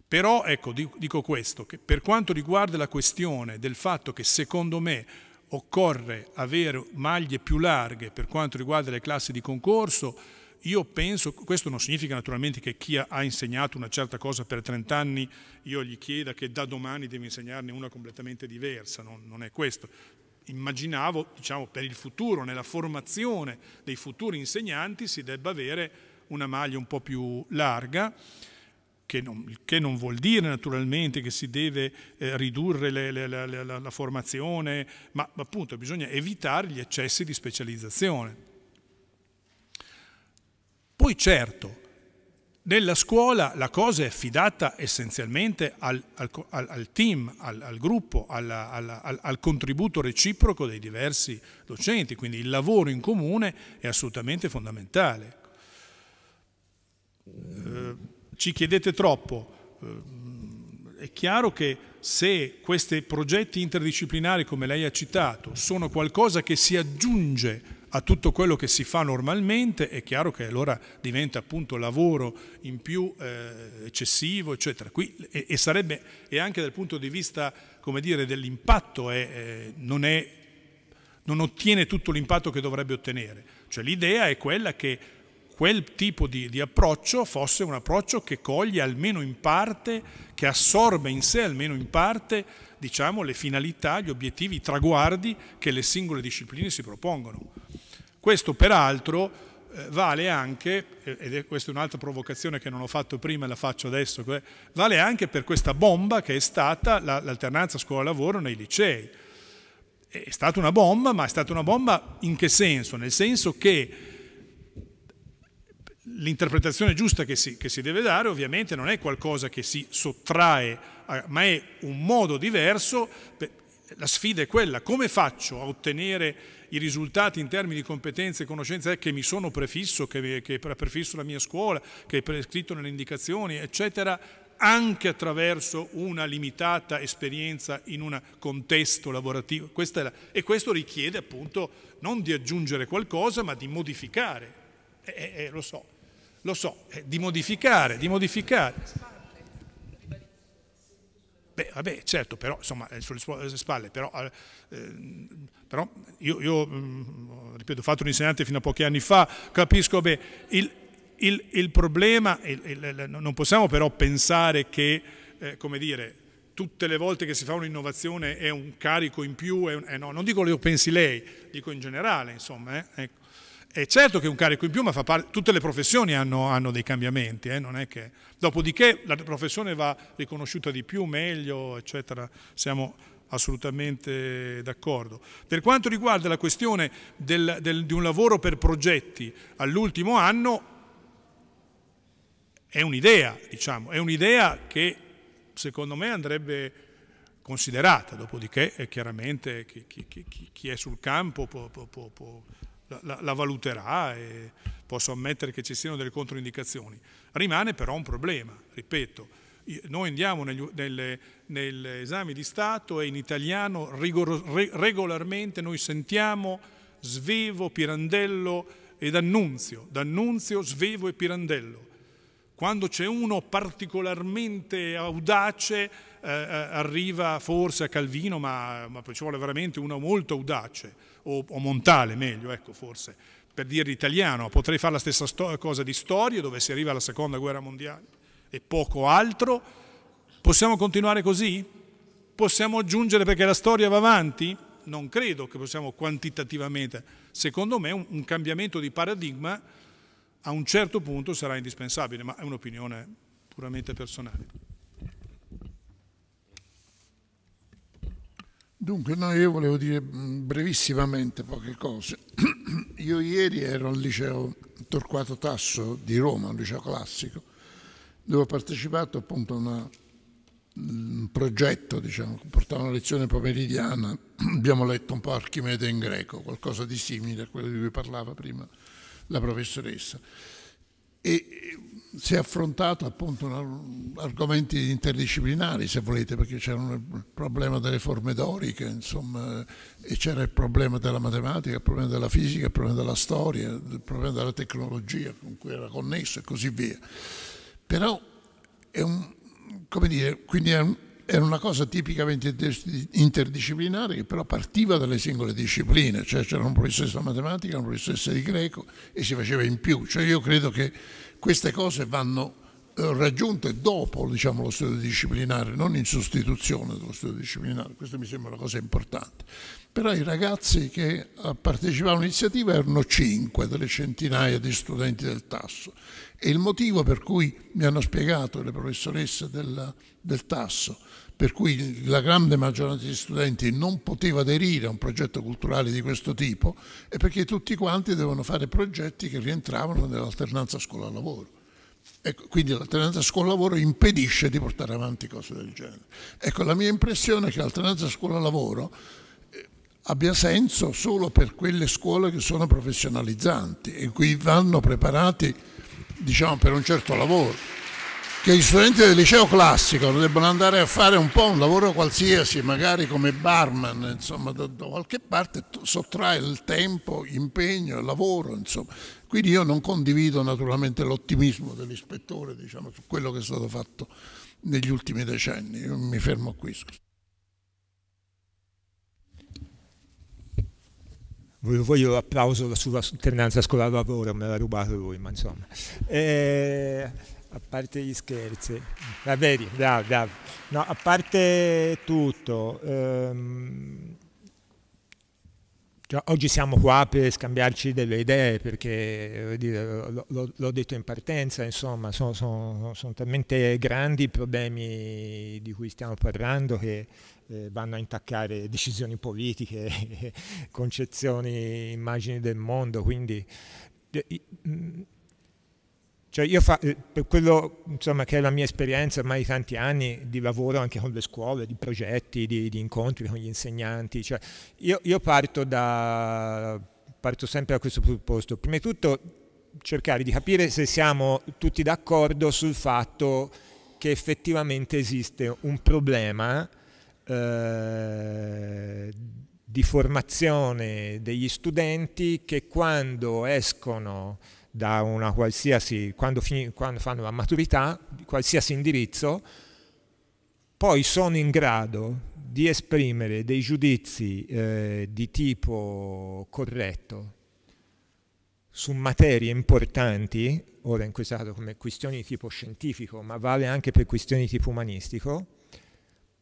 Però ecco, dico questo, che per quanto riguarda la questione del fatto che secondo me occorre avere maglie più larghe per quanto riguarda le classi di concorso, io penso, questo non significa naturalmente che chi ha insegnato una certa cosa per 30 anni io gli chieda che da domani deve insegnarne una completamente diversa, non, non è questo. Immaginavo, diciamo, per il futuro, nella formazione dei futuri insegnanti si debba avere una maglia un po' più larga, che non, che non, vuol dire naturalmente che si deve eh, ridurre le, le, la, la, la formazione, ma appunto bisogna evitare gli eccessi di specializzazione poi certo, nella scuola la cosa è affidata essenzialmente al, al, al team, al, al gruppo, alla, alla, al, contributo reciproco dei diversi docenti, quindi il lavoro in comune è assolutamente fondamentale. Eh, ci chiedete troppo, eh, è chiaro che se questi progetti interdisciplinari, come lei ha citato, sono qualcosa che si aggiunge a tutto quello che si fa normalmente, è chiaro che allora diventa appunto lavoro in più eh, eccessivo, eccetera. Qui, e, e, sarebbe, e anche dal punto di vista dell'impatto eh, non, non ottiene tutto l'impatto che dovrebbe ottenere. Cioè l'idea è quella che quel tipo di, di, approccio fosse un approccio che coglie almeno in parte, che assorbe in sé almeno in parte, diciamo, le finalità, gli obiettivi, i traguardi che le singole discipline si propongono. Questo peraltro eh, vale anche, eh, ed è questa un'altra provocazione che non ho fatto prima e la faccio adesso, cioè, vale anche per questa bomba che è stata l'alternanza scuola-lavoro nei licei. È stata una bomba, ma è stata una bomba in che senso? Nel senso che l'interpretazione giusta che si, che si, deve dare ovviamente non è qualcosa che si sottrae, ma è un modo diverso. La sfida è quella, come faccio a ottenere i risultati in termini di competenze e conoscenze eh, che mi sono prefisso, che, che ha prefisso la mia scuola, che è prescritto nelle indicazioni, eccetera, anche attraverso una limitata esperienza in un contesto lavorativo. La, e questo richiede appunto non di aggiungere qualcosa, ma di modificare. Eh, eh, eh lo so, lo so, eh, di modificare, di modificare. Beh, vabbè, certo, però, insomma, eh, sulle eh, spalle, però, eh, però io, io, mm, ripeto, ho fatto un insegnante fino a pochi anni fa, capisco, beh, il, il, il problema, il, non possiamo però pensare che, eh, come dire, tutte le volte che si fa un'innovazione è un carico in più, un, eh, no, non dico lo pensi lei, dico in generale, insomma, ecco è certo che è un carico in più, ma parte, tutte le professioni hanno, hanno dei cambiamenti, eh, che, dopodiché la professione va riconosciuta di più, meglio, eccetera, siamo assolutamente d'accordo. Per quanto riguarda la questione del, del, di un lavoro per progetti all'ultimo anno, è un'idea, diciamo, è un'idea che secondo me andrebbe considerata, dopodiché chiaramente chi, chi, chi, chi, è sul campo può, può, può la, la valuterà e posso ammettere che ci siano delle controindicazioni. Rimane però un problema, ripeto, noi andiamo negli, esami di Stato e in italiano rigoro, regolarmente noi sentiamo Svevo, Pirandello e D'Annunzio, D'Annunzio, Svevo e Pirandello. Quando c'è uno particolarmente audace eh, eh, arriva forse a Calvino, ma, ma, ci vuole veramente uno molto audace, o, o Montale meglio, ecco forse, per dire italiano, potrei fare la stessa cosa di storia dove si arriva alla seconda guerra mondiale e poco altro. Possiamo continuare così? Possiamo aggiungere perché la storia va avanti? Non credo che possiamo quantitativamente. Secondo me un, un cambiamento di paradigma a un certo punto sarà indispensabile, ma è un'opinione puramente personale. Dunque, no, io volevo dire mm, brevissimamente poche cose. Io ieri ero al liceo Torquato Tasso di Roma, un liceo classico, dove ho partecipato appunto a una, mm, un progetto, diciamo, che portava una lezione pomeridiana, abbiamo letto un po' Archimede in greco, qualcosa di simile a quello di cui parlava prima la professoressa. E si è affrontato appunto argomenti interdisciplinari, se volete, perché c'era il problema delle forme doriche, insomma, e c'era il problema della matematica, il problema della fisica, il problema della storia, il problema della tecnologia con cui era connesso e così via. Però è un, come dire, quindi è un, era una cosa tipicamente interdisciplinare che però partiva dalle singole discipline, cioè c'era un professore di matematica, un professore di greco e si faceva in più. Cioè io credo che queste cose vanno eh, raggiunte dopo diciamo, lo studio disciplinare, non in sostituzione dello studio disciplinare, questo mi sembra una cosa importante. Però i ragazzi che eh, partecipavano all'iniziativa erano cinque delle centinaia di studenti del Tasso e il motivo per cui mi hanno spiegato le professoresse del, del Tasso per cui la grande maggioranza di studenti non poteva aderire a un progetto culturale di questo tipo è perché tutti quanti devono fare progetti che rientravano nell'alternanza scuola-lavoro. Ecco, quindi l'alternanza scuola-lavoro impedisce di portare avanti cose del genere. Ecco, la mia impressione è che l'alternanza scuola-lavoro eh, abbia senso solo per quelle scuole che sono professionalizzanti e qui vanno preparati diciamo, per un certo lavoro che gli studenti del liceo classico debbano andare a fare un po' un lavoro qualsiasi, magari come barman, insomma, da, da qualche parte sottrae il tempo, impegno, lavoro, insomma. Quindi io non condivido naturalmente l'ottimismo dell'ispettore diciamo, su quello che è stato fatto negli ultimi decenni. Io mi fermo qui. Scusa. voglio l'applauso sulla alternanza scuola-lavoro, me l'ha rubato lui, ma insomma. Eh, a parte gli scherzi, eh, va bene, bravo, bravo. No, a parte tutto, ehm, cioè, oggi siamo qua per scambiarci delle idee, perché dire, l'ho, l'ho, detto in partenza, insomma, sono, sono, sono, talmente grandi i problemi di cui stiamo parlando che eh, vanno a intaccare decisioni politiche, concezioni, immagini del mondo, quindi... Eh, cioè io fa, eh, per quello insomma, che è la mia esperienza ormai di tanti anni di lavoro anche con le scuole, di progetti, di, di incontri con gli insegnanti, cioè io, io parto, da, parto sempre da questo presupposto. Prima di tutto cercare di capire se siamo tutti d'accordo sul fatto che effettivamente esiste un problema eh, di formazione degli studenti che quando escono da una qualsiasi, quando, fin, quando fanno la maturità, di qualsiasi indirizzo, poi sono in grado di esprimere dei giudizi eh, di tipo corretto su materie importanti, ora in questo caso come questioni di tipo scientifico, ma vale anche per questioni di tipo umanistico,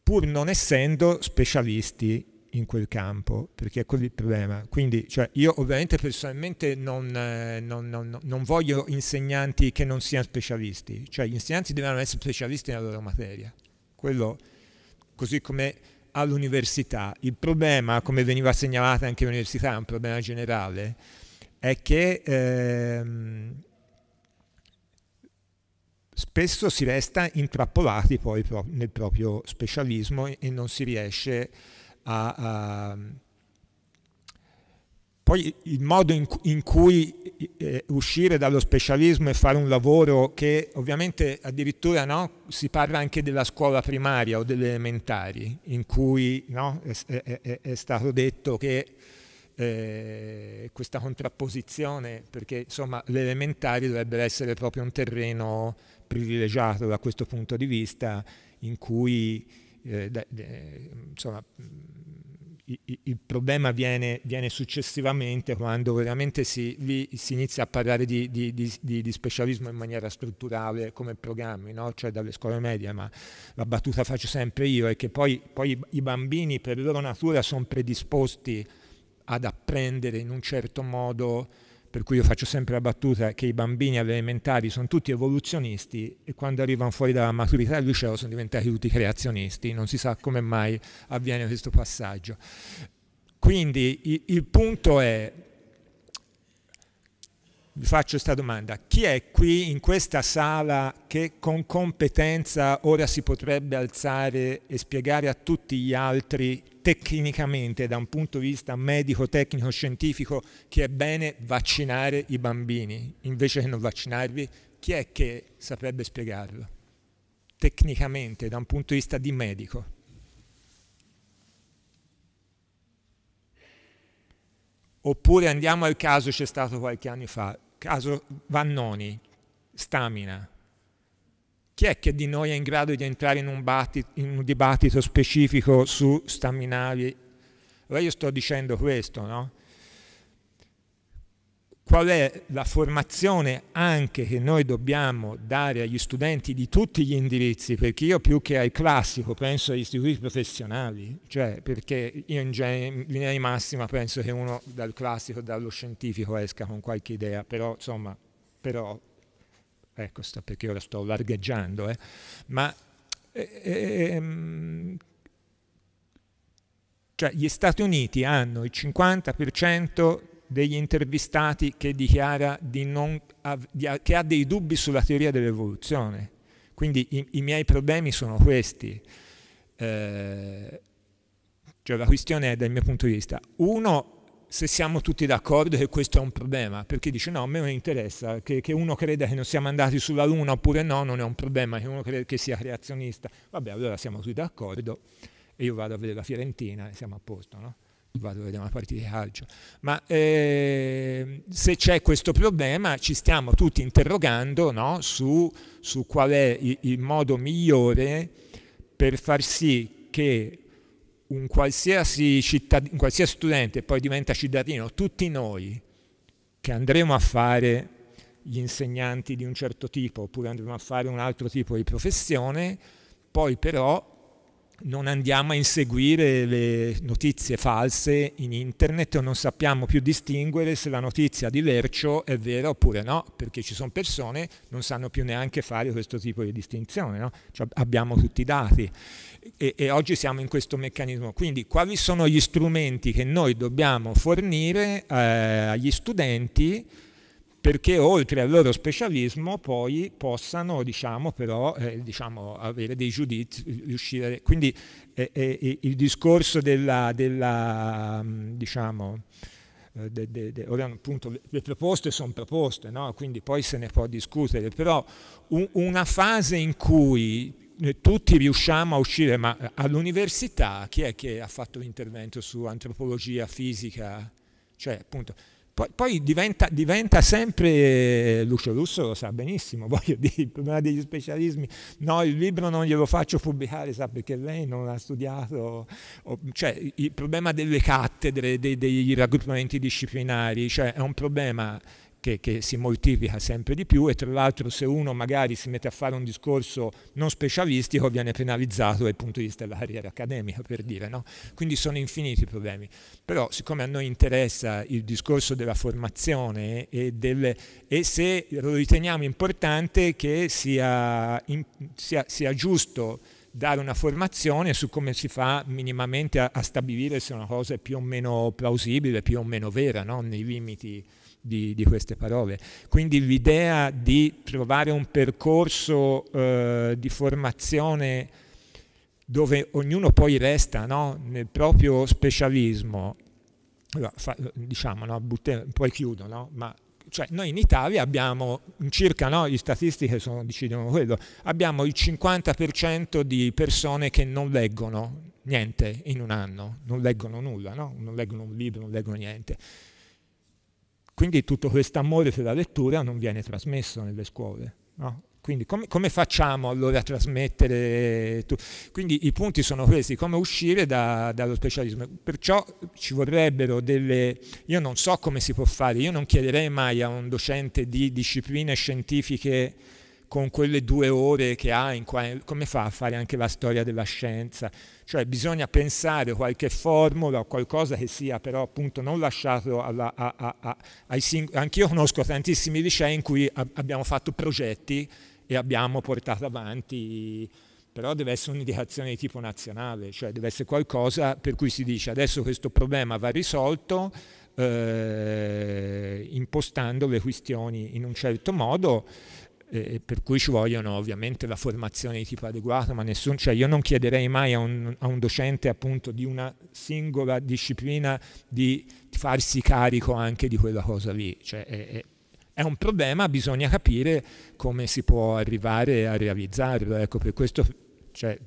pur non essendo specialisti in quel campo, perché è quello il problema. Quindi cioè, io ovviamente personalmente non, eh, non, non, non, voglio insegnanti che non siano specialisti, cioè gli insegnanti devono essere specialisti nella loro materia, quello così come all'università. Il problema, come veniva segnalato anche all'università, è un problema generale, è che... Ehm, spesso si resta intrappolati poi nel proprio specialismo e non si riesce a a, a poi il modo in, in cui eh, uscire dallo specialismo e fare un lavoro che ovviamente addirittura no, si parla anche della scuola primaria o delle elementari, in cui no, è, è, è, stato detto che eh, questa contrapposizione, perché insomma le elementari dovrebbero essere proprio un terreno privilegiato da questo punto di vista, in cui eh, de, de, insomma, i, il problema viene, viene, successivamente quando veramente si, lì si inizia a parlare di, di, di, di specialismo in maniera strutturale come programmi, no? cioè dalle scuole medie, ma la battuta faccio sempre io è che poi, poi i bambini per loro natura sono predisposti ad apprendere in un certo modo per cui io faccio sempre la battuta che i bambini elementari sono tutti evoluzionisti e quando arrivano fuori dalla maturità al liceo sono diventati tutti creazionisti, non si sa come mai avviene questo passaggio. Quindi il, il punto è vi faccio questa domanda. Chi è qui in questa sala che con competenza ora si potrebbe alzare e spiegare a tutti gli altri tecnicamente, da un punto di vista medico, tecnico, scientifico, che è bene vaccinare i bambini invece che non vaccinarvi? Chi è che saprebbe spiegarlo? Tecnicamente, da un punto di vista di medico. Oppure andiamo al caso c'è stato qualche anno fa, caso Vannoni, stamina. Chi è che di noi è in grado di entrare in un, battito, in un dibattito specifico su staminali? Allora io sto dicendo questo, no? qual è la formazione anche che noi dobbiamo dare agli studenti di tutti gli indirizzi, perché io più che al classico penso agli istituti professionali, cioè perché io in, linea di massima penso che uno dal classico, dallo scientifico esca con qualche idea, però insomma, però, ecco sto, perché ora sto largheggiando, eh, ma eh, eh, cioè, gli Stati Uniti hanno il 50% degli intervistati che dichiara di non, che ha dei dubbi sulla teoria dell'evoluzione. Quindi i, i, miei problemi sono questi. Eh, cioè la questione è dal mio punto di vista. Uno, se siamo tutti d'accordo che questo è un problema, perché dice no, a me non interessa che, che, uno creda che non siamo andati sulla Luna oppure no, non è un problema, che uno creda che sia creazionista. Vabbè, allora siamo tutti d'accordo e io vado a vedere la Fiorentina e siamo a posto, no? vado a vedere una partita di calcio, ma eh, se c'è questo problema ci stiamo tutti interrogando no? su, su, qual è il, il modo migliore per far sì che un qualsiasi, cittadino, un qualsiasi studente poi diventa cittadino, tutti noi che andremo a fare gli insegnanti di un certo tipo oppure andremo a fare un altro tipo di professione, poi però non andiamo a inseguire le notizie false in internet o non sappiamo più distinguere se la notizia di Lercio è vera oppure no, perché ci sono persone che non sanno più neanche fare questo tipo di distinzione, no? cioè abbiamo tutti i dati e, e oggi siamo in questo meccanismo. Quindi quali sono gli strumenti che noi dobbiamo fornire eh, agli studenti? perché oltre al loro specialismo poi possano diciamo, però, eh, diciamo, avere dei giudizi, riuscire... Quindi eh, eh, eh il discorso della, della mm, diciamo, eh, de, de, de, ora appunto le proposte sono proposte, no? quindi poi se ne può discutere, però un, una fase in cui eh, tutti riusciamo a uscire, ma all'università chi è che ha fatto l'intervento su antropologia fisica? Cioè, appunto, poi, poi diventa, diventa, sempre, eh, Lucio Russo lo sa benissimo, voglio dire, il problema degli specialismi, no, il libro non glielo faccio pubblicare, sa perché lei non ha studiato, cioè il problema delle cattedre, dei, dei raggruppamenti disciplinari, cioè è un problema che, che, si moltiplica sempre di più e tra l'altro se uno magari si mette a fare un discorso non specialistico viene penalizzato dal punto di vista della carriera accademica, per dire. No? Quindi sono infiniti i problemi. Però siccome a noi interessa il discorso della formazione e, del, e se lo riteniamo importante che sia, in, sia, sia giusto dare una formazione su come si fa minimamente a, a, stabilire se una cosa è più o meno plausibile, più o meno vera, no? nei limiti di, di queste parole. Quindi l'idea di trovare un percorso eh, di formazione dove ognuno poi resta no? nel proprio specialismo. diciamo, no? poi chiudo, no? ma cioè noi in Italia abbiamo circa, no, le statistiche sono, decidono quello, abbiamo il 50% di persone che non leggono niente in un anno, non leggono nulla, no? non leggono un libro, non leggono niente quindi tutto questo amore per la lettura non viene trasmesso nelle scuole. No? Quindi come, come, facciamo allora a trasmettere? Tu? Quindi i punti sono questi, come uscire da, dallo specialismo. Perciò ci vorrebbero delle... Io non so come si può fare, io non chiederei mai a un docente di discipline scientifiche con quelle due ore che ha, in qua, come fa a fare anche la storia della scienza? cioè bisogna pensare qualche formula o qualcosa che sia però appunto non lasciato alla, a, a, a, ai singoli. Anch'io conosco tantissimi licei in cui abbiamo fatto progetti e abbiamo portato avanti, però deve essere un'indicazione di tipo nazionale, cioè deve essere qualcosa per cui si dice adesso questo problema va risolto eh, impostando le questioni in un certo modo eh, per cui ci vogliono ovviamente la formazione di tipo adeguato, ma nessun, cioè io non chiederei mai a un, a un docente appunto di una singola disciplina di farsi carico anche di quella cosa lì, cioè, è, è un problema, bisogna capire come si può arrivare a realizzarlo, ecco per questo cioè,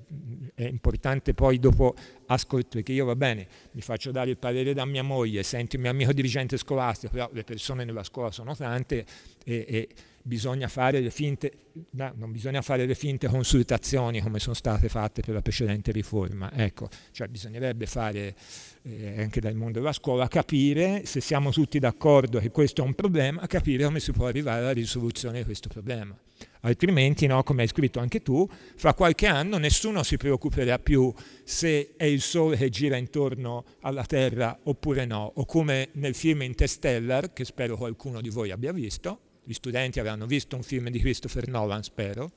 è importante poi dopo ascoltare, che io va bene, mi faccio dare il parere da mia moglie, sento il mio amico dirigente scolastico, però le persone nella scuola sono tante e, e bisogna fare le finte, no, non bisogna fare le finte consultazioni come sono state fatte per la precedente riforma. Ecco, cioè bisognerebbe fare eh, anche dal mondo della scuola capire se siamo tutti d'accordo che questo è un problema, capire come si può arrivare alla risoluzione di questo problema. Altrimenti, no, come hai scritto anche tu, fra qualche anno nessuno si preoccuperà più se è il Sole che gira intorno alla Terra oppure no, o come nel film Interstellar, che spero qualcuno di voi abbia visto, gli studenti avranno visto un film di Christopher Nolan, spero,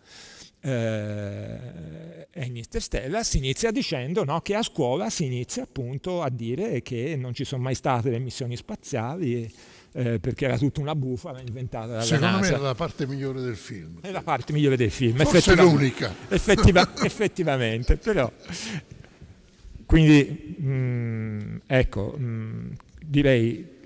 eh, Ennist Stella, si inizia dicendo no, che a scuola si inizia appunto a dire che non ci sono mai state le missioni spaziali. eh, perché era tutta una bufala inventata dalla Secondo NASA. me è la parte migliore del film. È la parte migliore del film. Forse l'unica. Effettiva, effettivamente, però. Quindi, mh, mm, ecco, mh, mm, direi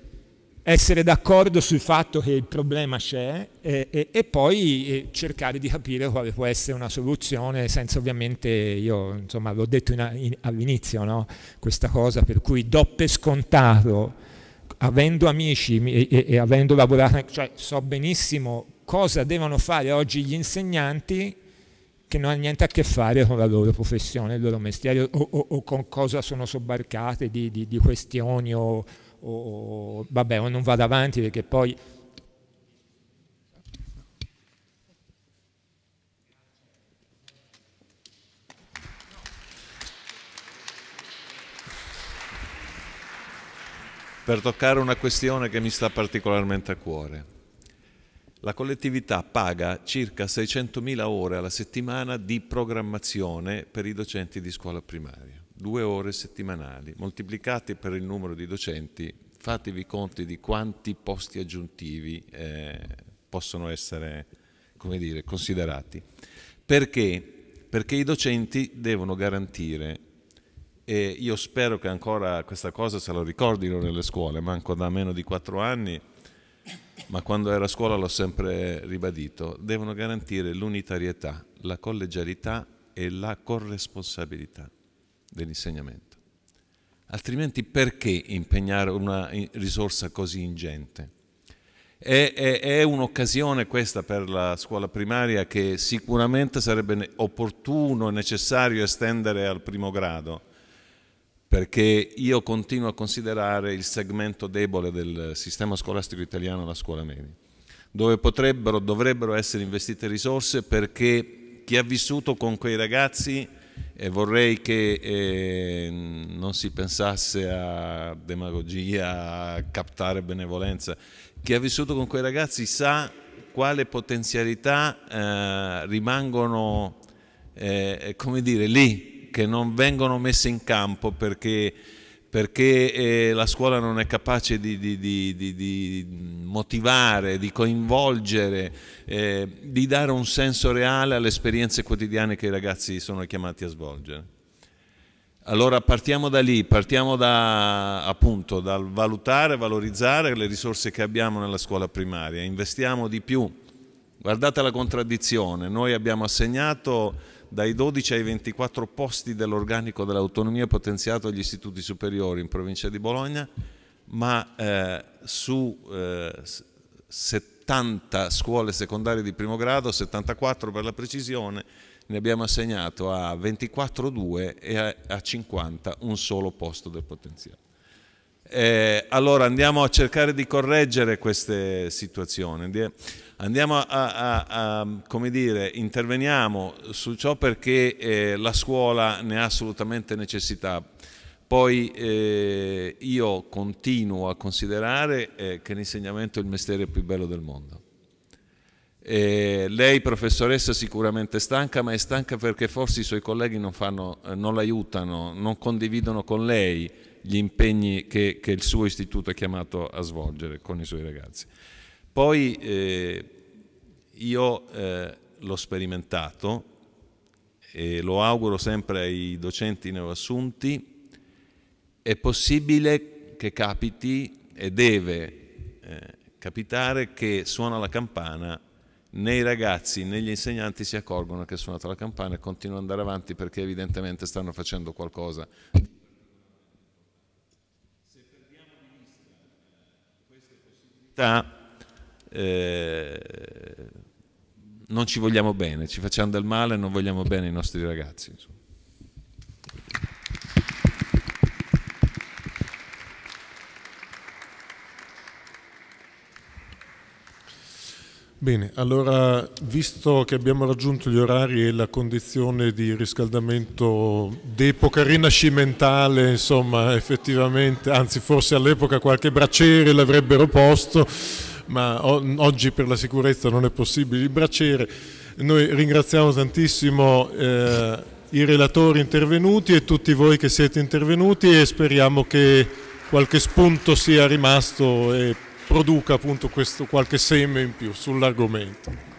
essere d'accordo sul fatto che il problema c'è e, e, e, poi eh, cercare di capire quale può essere una soluzione senza ovviamente, io insomma l'ho detto in, in, all'inizio, no? questa cosa per cui do per scontato, avendo amici e, e avendo lavorato, cioè so benissimo cosa devono fare oggi gli insegnanti che non ha niente a che fare con la loro professione, il loro mestiere o, o, o con cosa sono sobbarcate di, di, di questioni o, o, o vabbè, o non vado avanti perché poi... Per toccare una questione che mi sta particolarmente a cuore. La collettività paga circa 600.000 ore alla settimana di programmazione per i docenti di scuola primaria due ore settimanali, moltiplicate per il numero di docenti, fatevi conti di quanti posti aggiuntivi eh, possono essere come dire, considerati. Perché? Perché i docenti devono garantire, e io spero che ancora questa cosa se lo ricordino nelle scuole, manco da meno di quattro anni, ma quando era a scuola l'ho sempre ribadito, devono garantire l'unitarietà, la collegialità e la corresponsabilità dell'insegnamento. Altrimenti perché impegnare una risorsa così ingente? È, è, è un'occasione questa per la scuola primaria che sicuramente sarebbe opportuno e necessario estendere al primo grado, perché io continuo a considerare il segmento debole del sistema scolastico italiano la scuola media, dove potrebbero, dovrebbero essere investite risorse perché chi ha vissuto con quei ragazzi e vorrei che eh, non si pensasse a demagogia, a captare benevolenza. Chi ha vissuto con quei ragazzi sa quale potenzialità eh, rimangono, eh, come dire, lì, che non vengono messe in campo perché perché eh, la scuola non è capace di, di, di, di motivare, di coinvolgere, eh, di dare un senso reale alle esperienze quotidiane che i ragazzi sono chiamati a svolgere. Allora partiamo da lì, partiamo da, appunto, dal valutare, valorizzare le risorse che abbiamo nella scuola primaria, investiamo di più. Guardate la contraddizione, noi abbiamo assegnato dai 12 ai 24 posti dell'organico dell'autonomia potenziato agli istituti superiori in provincia di Bologna, ma eh, su eh, 70 scuole secondarie di primo grado, 74 per la precisione, ne abbiamo assegnato a 24 24,2 e a, a 50 un solo posto del potenziale. Eh, allora andiamo a cercare di correggere queste situazioni andiamo a, a, a, come dire, interveniamo su ciò perché eh, la scuola ne ha assolutamente necessità. Poi eh, io continuo a considerare eh, che l'insegnamento è il mestiere più bello del mondo. Eh, lei, professoressa, sicuramente è stanca, ma è stanca perché forse i suoi colleghi non, fanno, eh, non l'aiutano, non condividono con lei gli impegni che, che il suo istituto è chiamato a svolgere con i suoi ragazzi. Poi eh, io eh, l'ho sperimentato e lo auguro sempre ai docenti neoassunti, è possibile che capiti e deve eh, capitare che suona la campana né i ragazzi né gli insegnanti si accorgono che è suonata la campana e continuano ad andare avanti perché evidentemente stanno facendo qualcosa. Se perdiamo di vista queste possibilità eh, non ci vogliamo bene, ci facciamo del male non vogliamo bene i nostri ragazzi. Insomma. Bene, allora visto che abbiamo raggiunto gli orari e la condizione di riscaldamento d'epoca rinascimentale, insomma effettivamente, anzi forse all'epoca qualche braciere l'avrebbero posto, ma oggi per la sicurezza non è possibile il braciere. Noi ringraziamo tantissimo eh, i relatori intervenuti e tutti voi che siete intervenuti e speriamo che qualche spunto sia rimasto e produca appunto questo, qualche seme in più sull'argomento.